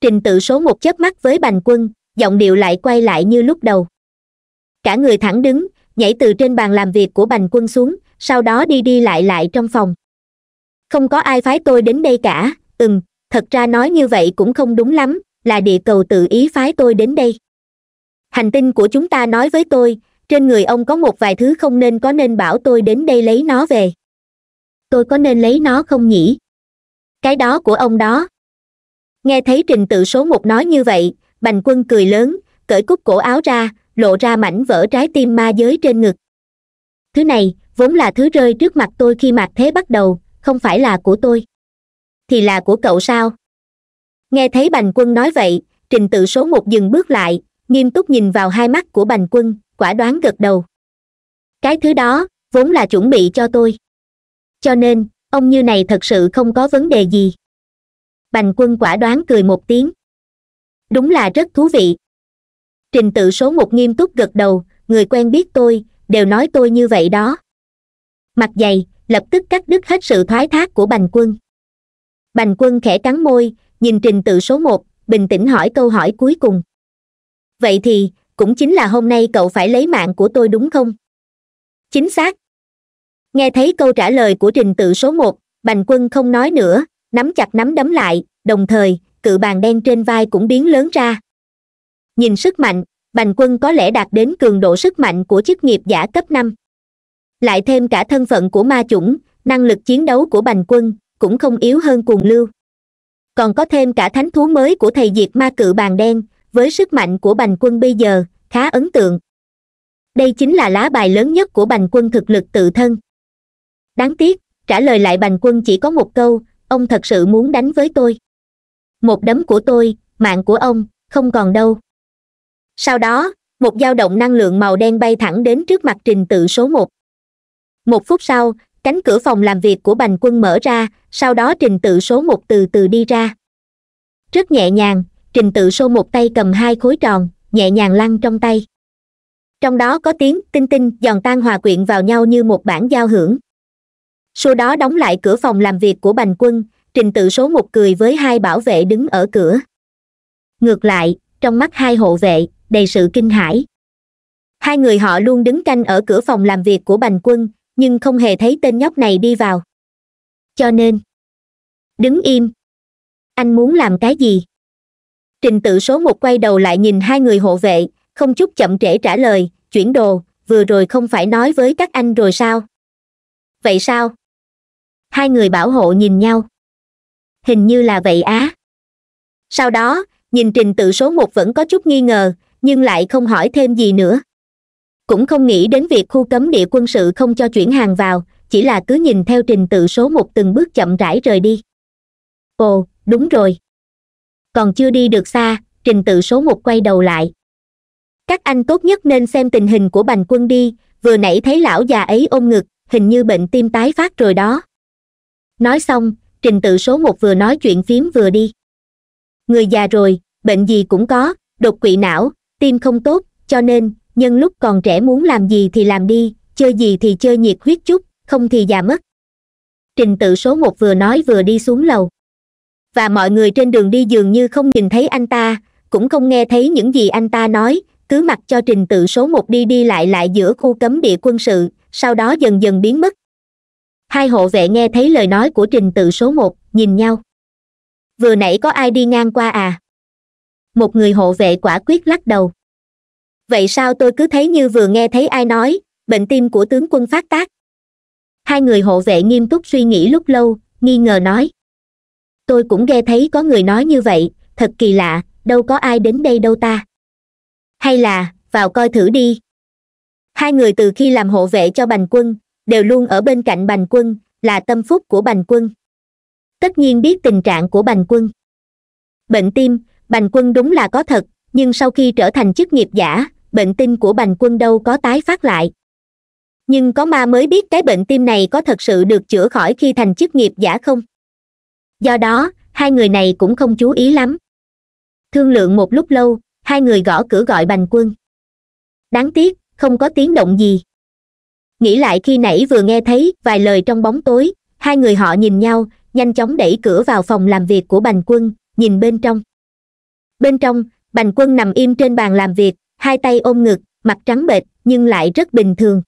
trình tự số một chớp mắt với bành quân giọng điệu lại quay lại như lúc đầu cả người thẳng đứng nhảy từ trên bàn làm việc của bành quân xuống sau đó đi đi lại lại trong phòng không có ai phái tôi đến đây cả ừm thật ra nói như vậy cũng không đúng lắm là địa cầu tự ý phái tôi đến đây hành tinh của chúng ta nói với tôi trên người ông có một vài thứ không nên có nên bảo tôi đến đây lấy nó về tôi có nên lấy nó không nhỉ cái đó của ông đó nghe thấy trình tự số một nói như vậy bành quân cười lớn cởi cúc cổ áo ra lộ ra mảnh vỡ trái tim ma giới trên ngực thứ này vốn là thứ rơi trước mặt tôi khi mạc thế bắt đầu không phải là của tôi thì là của cậu sao nghe thấy bành quân nói vậy trình tự số một dừng bước lại nghiêm túc nhìn vào hai mắt của bành quân quả đoán gật đầu cái thứ đó vốn là chuẩn bị cho tôi cho nên ông như này thật sự không có vấn đề gì bành quân quả đoán cười một tiếng đúng là rất thú vị trình tự số một nghiêm túc gật đầu người quen biết tôi đều nói tôi như vậy đó mặt dày lập tức cắt đứt hết sự thoái thác của bành quân bành quân khẽ cắn môi nhìn trình tự số một bình tĩnh hỏi câu hỏi cuối cùng vậy thì cũng chính là hôm nay cậu phải lấy mạng của tôi đúng không chính xác nghe thấy câu trả lời của trình tự số một bành quân không nói nữa nắm chặt nắm đấm lại đồng thời cự bàn đen trên vai cũng biến lớn ra nhìn sức mạnh bành quân có lẽ đạt đến cường độ sức mạnh của chức nghiệp giả cấp năm lại thêm cả thân phận của ma chủng năng lực chiến đấu của bành quân cũng không yếu hơn cuồng lưu còn có thêm cả thánh thú mới của thầy diệt ma cự bàn đen với sức mạnh của bành quân bây giờ khá ấn tượng đây chính là lá bài lớn nhất của bành quân thực lực tự thân đáng tiếc trả lời lại bành quân chỉ có một câu ông thật sự muốn đánh với tôi một đấm của tôi mạng của ông không còn đâu sau đó một dao động năng lượng màu đen bay thẳng đến trước mặt trình tự số một một phút sau cánh cửa phòng làm việc của bành quân mở ra sau đó trình tự số một từ từ đi ra rất nhẹ nhàng trình tự số một tay cầm hai khối tròn nhẹ nhàng lăn trong tay trong đó có tiếng tinh tinh giòn tan hòa quyện vào nhau như một bản giao hưởng sau đó đóng lại cửa phòng làm việc của bành quân trình tự số một cười với hai bảo vệ đứng ở cửa ngược lại trong mắt hai hộ vệ đầy sự kinh hãi hai người họ luôn đứng canh ở cửa phòng làm việc của bành quân nhưng không hề thấy tên nhóc này đi vào cho nên đứng im anh muốn làm cái gì trình tự số một quay đầu lại nhìn hai người hộ vệ không chút chậm trễ trả lời chuyển đồ vừa rồi không phải nói với các anh rồi sao vậy sao hai người bảo hộ nhìn nhau hình như là vậy á sau đó nhìn trình tự số một vẫn có chút nghi ngờ nhưng lại không hỏi thêm gì nữa cũng không nghĩ đến việc khu cấm địa quân sự không cho chuyển hàng vào chỉ là cứ nhìn theo trình tự số một từng bước chậm rãi rời đi ồ đúng rồi còn chưa đi được xa trình tự số một quay đầu lại các anh tốt nhất nên xem tình hình của bành quân đi vừa nãy thấy lão già ấy ôm ngực hình như bệnh tim tái phát rồi đó nói xong trình tự số một vừa nói chuyện phím vừa đi người già rồi bệnh gì cũng có đột quỵ não tim không tốt cho nên nhân lúc còn trẻ muốn làm gì thì làm đi chơi gì thì chơi nhiệt huyết chút không thì già mất trình tự số một vừa nói vừa đi xuống lầu và mọi người trên đường đi dường như không nhìn thấy anh ta cũng không nghe thấy những gì anh ta nói cứ mặc cho trình tự số một đi đi lại lại giữa khu cấm địa quân sự sau đó dần dần biến mất hai hộ vệ nghe thấy lời nói của trình tự số một nhìn nhau vừa nãy có ai đi ngang qua à một người hộ vệ quả quyết lắc đầu vậy sao tôi cứ thấy như vừa nghe thấy ai nói bệnh tim của tướng quân phát tác hai người hộ vệ nghiêm túc suy nghĩ lúc lâu nghi ngờ nói tôi cũng nghe thấy có người nói như vậy thật kỳ lạ đâu có ai đến đây đâu ta hay là vào coi thử đi hai người từ khi làm hộ vệ cho bành quân đều luôn ở bên cạnh bành quân là tâm phúc của bành quân tất nhiên biết tình trạng của bành quân bệnh tim bành quân đúng là có thật nhưng sau khi trở thành chức nghiệp giả bệnh tim của bành quân đâu có tái phát lại nhưng có ma mới biết cái bệnh tim này có thật sự được chữa khỏi khi thành chức nghiệp giả không do đó hai người này cũng không chú ý lắm thương lượng một lúc lâu hai người gõ cửa gọi bành quân đáng tiếc không có tiếng động gì nghĩ lại khi nãy vừa nghe thấy vài lời trong bóng tối hai người họ nhìn nhau nhanh chóng đẩy cửa vào phòng làm việc của bành quân nhìn bên trong bên trong bành quân nằm im trên bàn làm việc hai tay ôm ngực mặt trắng bệch nhưng lại rất bình thường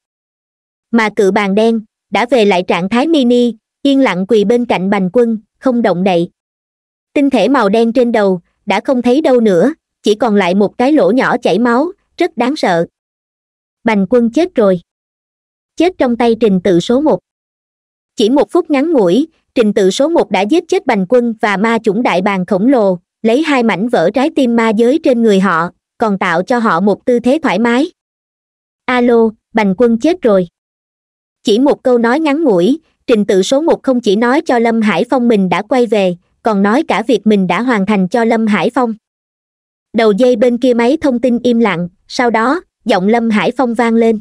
mà cự bàn đen đã về lại trạng thái mini yên lặng quỳ bên cạnh bành quân không động đậy tinh thể màu đen trên đầu đã không thấy đâu nữa chỉ còn lại một cái lỗ nhỏ chảy máu rất đáng sợ bành quân chết rồi chết trong tay trình tự số một chỉ một phút ngắn ngủi trình tự số một đã giết chết bành quân và ma chủng đại bàng khổng lồ lấy hai mảnh vỡ trái tim ma giới trên người họ còn tạo cho họ một tư thế thoải mái alo bành quân chết rồi chỉ một câu nói ngắn ngủi trình tự số một không chỉ nói cho lâm hải phong mình đã quay về còn nói cả việc mình đã hoàn thành cho lâm hải phong đầu dây bên kia máy thông tin im lặng sau đó giọng lâm hải phong vang lên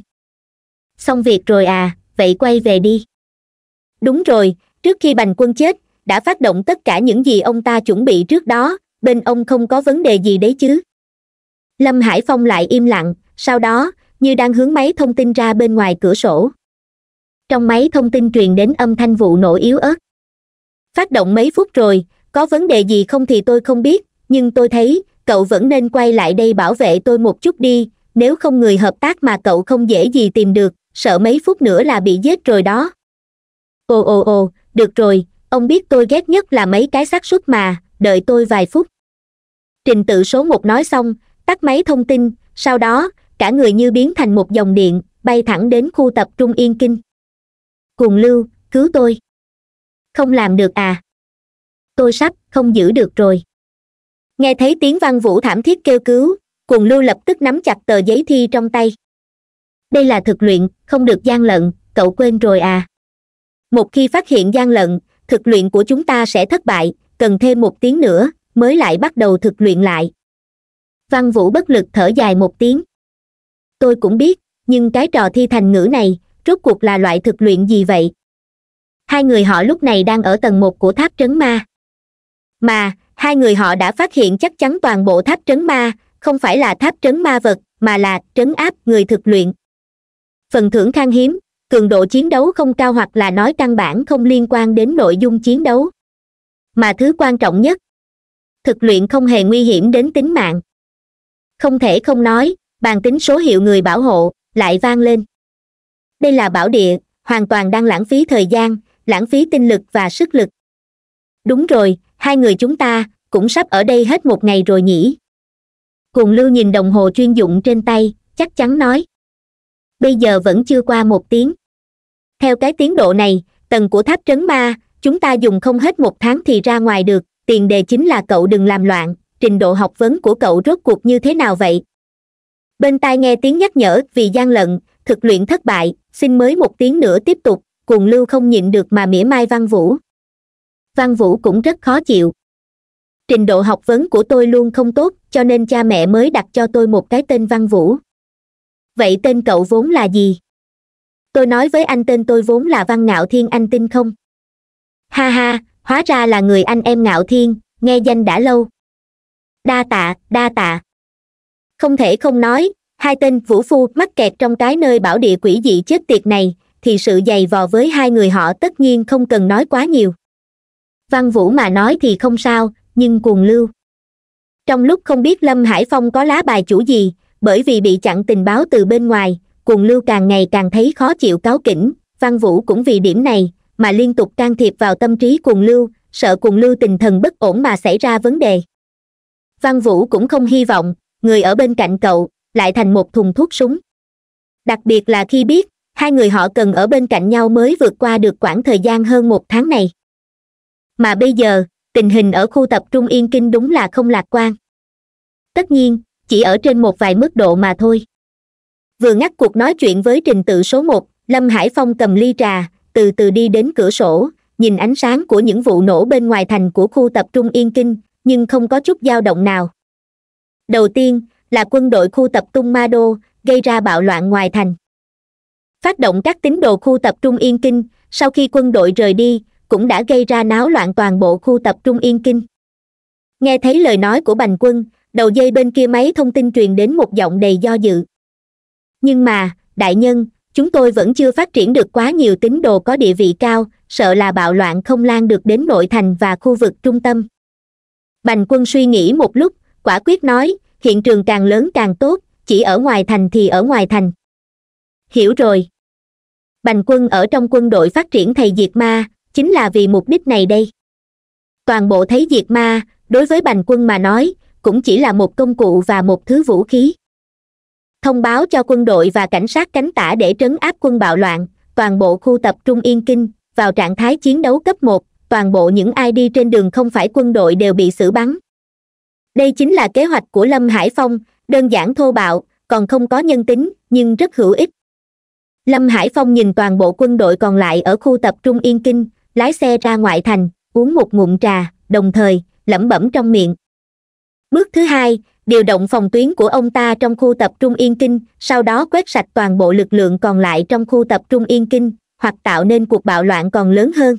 xong việc rồi à vậy quay về đi đúng rồi trước khi bành quân chết đã phát động tất cả những gì ông ta chuẩn bị trước đó bên ông không có vấn đề gì đấy chứ lâm hải phong lại im lặng sau đó như đang hướng máy thông tin ra bên ngoài cửa sổ trong máy thông tin truyền đến âm thanh vụ nổ yếu ớt phát động mấy phút rồi có vấn đề gì không thì tôi không biết nhưng tôi thấy cậu vẫn nên quay lại đây bảo vệ tôi một chút đi nếu không người hợp tác mà cậu không dễ gì tìm được sợ mấy phút nữa là bị giết rồi đó ồ ồ ồ được rồi ông biết tôi ghét nhất là mấy cái xác suất mà đợi tôi vài phút trình tự số một nói xong tắt máy thông tin sau đó cả người như biến thành một dòng điện bay thẳng đến khu tập trung yên kinh cuồng lưu cứu tôi không làm được à tôi sắp không giữ được rồi nghe thấy tiếng văn vũ thảm thiết kêu cứu cuồng lưu lập tức nắm chặt tờ giấy thi trong tay đây là thực luyện không được gian lận cậu quên rồi à một khi phát hiện gian lận thực luyện của chúng ta sẽ thất bại cần thêm một tiếng nữa mới lại bắt đầu thực luyện lại văn vũ bất lực thở dài một tiếng tôi cũng biết nhưng cái trò thi thành ngữ này rốt cuộc là loại thực luyện gì vậy hai người họ lúc này đang ở tầng một của tháp trấn ma mà hai người họ đã phát hiện chắc chắn toàn bộ tháp trấn ma không phải là tháp trấn ma vật mà là trấn áp người thực luyện phần thưởng khan hiếm cường độ chiến đấu không cao hoặc là nói căn bản không liên quan đến nội dung chiến đấu mà thứ quan trọng nhất thực luyện không hề nguy hiểm đến tính mạng không thể không nói bàn tính số hiệu người bảo hộ lại vang lên đây là bảo địa hoàn toàn đang lãng phí thời gian lãng phí tinh lực và sức lực đúng rồi hai người chúng ta cũng sắp ở đây hết một ngày rồi nhỉ cùng lưu nhìn đồng hồ chuyên dụng trên tay chắc chắn nói bây giờ vẫn chưa qua một tiếng theo cái tiến độ này tầng của tháp trấn ma chúng ta dùng không hết một tháng thì ra ngoài được tiền đề chính là cậu đừng làm loạn trình độ học vấn của cậu rốt cuộc như thế nào vậy bên tai nghe tiếng nhắc nhở vì gian lận thực luyện thất bại xin mới một tiếng nữa tiếp tục cuồng lưu không nhịn được mà mỉa mai văn vũ văn vũ cũng rất khó chịu trình độ học vấn của tôi luôn không tốt cho nên cha mẹ mới đặt cho tôi một cái tên văn vũ vậy tên cậu vốn là gì tôi nói với anh tên tôi vốn là văn ngạo thiên anh tin không ha ha hóa ra là người anh em ngạo thiên nghe danh đã lâu đa tạ đa tạ không thể không nói hai tên vũ phu mắc kẹt trong cái nơi bảo địa quỷ dị chết tiệt này thì sự giày vò với hai người họ tất nhiên không cần nói quá nhiều văn vũ mà nói thì không sao nhưng cuồng lưu trong lúc không biết lâm hải phong có lá bài chủ gì bởi vì bị chặn tình báo từ bên ngoài cuồng lưu càng ngày càng thấy khó chịu cáo kỉnh văn vũ cũng vì điểm này mà liên tục can thiệp vào tâm trí cuồng lưu sợ cuồng lưu tình thần bất ổn mà xảy ra vấn đề văn vũ cũng không hy vọng người ở bên cạnh cậu lại thành một thùng thuốc súng đặc biệt là khi biết hai người họ cần ở bên cạnh nhau mới vượt qua được quãng thời gian hơn một tháng này mà bây giờ tình hình ở khu tập trung yên kinh đúng là không lạc quan tất nhiên chỉ ở trên một vài mức độ mà thôi vừa ngắt cuộc nói chuyện với trình tự số một lâm hải phong cầm ly trà từ từ đi đến cửa sổ nhìn ánh sáng của những vụ nổ bên ngoài thành của khu tập trung yên kinh nhưng không có chút dao động nào đầu tiên là quân đội khu tập trung ma đô gây ra bạo loạn ngoài thành phát động các tín đồ khu tập trung yên kinh sau khi quân đội rời đi cũng đã gây ra náo loạn toàn bộ khu tập trung yên kinh nghe thấy lời nói của bành quân đầu dây bên kia máy thông tin truyền đến một giọng đầy do dự nhưng mà đại nhân chúng tôi vẫn chưa phát triển được quá nhiều tín đồ có địa vị cao sợ là bạo loạn không lan được đến nội thành và khu vực trung tâm bành quân suy nghĩ một lúc quả quyết nói hiện trường càng lớn càng tốt chỉ ở ngoài thành thì ở ngoài thành hiểu rồi bành quân ở trong quân đội phát triển thầy diệt ma chính là vì mục đích này đây toàn bộ thấy diệt ma đối với bành quân mà nói cũng chỉ là một công cụ và một thứ vũ khí thông báo cho quân đội và cảnh sát cánh tả để trấn áp quân bạo loạn toàn bộ khu tập trung yên kinh vào trạng thái chiến đấu cấp một toàn bộ những ai đi trên đường không phải quân đội đều bị xử bắn đây chính là kế hoạch của lâm hải phong đơn giản thô bạo còn không có nhân tính nhưng rất hữu ích lâm hải phong nhìn toàn bộ quân đội còn lại ở khu tập trung yên kinh lái xe ra ngoại thành uống một ngụm trà đồng thời lẩm bẩm trong miệng bước thứ hai điều động phòng tuyến của ông ta trong khu tập trung yên kinh sau đó quét sạch toàn bộ lực lượng còn lại trong khu tập trung yên kinh hoặc tạo nên cuộc bạo loạn còn lớn hơn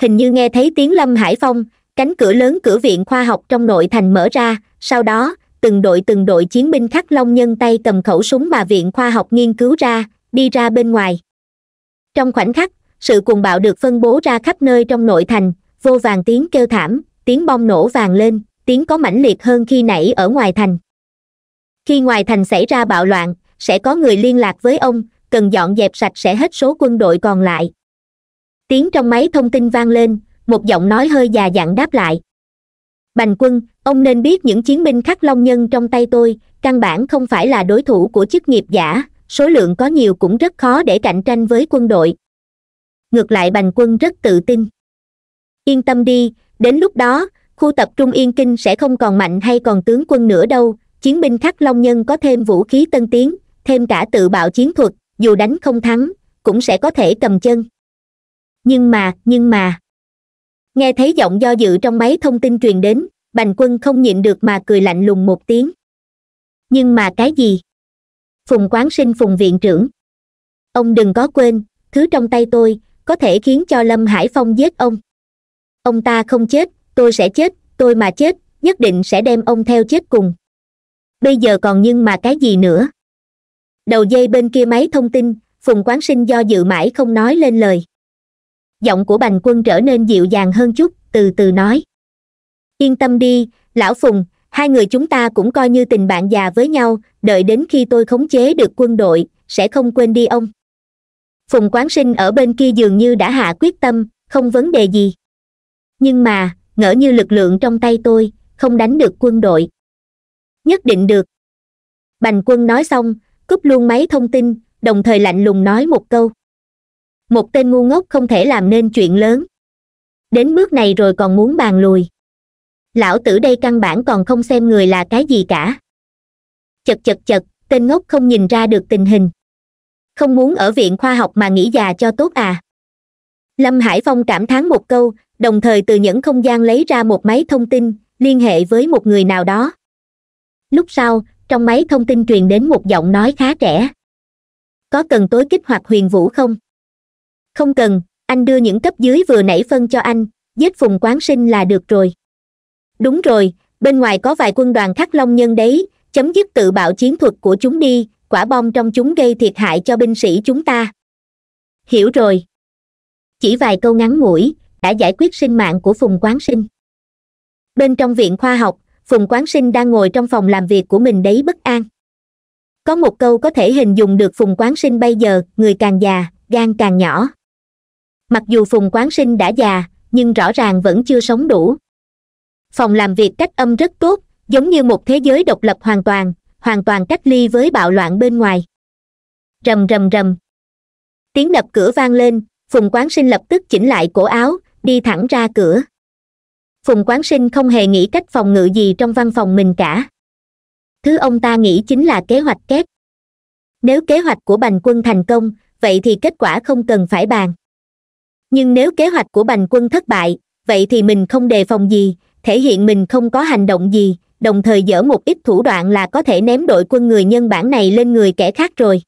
hình như nghe thấy tiếng lâm hải phong cánh cửa lớn cửa viện khoa học trong nội thành mở ra sau đó từng đội từng đội chiến binh khắc long nhân tay cầm khẩu súng mà viện khoa học nghiên cứu ra đi ra bên ngoài trong khoảnh khắc sự cuồng bạo được phân bố ra khắp nơi trong nội thành vô vàng tiếng kêu thảm tiếng bom nổ vàng lên tiếng có mãnh liệt hơn khi nãy ở ngoài thành khi ngoài thành xảy ra bạo loạn sẽ có người liên lạc với ông cần dọn dẹp sạch sẽ hết số quân đội còn lại tiếng trong máy thông tin vang lên một giọng nói hơi già dặn đáp lại bành quân ông nên biết những chiến binh khắc long nhân trong tay tôi căn bản không phải là đối thủ của chức nghiệp giả số lượng có nhiều cũng rất khó để cạnh tranh với quân đội ngược lại bành quân rất tự tin yên tâm đi đến lúc đó khu tập trung yên kinh sẽ không còn mạnh hay còn tướng quân nữa đâu chiến binh khắc long nhân có thêm vũ khí tân tiến thêm cả tự bạo chiến thuật dù đánh không thắng cũng sẽ có thể cầm chân nhưng mà nhưng mà nghe thấy giọng do dự trong máy thông tin truyền đến bành quân không nhịn được mà cười lạnh lùng một tiếng nhưng mà cái gì phùng quán sinh phùng viện trưởng ông đừng có quên thứ trong tay tôi có thể khiến cho lâm hải phong giết ông ông ta không chết tôi sẽ chết tôi mà chết nhất định sẽ đem ông theo chết cùng bây giờ còn nhưng mà cái gì nữa đầu dây bên kia máy thông tin phùng quán sinh do dự mãi không nói lên lời giọng của bành quân trở nên dịu dàng hơn chút từ từ nói yên tâm đi lão phùng hai người chúng ta cũng coi như tình bạn già với nhau đợi đến khi tôi khống chế được quân đội sẽ không quên đi ông phùng quán sinh ở bên kia dường như đã hạ quyết tâm không vấn đề gì nhưng mà ngỡ như lực lượng trong tay tôi không đánh được quân đội nhất định được bành quân nói xong cúp luôn máy thông tin đồng thời lạnh lùng nói một câu một tên ngu ngốc không thể làm nên chuyện lớn đến bước này rồi còn muốn bàn lùi lão tử đây căn bản còn không xem người là cái gì cả chật chật chật tên ngốc không nhìn ra được tình hình không muốn ở viện khoa học mà nghĩ già cho tốt à lâm hải phong cảm thán một câu đồng thời từ những không gian lấy ra một máy thông tin liên hệ với một người nào đó lúc sau trong máy thông tin truyền đến một giọng nói khá trẻ có cần tối kích hoạt huyền vũ không không cần anh đưa những cấp dưới vừa nãy phân cho anh giết phùng quán sinh là được rồi đúng rồi bên ngoài có vài quân đoàn khắc long nhân đấy chấm dứt tự bạo chiến thuật của chúng đi quả bom trong chúng gây thiệt hại cho binh sĩ chúng ta hiểu rồi chỉ vài câu ngắn ngủi đã giải quyết sinh mạng của phùng quán sinh bên trong viện khoa học phùng quán sinh đang ngồi trong phòng làm việc của mình đấy bất an có một câu có thể hình dung được phùng quán sinh bây giờ người càng già gan càng nhỏ mặc dù phùng quán sinh đã già nhưng rõ ràng vẫn chưa sống đủ phòng làm việc cách âm rất tốt giống như một thế giới độc lập hoàn toàn hoàn toàn cách ly với bạo loạn bên ngoài rầm rầm rầm tiếng đập cửa vang lên phùng quán sinh lập tức chỉnh lại cổ áo đi thẳng ra cửa phùng quán sinh không hề nghĩ cách phòng ngự gì trong văn phòng mình cả thứ ông ta nghĩ chính là kế hoạch kép nếu kế hoạch của bành quân thành công vậy thì kết quả không cần phải bàn nhưng nếu kế hoạch của bành quân thất bại vậy thì mình không đề phòng gì thể hiện mình không có hành động gì đồng thời dở một ít thủ đoạn là có thể ném đội quân người nhân bản này lên người kẻ khác rồi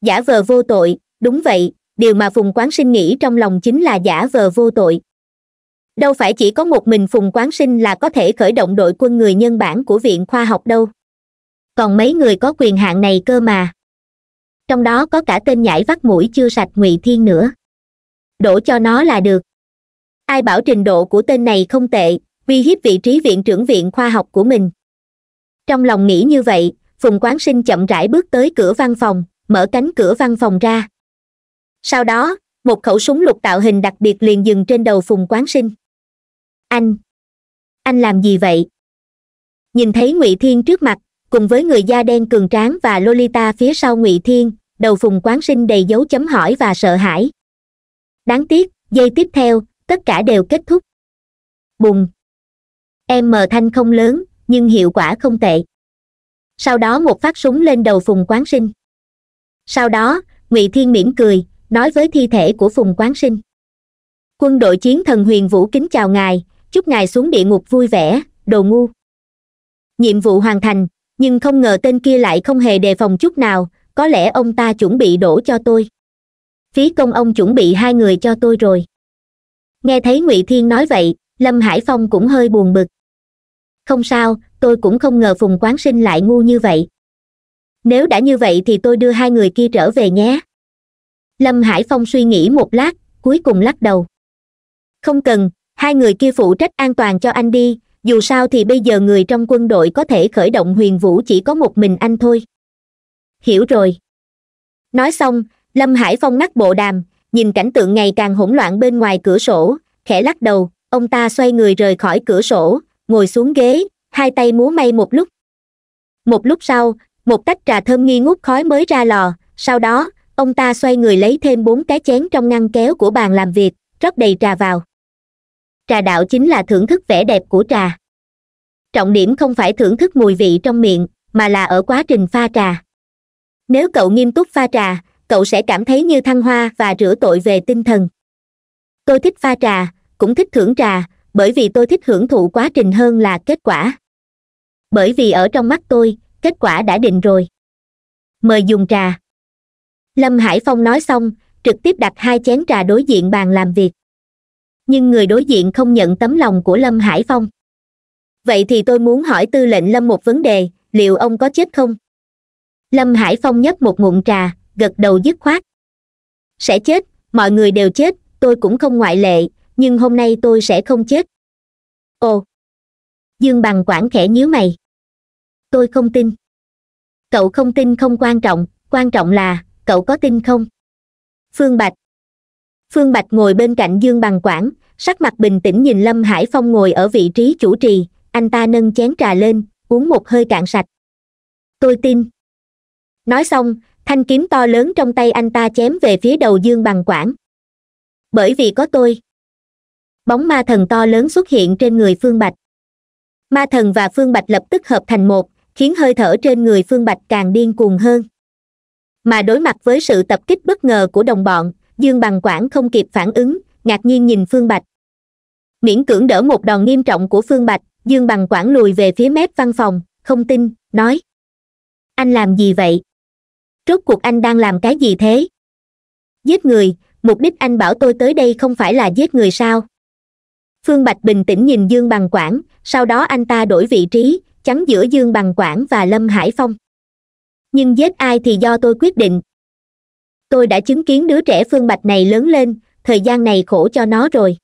giả vờ vô tội đúng vậy điều mà phùng quán sinh nghĩ trong lòng chính là giả vờ vô tội đâu phải chỉ có một mình phùng quán sinh là có thể khởi động đội quân người nhân bản của viện khoa học đâu còn mấy người có quyền hạn này cơ mà trong đó có cả tên nhãi vắt mũi chưa sạch ngụy thiên nữa đổ cho nó là được ai bảo trình độ của tên này không tệ uy hiếp vị trí viện trưởng viện khoa học của mình trong lòng nghĩ như vậy phùng quán sinh chậm rãi bước tới cửa văn phòng mở cánh cửa văn phòng ra sau đó một khẩu súng lục tạo hình đặc biệt liền dừng trên đầu phùng quán sinh anh anh làm gì vậy nhìn thấy ngụy thiên trước mặt cùng với người da đen cường tráng và lolita phía sau ngụy thiên đầu phùng quán sinh đầy dấu chấm hỏi và sợ hãi đáng tiếc giây tiếp theo tất cả đều kết thúc bùng em mờ thanh không lớn nhưng hiệu quả không tệ sau đó một phát súng lên đầu phùng quán sinh sau đó ngụy thiên mỉm cười nói với thi thể của phùng quán sinh quân đội chiến thần huyền vũ kính chào ngài chúc ngài xuống địa ngục vui vẻ đồ ngu nhiệm vụ hoàn thành nhưng không ngờ tên kia lại không hề đề phòng chút nào có lẽ ông ta chuẩn bị đổ cho tôi phí công ông chuẩn bị hai người cho tôi rồi nghe thấy ngụy thiên nói vậy lâm hải phong cũng hơi buồn bực không sao tôi cũng không ngờ phùng quán sinh lại ngu như vậy nếu đã như vậy thì tôi đưa hai người kia trở về nhé lâm hải phong suy nghĩ một lát cuối cùng lắc đầu không cần hai người kia phụ trách an toàn cho anh đi dù sao thì bây giờ người trong quân đội có thể khởi động huyền vũ chỉ có một mình anh thôi hiểu rồi nói xong lâm hải phong nắc bộ đàm nhìn cảnh tượng ngày càng hỗn loạn bên ngoài cửa sổ khẽ lắc đầu ông ta xoay người rời khỏi cửa sổ ngồi xuống ghế hai tay múa may một lúc một lúc sau một tách trà thơm nghi ngút khói mới ra lò sau đó ông ta xoay người lấy thêm bốn cái chén trong ngăn kéo của bàn làm việc rót đầy trà vào trà đạo chính là thưởng thức vẻ đẹp của trà trọng điểm không phải thưởng thức mùi vị trong miệng mà là ở quá trình pha trà nếu cậu nghiêm túc pha trà cậu sẽ cảm thấy như thăng hoa và rửa tội về tinh thần tôi thích pha trà cũng thích thưởng trà bởi vì tôi thích hưởng thụ quá trình hơn là kết quả bởi vì ở trong mắt tôi kết quả đã định rồi mời dùng trà lâm hải phong nói xong trực tiếp đặt hai chén trà đối diện bàn làm việc nhưng người đối diện không nhận tấm lòng của lâm hải phong vậy thì tôi muốn hỏi tư lệnh lâm một vấn đề liệu ông có chết không lâm hải phong nhấp một ngụm trà gật đầu dứt khoát sẽ chết mọi người đều chết tôi cũng không ngoại lệ nhưng hôm nay tôi sẽ không chết ồ dương bằng quản khẽ nhíu mày tôi không tin cậu không tin không quan trọng quan trọng là cậu có tin không phương bạch phương bạch ngồi bên cạnh dương bằng quảng sắc mặt bình tĩnh nhìn lâm hải phong ngồi ở vị trí chủ trì anh ta nâng chén trà lên uống một hơi cạn sạch tôi tin nói xong thanh kiếm to lớn trong tay anh ta chém về phía đầu dương bằng quảng bởi vì có tôi bóng ma thần to lớn xuất hiện trên người phương bạch ma thần và phương bạch lập tức hợp thành một khiến hơi thở trên người phương bạch càng điên cuồng hơn mà đối mặt với sự tập kích bất ngờ của đồng bọn dương bằng quảng không kịp phản ứng ngạc nhiên nhìn phương bạch miễn cưỡng đỡ một đòn nghiêm trọng của phương bạch dương bằng quảng lùi về phía mép văn phòng không tin nói anh làm gì vậy rốt cuộc anh đang làm cái gì thế giết người mục đích anh bảo tôi tới đây không phải là giết người sao phương bạch bình tĩnh nhìn dương bằng quảng sau đó anh ta đổi vị trí chắn giữa dương bằng quảng và lâm hải phong nhưng giết ai thì do tôi quyết định tôi đã chứng kiến đứa trẻ phương bạch này lớn lên thời gian này khổ cho nó rồi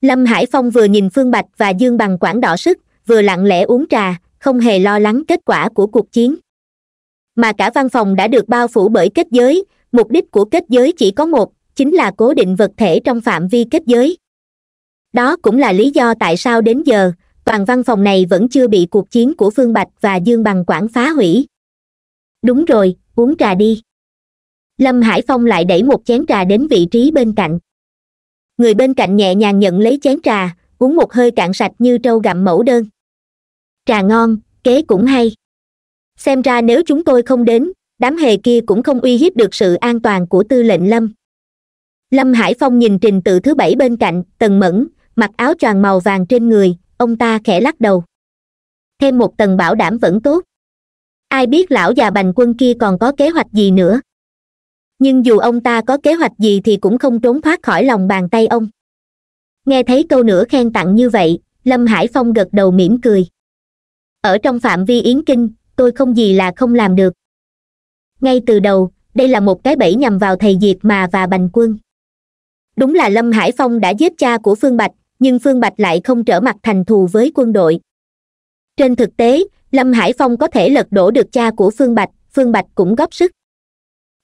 lâm hải phong vừa nhìn phương bạch và dương bằng quảng đỏ sức vừa lặng lẽ uống trà không hề lo lắng kết quả của cuộc chiến mà cả văn phòng đã được bao phủ bởi kết giới mục đích của kết giới chỉ có một chính là cố định vật thể trong phạm vi kết giới đó cũng là lý do tại sao đến giờ toàn văn phòng này vẫn chưa bị cuộc chiến của phương bạch và dương bằng quảng phá hủy đúng rồi uống trà đi lâm hải phong lại đẩy một chén trà đến vị trí bên cạnh người bên cạnh nhẹ nhàng nhận lấy chén trà uống một hơi cạn sạch như trâu gặm mẫu đơn trà ngon kế cũng hay xem ra nếu chúng tôi không đến đám hề kia cũng không uy hiếp được sự an toàn của tư lệnh lâm lâm hải phong nhìn trình tự thứ bảy bên cạnh tần mẫn mặc áo choàng màu vàng trên người ông ta khẽ lắc đầu thêm một tầng bảo đảm vẫn tốt ai biết lão già bành quân kia còn có kế hoạch gì nữa nhưng dù ông ta có kế hoạch gì thì cũng không trốn thoát khỏi lòng bàn tay ông nghe thấy câu nửa khen tặng như vậy lâm hải phong gật đầu mỉm cười ở trong phạm vi yến kinh tôi không gì là không làm được ngay từ đầu đây là một cái bẫy nhằm vào thầy diệt mà và bành quân đúng là lâm hải phong đã giết cha của phương bạch nhưng phương bạch lại không trở mặt thành thù với quân đội trên thực tế lâm hải phong có thể lật đổ được cha của phương bạch phương bạch cũng góp sức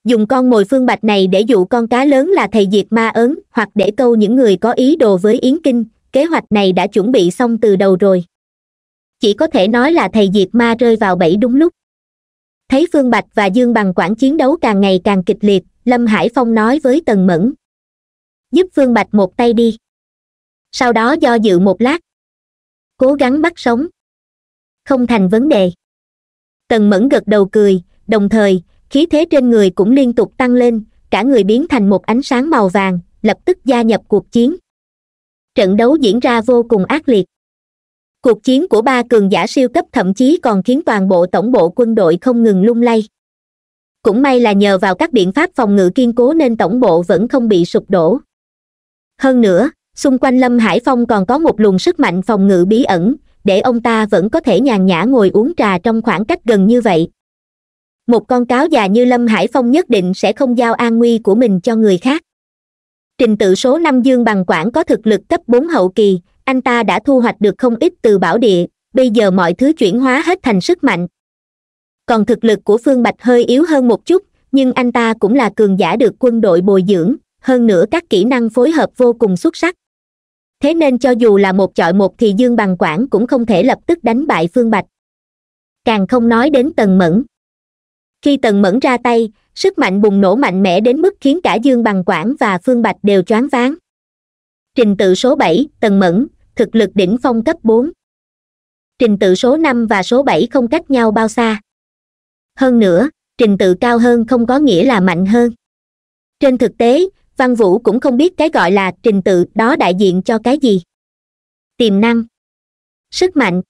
dùng con mồi phương bạch này để dụ con cá lớn là thầy diệt ma ớn hoặc để câu những người có ý đồ với yến kinh kế hoạch này đã chuẩn bị xong từ đầu rồi chỉ có thể nói là thầy diệt ma rơi vào bẫy đúng lúc thấy phương bạch và dương bằng quản chiến đấu càng ngày càng kịch liệt lâm hải phong nói với tần mẫn giúp phương bạch một tay đi sau đó do dự một lát cố gắng bắt sống không thành vấn đề tần mẫn gật đầu cười đồng thời khí thế trên người cũng liên tục tăng lên cả người biến thành một ánh sáng màu vàng lập tức gia nhập cuộc chiến trận đấu diễn ra vô cùng ác liệt cuộc chiến của ba cường giả siêu cấp thậm chí còn khiến toàn bộ tổng bộ quân đội không ngừng lung lay cũng may là nhờ vào các biện pháp phòng ngự kiên cố nên tổng bộ vẫn không bị sụp đổ hơn nữa xung quanh lâm hải phong còn có một luồng sức mạnh phòng ngự bí ẩn để ông ta vẫn có thể nhàn nhã ngồi uống trà trong khoảng cách gần như vậy một con cáo già như lâm hải phong nhất định sẽ không giao an nguy của mình cho người khác trình tự số năm dương bằng quảng có thực lực cấp bốn hậu kỳ anh ta đã thu hoạch được không ít từ bảo địa bây giờ mọi thứ chuyển hóa hết thành sức mạnh còn thực lực của phương bạch hơi yếu hơn một chút nhưng anh ta cũng là cường giả được quân đội bồi dưỡng hơn nữa các kỹ năng phối hợp vô cùng xuất sắc thế nên cho dù là một chọi một thì dương bằng quảng cũng không thể lập tức đánh bại phương bạch càng không nói đến tần mẫn khi tần mẫn ra tay sức mạnh bùng nổ mạnh mẽ đến mức khiến cả dương bằng quảng và phương bạch đều choáng váng trình tự số bảy tần mẫn thực lực đỉnh phong cấp bốn trình tự số năm và số bảy không cách nhau bao xa hơn nữa trình tự cao hơn không có nghĩa là mạnh hơn trên thực tế văn vũ cũng không biết cái gọi là trình tự đó đại diện cho cái gì tiềm năng sức mạnh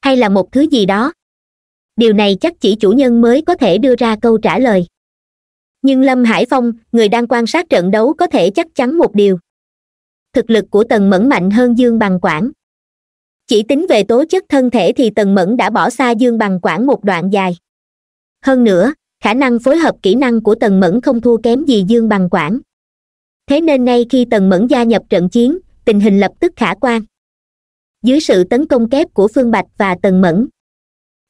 hay là một thứ gì đó điều này chắc chỉ chủ nhân mới có thể đưa ra câu trả lời nhưng lâm hải phong người đang quan sát trận đấu có thể chắc chắn một điều thực lực của tần mẫn mạnh hơn dương bằng quảng chỉ tính về tố chất thân thể thì tần mẫn đã bỏ xa dương bằng quảng một đoạn dài hơn nữa khả năng phối hợp kỹ năng của tần mẫn không thua kém gì dương bằng quảng thế nên ngay khi tần mẫn gia nhập trận chiến tình hình lập tức khả quan dưới sự tấn công kép của phương bạch và tần mẫn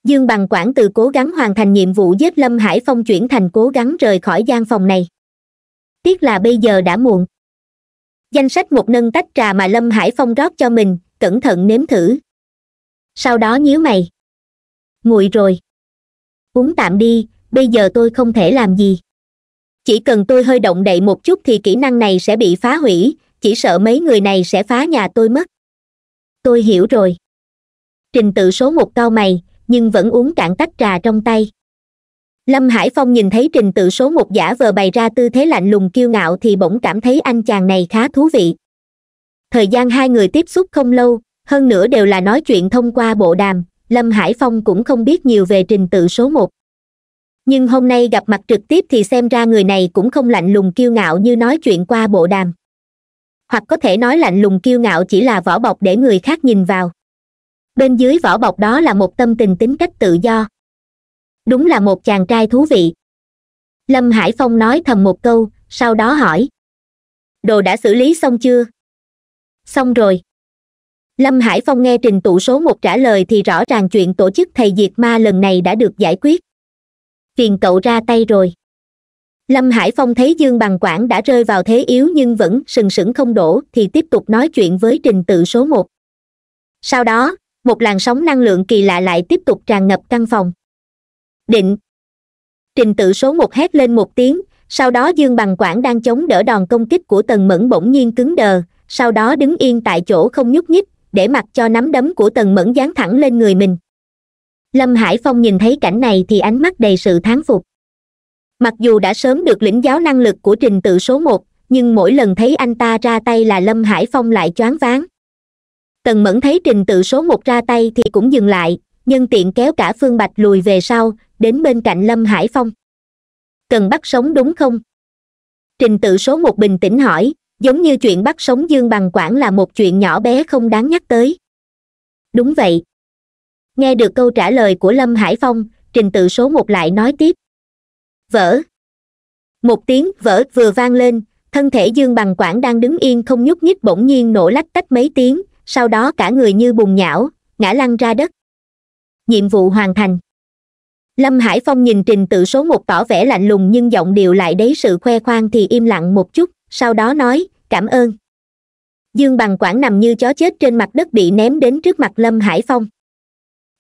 dương bằng quảng từ cố gắng hoàn thành nhiệm vụ giết lâm hải phong chuyển thành cố gắng rời khỏi gian phòng này tiếc là bây giờ đã muộn danh sách một nâng tách trà mà lâm hải phong rót cho mình cẩn thận nếm thử sau đó nhíu mày nguội rồi uống tạm đi bây giờ tôi không thể làm gì chỉ cần tôi hơi động đậy một chút thì kỹ năng này sẽ bị phá hủy chỉ sợ mấy người này sẽ phá nhà tôi mất tôi hiểu rồi trình tự số một cao mày nhưng vẫn uống cạn tách trà trong tay lâm hải phong nhìn thấy trình tự số một giả vờ bày ra tư thế lạnh lùng kiêu ngạo thì bỗng cảm thấy anh chàng này khá thú vị thời gian hai người tiếp xúc không lâu hơn nữa đều là nói chuyện thông qua bộ đàm lâm hải phong cũng không biết nhiều về trình tự số một nhưng hôm nay gặp mặt trực tiếp thì xem ra người này cũng không lạnh lùng kiêu ngạo như nói chuyện qua bộ đàm hoặc có thể nói lạnh lùng kiêu ngạo chỉ là vỏ bọc để người khác nhìn vào bên dưới vỏ bọc đó là một tâm tình tính cách tự do đúng là một chàng trai thú vị lâm hải phong nói thầm một câu sau đó hỏi đồ đã xử lý xong chưa xong rồi lâm hải phong nghe trình tụ số một trả lời thì rõ ràng chuyện tổ chức thầy diệt ma lần này đã được giải quyết phiền cậu ra tay rồi lâm hải phong thấy dương bằng Quản đã rơi vào thế yếu nhưng vẫn sừng sững không đổ thì tiếp tục nói chuyện với trình tự số một sau đó một làn sóng năng lượng kỳ lạ lại tiếp tục tràn ngập căn phòng định trình tự số một hét lên một tiếng sau đó dương bằng Quản đang chống đỡ đòn công kích của tần mẫn bỗng nhiên cứng đờ sau đó đứng yên tại chỗ không nhúc nhích để mặc cho nắm đấm của tần mẫn giáng thẳng lên người mình lâm hải phong nhìn thấy cảnh này thì ánh mắt đầy sự thán phục mặc dù đã sớm được lĩnh giáo năng lực của trình tự số một nhưng mỗi lần thấy anh ta ra tay là lâm hải phong lại choáng váng tần mẫn thấy trình tự số một ra tay thì cũng dừng lại nhân tiện kéo cả phương bạch lùi về sau đến bên cạnh lâm hải phong cần bắt sống đúng không trình tự số một bình tĩnh hỏi giống như chuyện bắt sống dương bằng quản là một chuyện nhỏ bé không đáng nhắc tới đúng vậy nghe được câu trả lời của lâm hải phong trình tự số một lại nói tiếp vỡ một tiếng vỡ vừa vang lên thân thể dương bằng quảng đang đứng yên không nhúc nhích bỗng nhiên nổ lách tách mấy tiếng sau đó cả người như bùng nhão ngã lăn ra đất nhiệm vụ hoàn thành lâm hải phong nhìn trình tự số một tỏ vẻ lạnh lùng nhưng giọng điệu lại đấy sự khoe khoang thì im lặng một chút sau đó nói cảm ơn dương bằng quảng nằm như chó chết trên mặt đất bị ném đến trước mặt lâm hải phong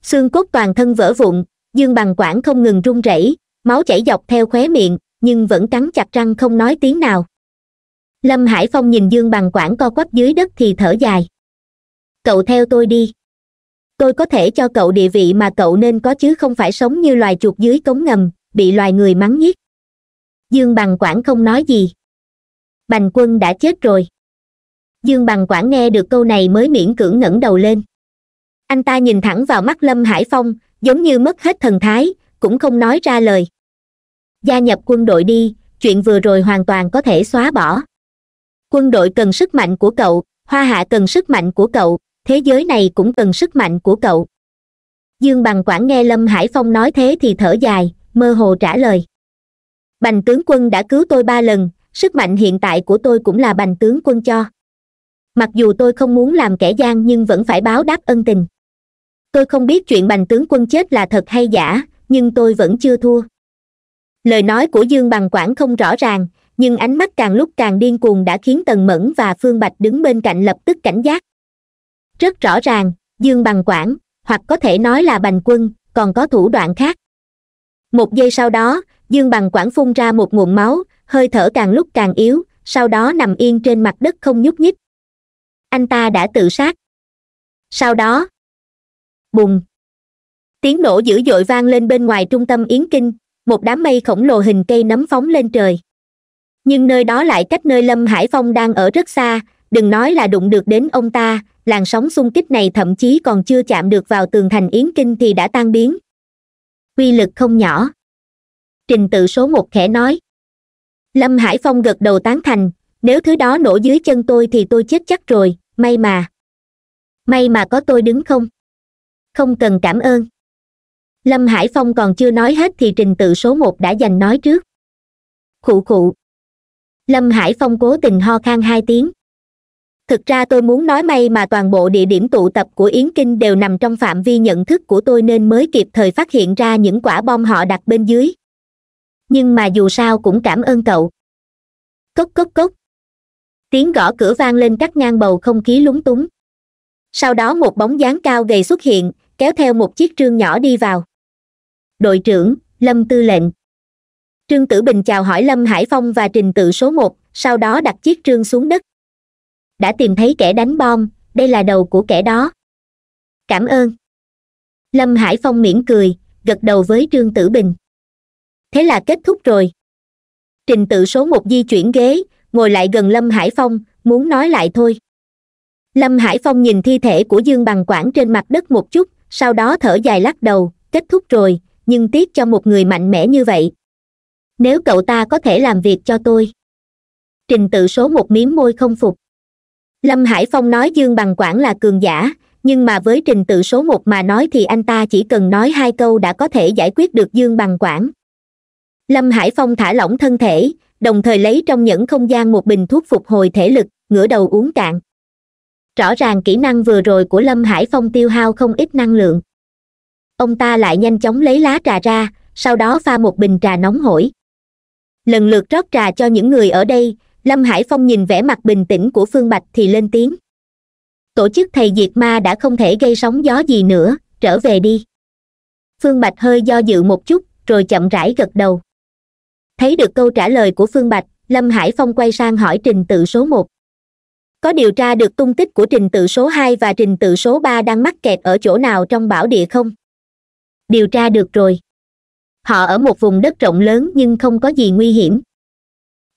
xương cốt toàn thân vỡ vụn dương bằng quảng không ngừng run rẩy máu chảy dọc theo khóe miệng nhưng vẫn cắn chặt răng không nói tiếng nào lâm hải phong nhìn dương bằng quảng co quắp dưới đất thì thở dài cậu theo tôi đi tôi có thể cho cậu địa vị mà cậu nên có chứ không phải sống như loài chuột dưới cống ngầm bị loài người mắng nhiếc dương bằng quảng không nói gì bành quân đã chết rồi dương bằng quảng nghe được câu này mới miễn cưỡng ngẩng đầu lên anh ta nhìn thẳng vào mắt lâm hải phong giống như mất hết thần thái cũng không nói ra lời gia nhập quân đội đi chuyện vừa rồi hoàn toàn có thể xóa bỏ quân đội cần sức mạnh của cậu hoa hạ cần sức mạnh của cậu thế giới này cũng cần sức mạnh của cậu dương bằng quản nghe lâm hải phong nói thế thì thở dài mơ hồ trả lời bành tướng quân đã cứu tôi ba lần sức mạnh hiện tại của tôi cũng là bành tướng quân cho mặc dù tôi không muốn làm kẻ gian nhưng vẫn phải báo đáp ân tình tôi không biết chuyện bành tướng quân chết là thật hay giả nhưng tôi vẫn chưa thua lời nói của dương bằng quảng không rõ ràng nhưng ánh mắt càng lúc càng điên cuồng đã khiến tần mẫn và phương bạch đứng bên cạnh lập tức cảnh giác rất rõ ràng dương bằng quảng hoặc có thể nói là bành quân còn có thủ đoạn khác một giây sau đó dương bằng quảng phun ra một nguồn máu hơi thở càng lúc càng yếu sau đó nằm yên trên mặt đất không nhúc nhích anh ta đã tự sát sau đó bùng tiếng nổ dữ dội vang lên bên ngoài trung tâm yến kinh một đám mây khổng lồ hình cây nấm phóng lên trời nhưng nơi đó lại cách nơi lâm hải phong đang ở rất xa đừng nói là đụng được đến ông ta làn sóng xung kích này thậm chí còn chưa chạm được vào tường thành yến kinh thì đã tan biến quy lực không nhỏ trình tự số một khẽ nói lâm hải phong gật đầu tán thành nếu thứ đó nổ dưới chân tôi thì tôi chết chắc rồi may mà may mà có tôi đứng không không cần cảm ơn lâm hải phong còn chưa nói hết thì trình tự số một đã giành nói trước khụ khụ lâm hải phong cố tình ho khan hai tiếng thực ra tôi muốn nói may mà toàn bộ địa điểm tụ tập của yến kinh đều nằm trong phạm vi nhận thức của tôi nên mới kịp thời phát hiện ra những quả bom họ đặt bên dưới nhưng mà dù sao cũng cảm ơn cậu cốc cốc cốc tiếng gõ cửa vang lên cắt ngang bầu không khí lúng túng sau đó một bóng dáng cao gầy xuất hiện kéo theo một chiếc trương nhỏ đi vào đội trưởng lâm tư lệnh trương tử bình chào hỏi lâm hải phong và trình tự số một sau đó đặt chiếc trương xuống đất đã tìm thấy kẻ đánh bom đây là đầu của kẻ đó cảm ơn lâm hải phong mỉm cười gật đầu với trương tử bình thế là kết thúc rồi trình tự số một di chuyển ghế ngồi lại gần lâm hải phong muốn nói lại thôi lâm hải phong nhìn thi thể của dương bằng quảng trên mặt đất một chút sau đó thở dài lắc đầu kết thúc rồi nhưng tiếc cho một người mạnh mẽ như vậy nếu cậu ta có thể làm việc cho tôi trình tự số một miếng môi không phục lâm hải phong nói dương bằng quảng là cường giả nhưng mà với trình tự số một mà nói thì anh ta chỉ cần nói hai câu đã có thể giải quyết được dương bằng quảng lâm hải phong thả lỏng thân thể đồng thời lấy trong những không gian một bình thuốc phục hồi thể lực ngửa đầu uống cạn rõ ràng kỹ năng vừa rồi của lâm hải phong tiêu hao không ít năng lượng ông ta lại nhanh chóng lấy lá trà ra sau đó pha một bình trà nóng hổi lần lượt rót trà cho những người ở đây lâm hải phong nhìn vẻ mặt bình tĩnh của phương bạch thì lên tiếng tổ chức thầy diệt ma đã không thể gây sóng gió gì nữa trở về đi phương bạch hơi do dự một chút rồi chậm rãi gật đầu thấy được câu trả lời của phương bạch lâm hải phong quay sang hỏi trình tự số một có điều tra được tung tích của trình tự số hai và trình tự số ba đang mắc kẹt ở chỗ nào trong bảo địa không điều tra được rồi họ ở một vùng đất rộng lớn nhưng không có gì nguy hiểm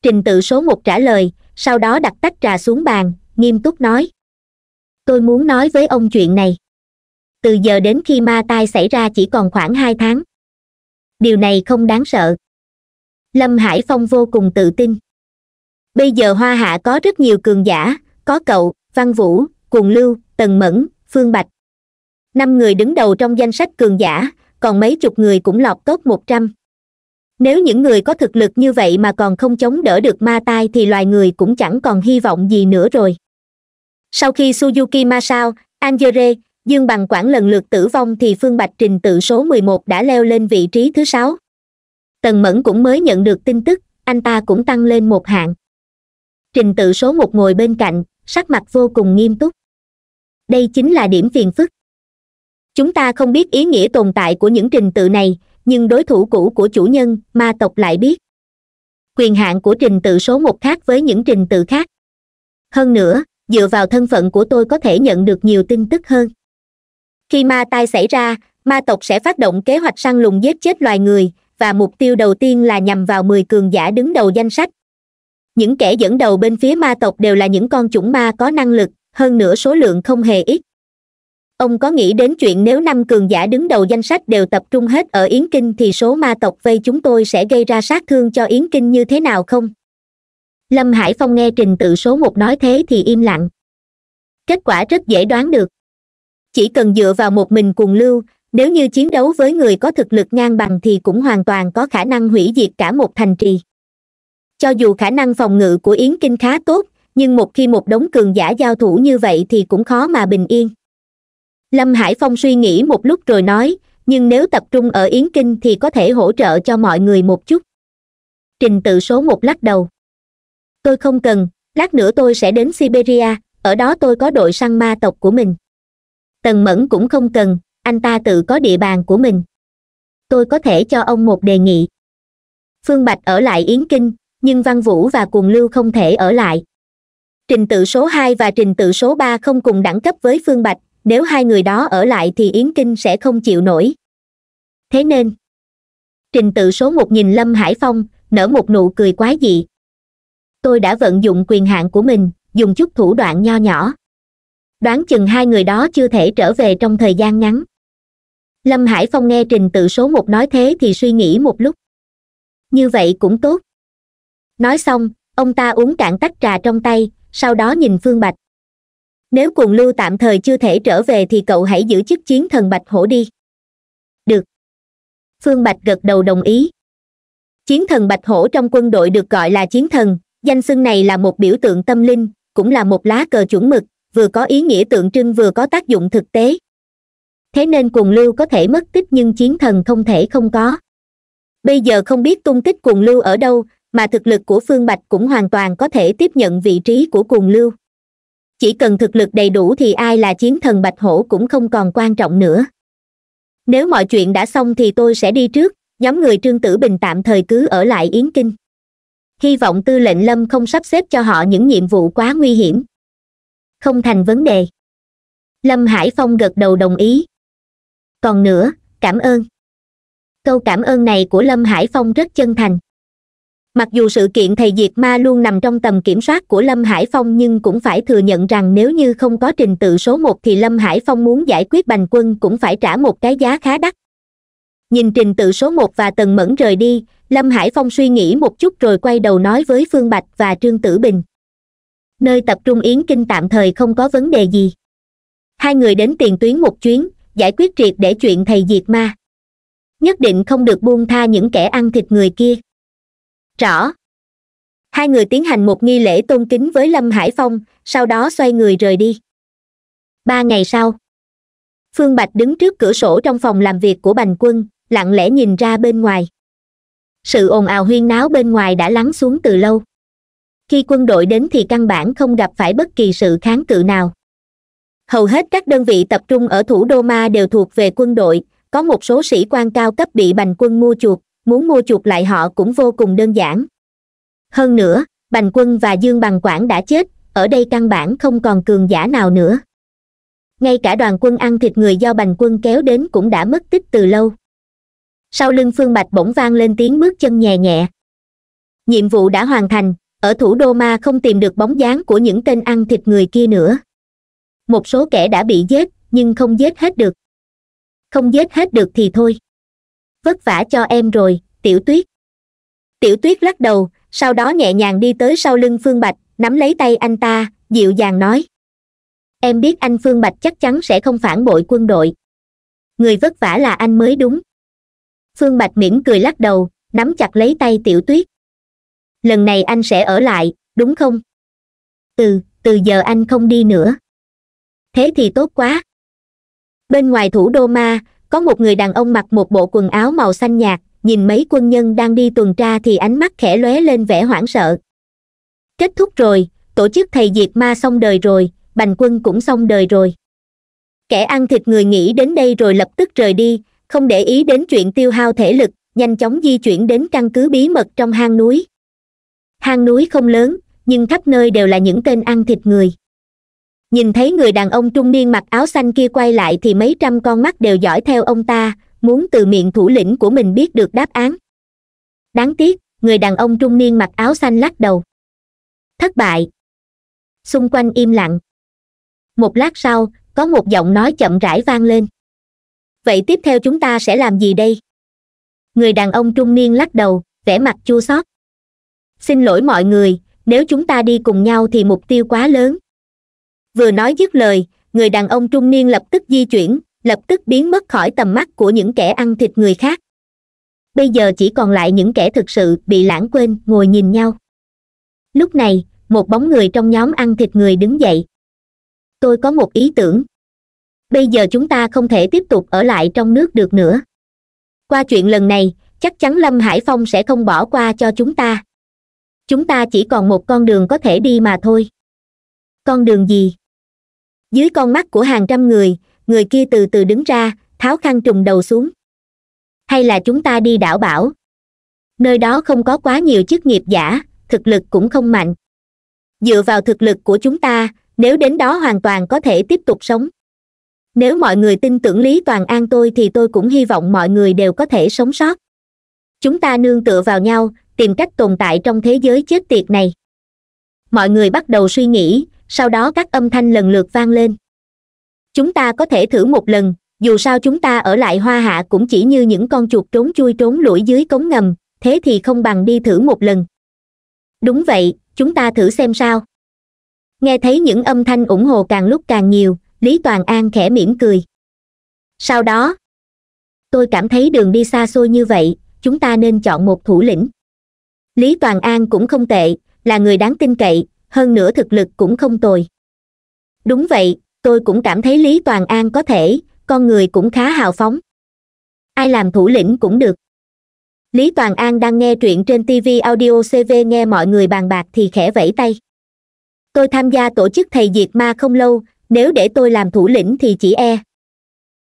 trình tự số một trả lời sau đó đặt tách trà xuống bàn nghiêm túc nói tôi muốn nói với ông chuyện này từ giờ đến khi ma tai xảy ra chỉ còn khoảng hai tháng điều này không đáng sợ lâm hải phong vô cùng tự tin bây giờ hoa hạ có rất nhiều cường giả có cậu văn vũ cuồng lưu tần mẫn phương bạch năm người đứng đầu trong danh sách cường giả còn mấy chục người cũng lọt top một trăm nếu những người có thực lực như vậy mà còn không chống đỡ được ma tai thì loài người cũng chẳng còn hy vọng gì nữa rồi sau khi suzuki masao angere dương bằng quản lần lượt tử vong thì phương bạch trình tự số mười một đã leo lên vị trí thứ sáu tần mẫn cũng mới nhận được tin tức anh ta cũng tăng lên một hạng trình tự số một ngồi bên cạnh sắc mặt vô cùng nghiêm túc đây chính là điểm phiền phức chúng ta không biết ý nghĩa tồn tại của những trình tự này nhưng đối thủ cũ của chủ nhân ma tộc lại biết quyền hạn của trình tự số một khác với những trình tự khác hơn nữa dựa vào thân phận của tôi có thể nhận được nhiều tin tức hơn khi ma tai xảy ra ma tộc sẽ phát động kế hoạch săn lùng giết chết loài người và mục tiêu đầu tiên là nhằm vào mười cường giả đứng đầu danh sách những kẻ dẫn đầu bên phía ma tộc đều là những con chủng ma có năng lực hơn nữa số lượng không hề ít ông có nghĩ đến chuyện nếu năm cường giả đứng đầu danh sách đều tập trung hết ở yến kinh thì số ma tộc vây chúng tôi sẽ gây ra sát thương cho yến kinh như thế nào không lâm hải phong nghe trình tự số một nói thế thì im lặng kết quả rất dễ đoán được chỉ cần dựa vào một mình cuồng lưu nếu như chiến đấu với người có thực lực ngang bằng thì cũng hoàn toàn có khả năng hủy diệt cả một thành trì cho dù khả năng phòng ngự của yến kinh khá tốt nhưng một khi một đống cường giả giao thủ như vậy thì cũng khó mà bình yên lâm hải phong suy nghĩ một lúc rồi nói nhưng nếu tập trung ở yến kinh thì có thể hỗ trợ cho mọi người một chút trình tự số một lắc đầu tôi không cần lát nữa tôi sẽ đến siberia ở đó tôi có đội săn ma tộc của mình tần mẫn cũng không cần anh ta tự có địa bàn của mình tôi có thể cho ông một đề nghị phương bạch ở lại yến kinh nhưng văn vũ và cuồng lưu không thể ở lại trình tự số hai và trình tự số ba không cùng đẳng cấp với phương bạch nếu hai người đó ở lại thì yến kinh sẽ không chịu nổi thế nên trình tự số một nhìn lâm hải phong nở một nụ cười quái dị tôi đã vận dụng quyền hạn của mình dùng chút thủ đoạn nho nhỏ đoán chừng hai người đó chưa thể trở về trong thời gian ngắn lâm hải phong nghe trình tự số một nói thế thì suy nghĩ một lúc như vậy cũng tốt nói xong ông ta uống cạn tách trà trong tay sau đó nhìn phương bạch nếu cuồng lưu tạm thời chưa thể trở về thì cậu hãy giữ chức chiến thần bạch hổ đi được phương bạch gật đầu đồng ý chiến thần bạch hổ trong quân đội được gọi là chiến thần danh xưng này là một biểu tượng tâm linh cũng là một lá cờ chuẩn mực vừa có ý nghĩa tượng trưng vừa có tác dụng thực tế thế nên cuồng lưu có thể mất tích nhưng chiến thần không thể không có bây giờ không biết tung tích cuồng lưu ở đâu mà thực lực của phương bạch cũng hoàn toàn có thể tiếp nhận vị trí của cùng lưu chỉ cần thực lực đầy đủ thì ai là chiến thần bạch hổ cũng không còn quan trọng nữa nếu mọi chuyện đã xong thì tôi sẽ đi trước nhóm người trương tử bình tạm thời cứ ở lại yến kinh hy vọng tư lệnh lâm không sắp xếp cho họ những nhiệm vụ quá nguy hiểm không thành vấn đề lâm hải phong gật đầu đồng ý còn nữa cảm ơn câu cảm ơn này của lâm hải phong rất chân thành mặc dù sự kiện thầy diệt ma luôn nằm trong tầm kiểm soát của lâm hải phong nhưng cũng phải thừa nhận rằng nếu như không có trình tự số một thì lâm hải phong muốn giải quyết bành quân cũng phải trả một cái giá khá đắt nhìn trình tự số một và tần mẫn rời đi lâm hải phong suy nghĩ một chút rồi quay đầu nói với phương bạch và trương tử bình nơi tập trung yến kinh tạm thời không có vấn đề gì hai người đến tiền tuyến một chuyến giải quyết triệt để chuyện thầy diệt ma nhất định không được buông tha những kẻ ăn thịt người kia rõ hai người tiến hành một nghi lễ tôn kính với lâm hải phong sau đó xoay người rời đi ba ngày sau phương bạch đứng trước cửa sổ trong phòng làm việc của bành quân lặng lẽ nhìn ra bên ngoài sự ồn ào huyên náo bên ngoài đã lắng xuống từ lâu khi quân đội đến thì căn bản không gặp phải bất kỳ sự kháng cự nào hầu hết các đơn vị tập trung ở thủ đô ma đều thuộc về quân đội có một số sĩ quan cao cấp bị bành quân mua chuộc muốn mua chuộc lại họ cũng vô cùng đơn giản hơn nữa bành quân và dương bằng quảng đã chết ở đây căn bản không còn cường giả nào nữa ngay cả đoàn quân ăn thịt người do bành quân kéo đến cũng đã mất tích từ lâu sau lưng phương bạch bỗng vang lên tiếng bước chân nhẹ nhẹ nhiệm vụ đã hoàn thành ở thủ đô ma không tìm được bóng dáng của những tên ăn thịt người kia nữa một số kẻ đã bị giết nhưng không giết hết được không giết hết được thì thôi vất vả cho em rồi tiểu tuyết tiểu tuyết lắc đầu sau đó nhẹ nhàng đi tới sau lưng phương bạch nắm lấy tay anh ta dịu dàng nói em biết anh phương bạch chắc chắn sẽ không phản bội quân đội người vất vả là anh mới đúng phương bạch mỉm cười lắc đầu nắm chặt lấy tay tiểu tuyết lần này anh sẽ ở lại đúng không từ từ giờ anh không đi nữa thế thì tốt quá bên ngoài thủ đô ma có một người đàn ông mặc một bộ quần áo màu xanh nhạt nhìn mấy quân nhân đang đi tuần tra thì ánh mắt khẽ lóe lên vẻ hoảng sợ kết thúc rồi tổ chức thầy diệt ma xong đời rồi bành quân cũng xong đời rồi kẻ ăn thịt người nghĩ đến đây rồi lập tức rời đi không để ý đến chuyện tiêu hao thể lực nhanh chóng di chuyển đến căn cứ bí mật trong hang núi hang núi không lớn nhưng khắp nơi đều là những tên ăn thịt người nhìn thấy người đàn ông trung niên mặc áo xanh kia quay lại thì mấy trăm con mắt đều dõi theo ông ta muốn từ miệng thủ lĩnh của mình biết được đáp án đáng tiếc người đàn ông trung niên mặc áo xanh lắc đầu thất bại xung quanh im lặng một lát sau có một giọng nói chậm rãi vang lên vậy tiếp theo chúng ta sẽ làm gì đây người đàn ông trung niên lắc đầu vẻ mặt chua xót xin lỗi mọi người nếu chúng ta đi cùng nhau thì mục tiêu quá lớn vừa nói dứt lời người đàn ông trung niên lập tức di chuyển lập tức biến mất khỏi tầm mắt của những kẻ ăn thịt người khác bây giờ chỉ còn lại những kẻ thực sự bị lãng quên ngồi nhìn nhau lúc này một bóng người trong nhóm ăn thịt người đứng dậy tôi có một ý tưởng bây giờ chúng ta không thể tiếp tục ở lại trong nước được nữa qua chuyện lần này chắc chắn lâm hải phong sẽ không bỏ qua cho chúng ta chúng ta chỉ còn một con đường có thể đi mà thôi con đường gì dưới con mắt của hàng trăm người người kia từ từ đứng ra tháo khăn trùng đầu xuống hay là chúng ta đi đảo bảo nơi đó không có quá nhiều chức nghiệp giả thực lực cũng không mạnh dựa vào thực lực của chúng ta nếu đến đó hoàn toàn có thể tiếp tục sống nếu mọi người tin tưởng lý toàn an tôi thì tôi cũng hy vọng mọi người đều có thể sống sót chúng ta nương tựa vào nhau tìm cách tồn tại trong thế giới chết tiệt này mọi người bắt đầu suy nghĩ sau đó các âm thanh lần lượt vang lên chúng ta có thể thử một lần dù sao chúng ta ở lại hoa hạ cũng chỉ như những con chuột trốn chui trốn lủi dưới cống ngầm thế thì không bằng đi thử một lần đúng vậy chúng ta thử xem sao nghe thấy những âm thanh ủng hộ càng lúc càng nhiều lý toàn an khẽ mỉm cười sau đó tôi cảm thấy đường đi xa xôi như vậy chúng ta nên chọn một thủ lĩnh lý toàn an cũng không tệ là người đáng tin cậy hơn nữa thực lực cũng không tồi đúng vậy tôi cũng cảm thấy lý toàn an có thể con người cũng khá hào phóng ai làm thủ lĩnh cũng được lý toàn an đang nghe truyện trên tv audio cv nghe mọi người bàn bạc thì khẽ vẫy tay tôi tham gia tổ chức thầy diệt ma không lâu nếu để tôi làm thủ lĩnh thì chỉ e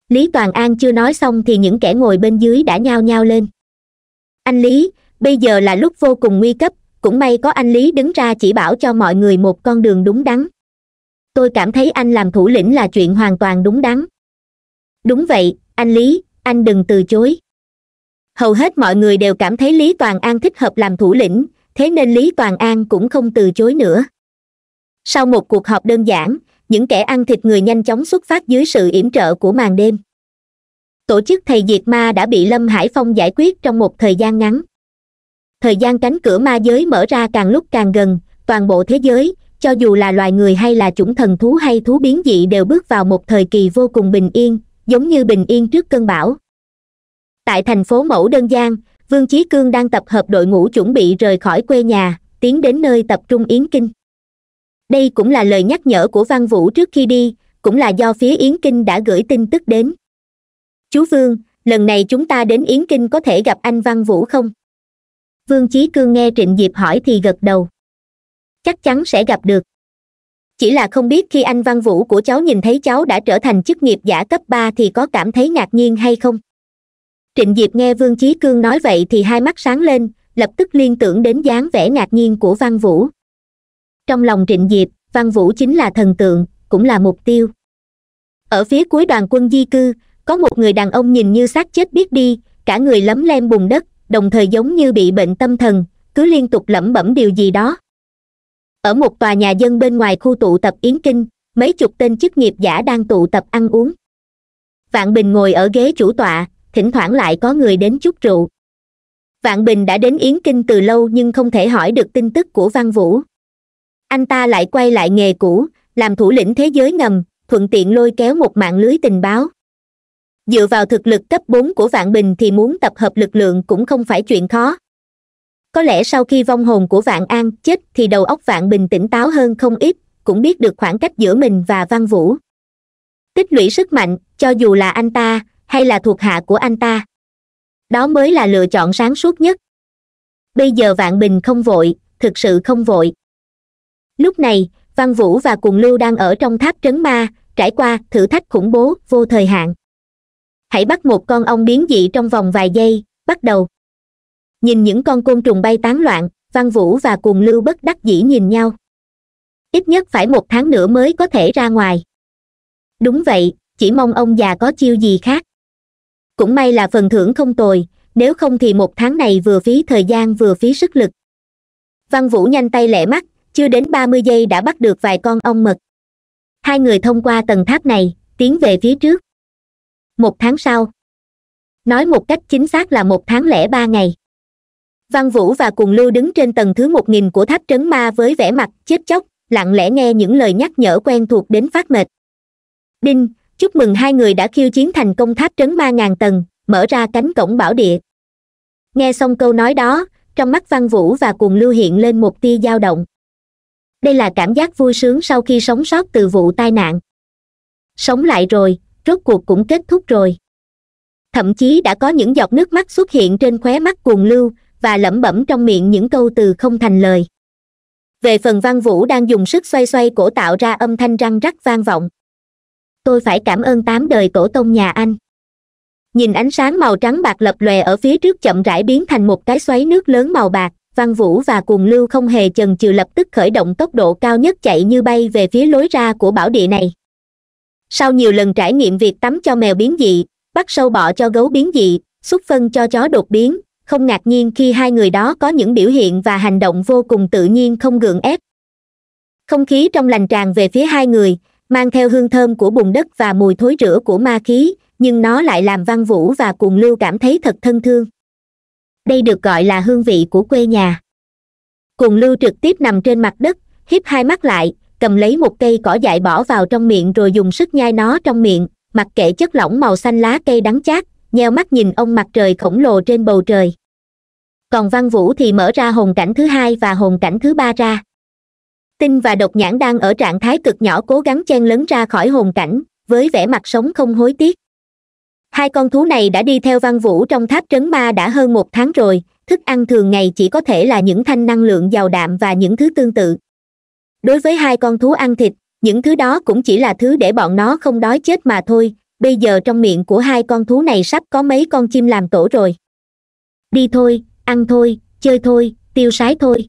lý toàn an chưa nói xong thì những kẻ ngồi bên dưới đã nhao nhao lên anh lý bây giờ là lúc vô cùng nguy cấp cũng may có anh lý đứng ra chỉ bảo cho mọi người một con đường đúng đắn tôi cảm thấy anh làm thủ lĩnh là chuyện hoàn toàn đúng đắn đúng vậy anh lý anh đừng từ chối hầu hết mọi người đều cảm thấy lý toàn an thích hợp làm thủ lĩnh thế nên lý toàn an cũng không từ chối nữa sau một cuộc họp đơn giản những kẻ ăn thịt người nhanh chóng xuất phát dưới sự yểm trợ của màn đêm tổ chức thầy diệt ma đã bị lâm hải phong giải quyết trong một thời gian ngắn thời gian cánh cửa ma giới mở ra càng lúc càng gần toàn bộ thế giới cho dù là loài người hay là chủng thần thú hay thú biến dị đều bước vào một thời kỳ vô cùng bình yên giống như bình yên trước cơn bão tại thành phố mẫu đơn giang vương chí cương đang tập hợp đội ngũ chuẩn bị rời khỏi quê nhà tiến đến nơi tập trung yến kinh đây cũng là lời nhắc nhở của văn vũ trước khi đi cũng là do phía yến kinh đã gửi tin tức đến chú vương lần này chúng ta đến yến kinh có thể gặp anh văn vũ không vương chí cương nghe trịnh diệp hỏi thì gật đầu chắc chắn sẽ gặp được chỉ là không biết khi anh văn vũ của cháu nhìn thấy cháu đã trở thành chức nghiệp giả cấp ba thì có cảm thấy ngạc nhiên hay không trịnh diệp nghe vương chí cương nói vậy thì hai mắt sáng lên lập tức liên tưởng đến dáng vẻ ngạc nhiên của văn vũ trong lòng trịnh diệp văn vũ chính là thần tượng cũng là mục tiêu ở phía cuối đoàn quân di cư có một người đàn ông nhìn như xác chết biết đi cả người lấm lem bùn đất đồng thời giống như bị bệnh tâm thần cứ liên tục lẩm bẩm điều gì đó ở một tòa nhà dân bên ngoài khu tụ tập yến kinh mấy chục tên chức nghiệp giả đang tụ tập ăn uống vạn bình ngồi ở ghế chủ tọa thỉnh thoảng lại có người đến chút rượu vạn bình đã đến yến kinh từ lâu nhưng không thể hỏi được tin tức của văn vũ anh ta lại quay lại nghề cũ làm thủ lĩnh thế giới ngầm thuận tiện lôi kéo một mạng lưới tình báo dựa vào thực lực cấp bốn của vạn bình thì muốn tập hợp lực lượng cũng không phải chuyện khó có lẽ sau khi vong hồn của vạn an chết thì đầu óc vạn bình tỉnh táo hơn không ít cũng biết được khoảng cách giữa mình và văn vũ tích lũy sức mạnh cho dù là anh ta hay là thuộc hạ của anh ta đó mới là lựa chọn sáng suốt nhất bây giờ vạn bình không vội thực sự không vội lúc này văn vũ và cùng lưu đang ở trong tháp trấn ma trải qua thử thách khủng bố vô thời hạn hãy bắt một con ong biến dị trong vòng vài giây bắt đầu nhìn những con côn trùng bay tán loạn văn vũ và cuồng lưu bất đắc dĩ nhìn nhau ít nhất phải một tháng nữa mới có thể ra ngoài đúng vậy chỉ mong ông già có chiêu gì khác cũng may là phần thưởng không tồi nếu không thì một tháng này vừa phí thời gian vừa phí sức lực văn vũ nhanh tay lẹ mắt chưa đến ba mươi giây đã bắt được vài con ong mật hai người thông qua tầng tháp này tiến về phía trước một tháng sau nói một cách chính xác là một tháng lẻ ba ngày văn vũ và cùng lưu đứng trên tầng thứ một nghìn của tháp trấn ma với vẻ mặt chết chóc lặng lẽ nghe những lời nhắc nhở quen thuộc đến phát mệt đinh chúc mừng hai người đã khiêu chiến thành công tháp trấn ma ngàn tầng mở ra cánh cổng bảo địa nghe xong câu nói đó trong mắt văn vũ và cùng lưu hiện lên một tia dao động đây là cảm giác vui sướng sau khi sống sót từ vụ tai nạn sống lại rồi rốt cuộc cũng kết thúc rồi thậm chí đã có những giọt nước mắt xuất hiện trên khóe mắt cuồng lưu và lẩm bẩm trong miệng những câu từ không thành lời về phần văn vũ đang dùng sức xoay xoay cổ tạo ra âm thanh răng rắc vang vọng tôi phải cảm ơn tám đời tổ tông nhà anh nhìn ánh sáng màu trắng bạc lập lòe ở phía trước chậm rãi biến thành một cái xoáy nước lớn màu bạc văn vũ và cuồng lưu không hề chần chừ lập tức khởi động tốc độ cao nhất chạy như bay về phía lối ra của bảo địa này sau nhiều lần trải nghiệm việc tắm cho mèo biến dị bắt sâu bọ cho gấu biến dị xúc phân cho chó đột biến không ngạc nhiên khi hai người đó có những biểu hiện và hành động vô cùng tự nhiên không gượng ép không khí trong lành tràn về phía hai người mang theo hương thơm của bùn đất và mùi thối rữa của ma khí nhưng nó lại làm văn vũ và cuồng lưu cảm thấy thật thân thương đây được gọi là hương vị của quê nhà cuồng lưu trực tiếp nằm trên mặt đất hiếp hai mắt lại cầm lấy một cây cỏ dại bỏ vào trong miệng rồi dùng sức nhai nó trong miệng mặc kệ chất lỏng màu xanh lá cây đắng chát nheo mắt nhìn ông mặt trời khổng lồ trên bầu trời còn văn vũ thì mở ra hồn cảnh thứ hai và hồn cảnh thứ ba ra tinh và độc nhãn đang ở trạng thái cực nhỏ cố gắng chen lấn ra khỏi hồn cảnh với vẻ mặt sống không hối tiếc hai con thú này đã đi theo văn vũ trong tháp trấn ma đã hơn một tháng rồi thức ăn thường ngày chỉ có thể là những thanh năng lượng giàu đạm và những thứ tương tự đối với hai con thú ăn thịt những thứ đó cũng chỉ là thứ để bọn nó không đói chết mà thôi bây giờ trong miệng của hai con thú này sắp có mấy con chim làm tổ rồi đi thôi ăn thôi chơi thôi tiêu sái thôi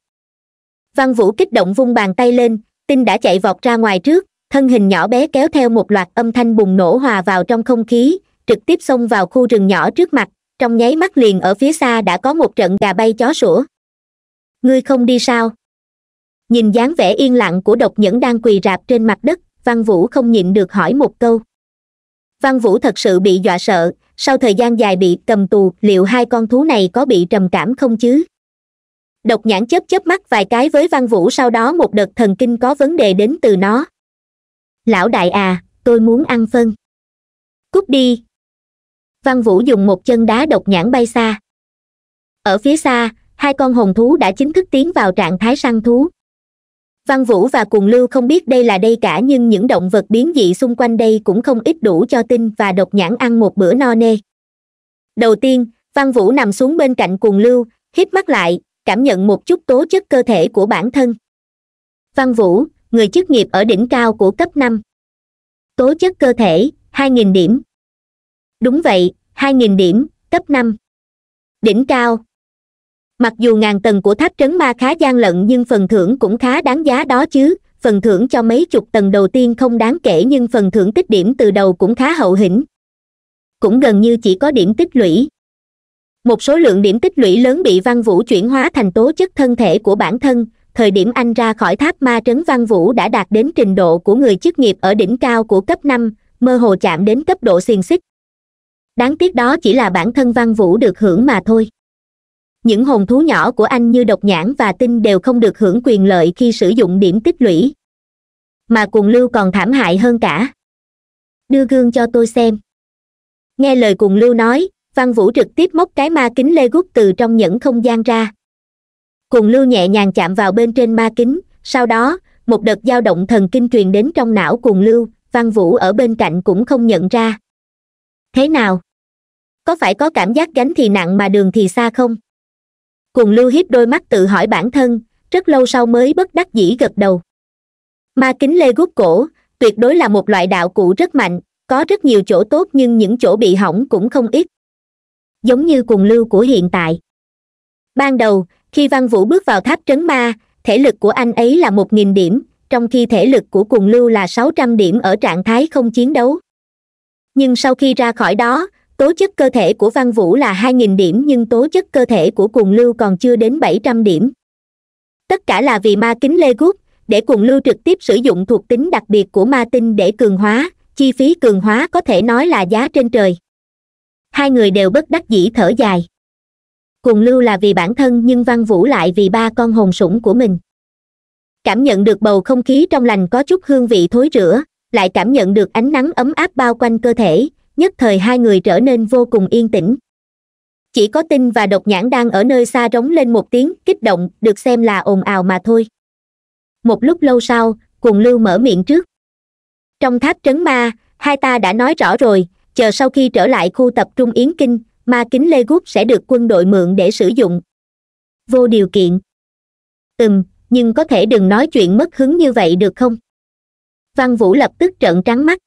văn vũ kích động vung bàn tay lên tinh đã chạy vọt ra ngoài trước thân hình nhỏ bé kéo theo một loạt âm thanh bùng nổ hòa vào trong không khí trực tiếp xông vào khu rừng nhỏ trước mặt trong nháy mắt liền ở phía xa đã có một trận gà bay chó sủa ngươi không đi sao nhìn dáng vẻ yên lặng của độc nhẫn đang quỳ rạp trên mặt đất văn vũ không nhịn được hỏi một câu văn vũ thật sự bị dọa sợ sau thời gian dài bị cầm tù liệu hai con thú này có bị trầm cảm không chứ độc nhãn chớp chớp mắt vài cái với văn vũ sau đó một đợt thần kinh có vấn đề đến từ nó lão đại à tôi muốn ăn phân cút đi văn vũ dùng một chân đá độc nhãn bay xa ở phía xa hai con hồn thú đã chính thức tiến vào trạng thái săn thú văn vũ và cùng lưu không biết đây là đây cả nhưng những động vật biến dị xung quanh đây cũng không ít đủ cho tinh và độc nhãn ăn một bữa no nê đầu tiên văn vũ nằm xuống bên cạnh cùng lưu hít mắt lại cảm nhận một chút tố chất cơ thể của bản thân văn vũ người chức nghiệp ở đỉnh cao của cấp năm tố chất cơ thể 2.000 điểm đúng vậy 2.000 điểm cấp năm đỉnh cao mặc dù ngàn tầng của tháp trấn ma khá gian lận nhưng phần thưởng cũng khá đáng giá đó chứ phần thưởng cho mấy chục tầng đầu tiên không đáng kể nhưng phần thưởng tích điểm từ đầu cũng khá hậu hĩnh cũng gần như chỉ có điểm tích lũy một số lượng điểm tích lũy lớn bị văn vũ chuyển hóa thành tố chất thân thể của bản thân thời điểm anh ra khỏi tháp ma trấn văn vũ đã đạt đến trình độ của người chức nghiệp ở đỉnh cao của cấp năm mơ hồ chạm đến cấp độ xiềng xích đáng tiếc đó chỉ là bản thân văn vũ được hưởng mà thôi những hồn thú nhỏ của anh như độc nhãn và tinh đều không được hưởng quyền lợi khi sử dụng điểm tích lũy mà cuồng lưu còn thảm hại hơn cả đưa gương cho tôi xem nghe lời cuồng lưu nói văn vũ trực tiếp móc cái ma kính lê gút từ trong những không gian ra cuồng lưu nhẹ nhàng chạm vào bên trên ma kính sau đó một đợt dao động thần kinh truyền đến trong não cuồng lưu văn vũ ở bên cạnh cũng không nhận ra thế nào có phải có cảm giác gánh thì nặng mà đường thì xa không cùng lưu hiếp đôi mắt tự hỏi bản thân rất lâu sau mới bất đắc dĩ gật đầu ma kính lê gút cổ tuyệt đối là một loại đạo cụ rất mạnh có rất nhiều chỗ tốt nhưng những chỗ bị hỏng cũng không ít giống như cùng lưu của hiện tại ban đầu khi văn vũ bước vào tháp trấn ma thể lực của anh ấy là một nghìn điểm trong khi thể lực của cùng lưu là sáu trăm điểm ở trạng thái không chiến đấu nhưng sau khi ra khỏi đó tố chất cơ thể của văn vũ là 2.000 điểm nhưng tố chất cơ thể của cuồng lưu còn chưa đến 700 điểm tất cả là vì ma kính lê gút để cuồng lưu trực tiếp sử dụng thuộc tính đặc biệt của ma tinh để cường hóa chi phí cường hóa có thể nói là giá trên trời hai người đều bất đắc dĩ thở dài cuồng lưu là vì bản thân nhưng văn vũ lại vì ba con hồn sủng của mình cảm nhận được bầu không khí trong lành có chút hương vị thối rữa lại cảm nhận được ánh nắng ấm áp bao quanh cơ thể nhất thời hai người trở nên vô cùng yên tĩnh chỉ có tinh và độc nhãn đang ở nơi xa rống lên một tiếng kích động được xem là ồn ào mà thôi một lúc lâu sau cùng lưu mở miệng trước trong tháp trấn ma hai ta đã nói rõ rồi chờ sau khi trở lại khu tập trung yến kinh ma kính lê gút sẽ được quân đội mượn để sử dụng vô điều kiện ừm nhưng có thể đừng nói chuyện mất hứng như vậy được không văn vũ lập tức trợn trắng mắt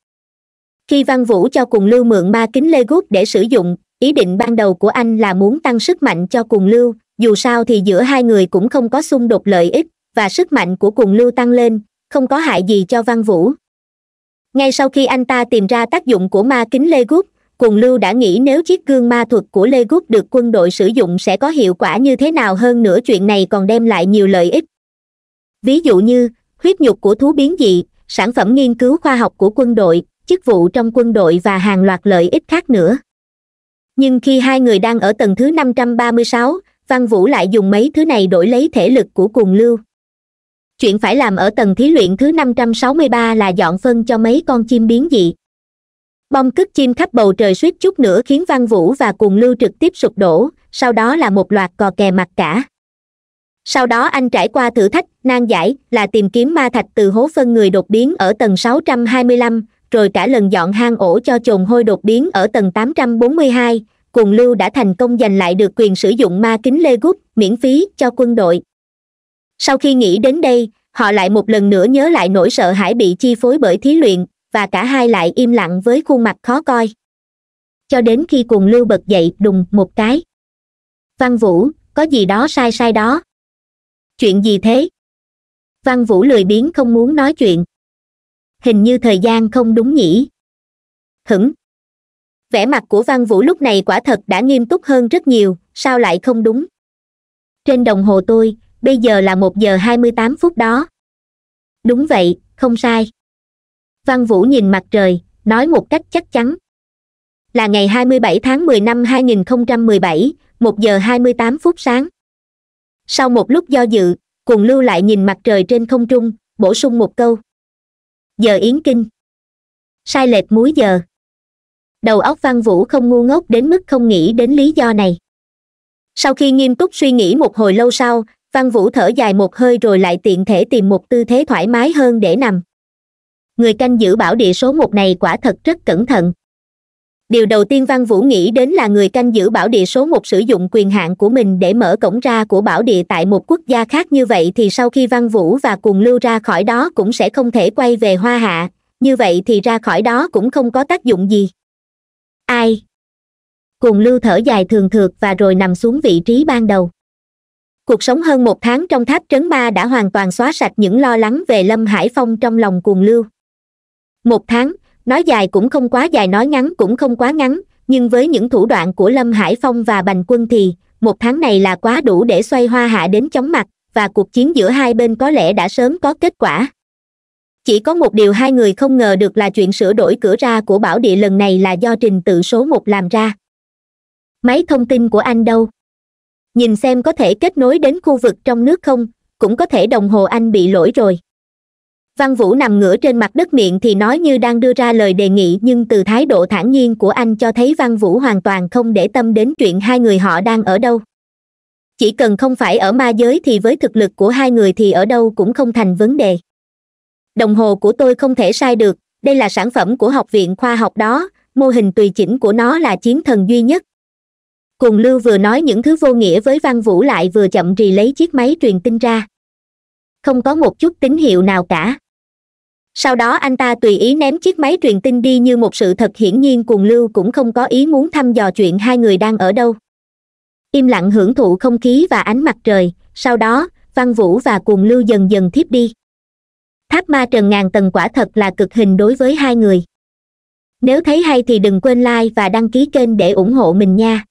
khi văn vũ cho cùng lưu mượn ma kính lê gút để sử dụng ý định ban đầu của anh là muốn tăng sức mạnh cho cùng lưu dù sao thì giữa hai người cũng không có xung đột lợi ích và sức mạnh của cùng lưu tăng lên không có hại gì cho văn vũ ngay sau khi anh ta tìm ra tác dụng của ma kính lê gút cùng lưu đã nghĩ nếu chiếc gương ma thuật của lê gút được quân đội sử dụng sẽ có hiệu quả như thế nào hơn nữa chuyện này còn đem lại nhiều lợi ích ví dụ như huyết nhục của thú biến dị sản phẩm nghiên cứu khoa học của quân đội chức vụ trong quân đội và hàng loạt lợi ích khác nữa nhưng khi hai người đang ở tầng thứ 536, văn vũ lại dùng mấy thứ này đổi lấy thể lực của cuồng lưu chuyện phải làm ở tầng thí luyện thứ 563 là dọn phân cho mấy con chim biến dị bom cất chim khắp bầu trời suýt chút nữa khiến văn vũ và cuồng lưu trực tiếp sụp đổ sau đó là một loạt cò kè mặt cả sau đó anh trải qua thử thách nan giải là tìm kiếm ma thạch từ hố phân người đột biến ở tầng 625, rồi cả lần dọn hang ổ cho chồn hôi đột biến ở tầng 842, cùng lưu đã thành công giành lại được quyền sử dụng ma kính lê gút miễn phí cho quân đội sau khi nghĩ đến đây họ lại một lần nữa nhớ lại nỗi sợ hãi bị chi phối bởi thí luyện và cả hai lại im lặng với khuôn mặt khó coi cho đến khi cùng lưu bật dậy đùng một cái văn vũ có gì đó sai sai đó chuyện gì thế văn vũ lười biếng không muốn nói chuyện hình như thời gian không đúng nhỉ hửng vẻ mặt của văn vũ lúc này quả thật đã nghiêm túc hơn rất nhiều sao lại không đúng trên đồng hồ tôi bây giờ là một giờ hai mươi tám phút đó đúng vậy không sai văn vũ nhìn mặt trời nói một cách chắc chắn là ngày hai mươi bảy tháng mười năm hai nghìn không trăm mười bảy một giờ hai mươi tám phút sáng sau một lúc do dự cuồng lưu lại nhìn mặt trời trên không trung bổ sung một câu giờ yến kinh sai lệch múi giờ đầu óc văn vũ không ngu ngốc đến mức không nghĩ đến lý do này sau khi nghiêm túc suy nghĩ một hồi lâu sau văn vũ thở dài một hơi rồi lại tiện thể tìm một tư thế thoải mái hơn để nằm người canh giữ bảo địa số một này quả thật rất cẩn thận điều đầu tiên văn vũ nghĩ đến là người canh giữ bảo địa số một sử dụng quyền hạn của mình để mở cổng ra của bảo địa tại một quốc gia khác như vậy thì sau khi văn vũ và cuồng lưu ra khỏi đó cũng sẽ không thể quay về hoa hạ như vậy thì ra khỏi đó cũng không có tác dụng gì ai cuồng lưu thở dài thường thượt và rồi nằm xuống vị trí ban đầu cuộc sống hơn một tháng trong tháp trấn ma đã hoàn toàn xóa sạch những lo lắng về lâm hải phong trong lòng cuồng lưu một tháng nói dài cũng không quá dài nói ngắn cũng không quá ngắn nhưng với những thủ đoạn của lâm hải phong và bành quân thì một tháng này là quá đủ để xoay hoa hạ đến chóng mặt và cuộc chiến giữa hai bên có lẽ đã sớm có kết quả chỉ có một điều hai người không ngờ được là chuyện sửa đổi cửa ra của bảo địa lần này là do trình tự số một làm ra máy thông tin của anh đâu nhìn xem có thể kết nối đến khu vực trong nước không cũng có thể đồng hồ anh bị lỗi rồi văn vũ nằm ngửa trên mặt đất miệng thì nói như đang đưa ra lời đề nghị nhưng từ thái độ thản nhiên của anh cho thấy văn vũ hoàn toàn không để tâm đến chuyện hai người họ đang ở đâu chỉ cần không phải ở ma giới thì với thực lực của hai người thì ở đâu cũng không thành vấn đề đồng hồ của tôi không thể sai được đây là sản phẩm của học viện khoa học đó mô hình tùy chỉnh của nó là chiến thần duy nhất cùng lưu vừa nói những thứ vô nghĩa với văn vũ lại vừa chậm rì lấy chiếc máy truyền tin ra không có một chút tín hiệu nào cả sau đó anh ta tùy ý ném chiếc máy truyền tin đi như một sự thật hiển nhiên cuồng lưu cũng không có ý muốn thăm dò chuyện hai người đang ở đâu im lặng hưởng thụ không khí và ánh mặt trời sau đó văn vũ và cuồng lưu dần dần thiếp đi tháp ma trần ngàn tầng quả thật là cực hình đối với hai người nếu thấy hay thì đừng quên like và đăng ký kênh để ủng hộ mình nha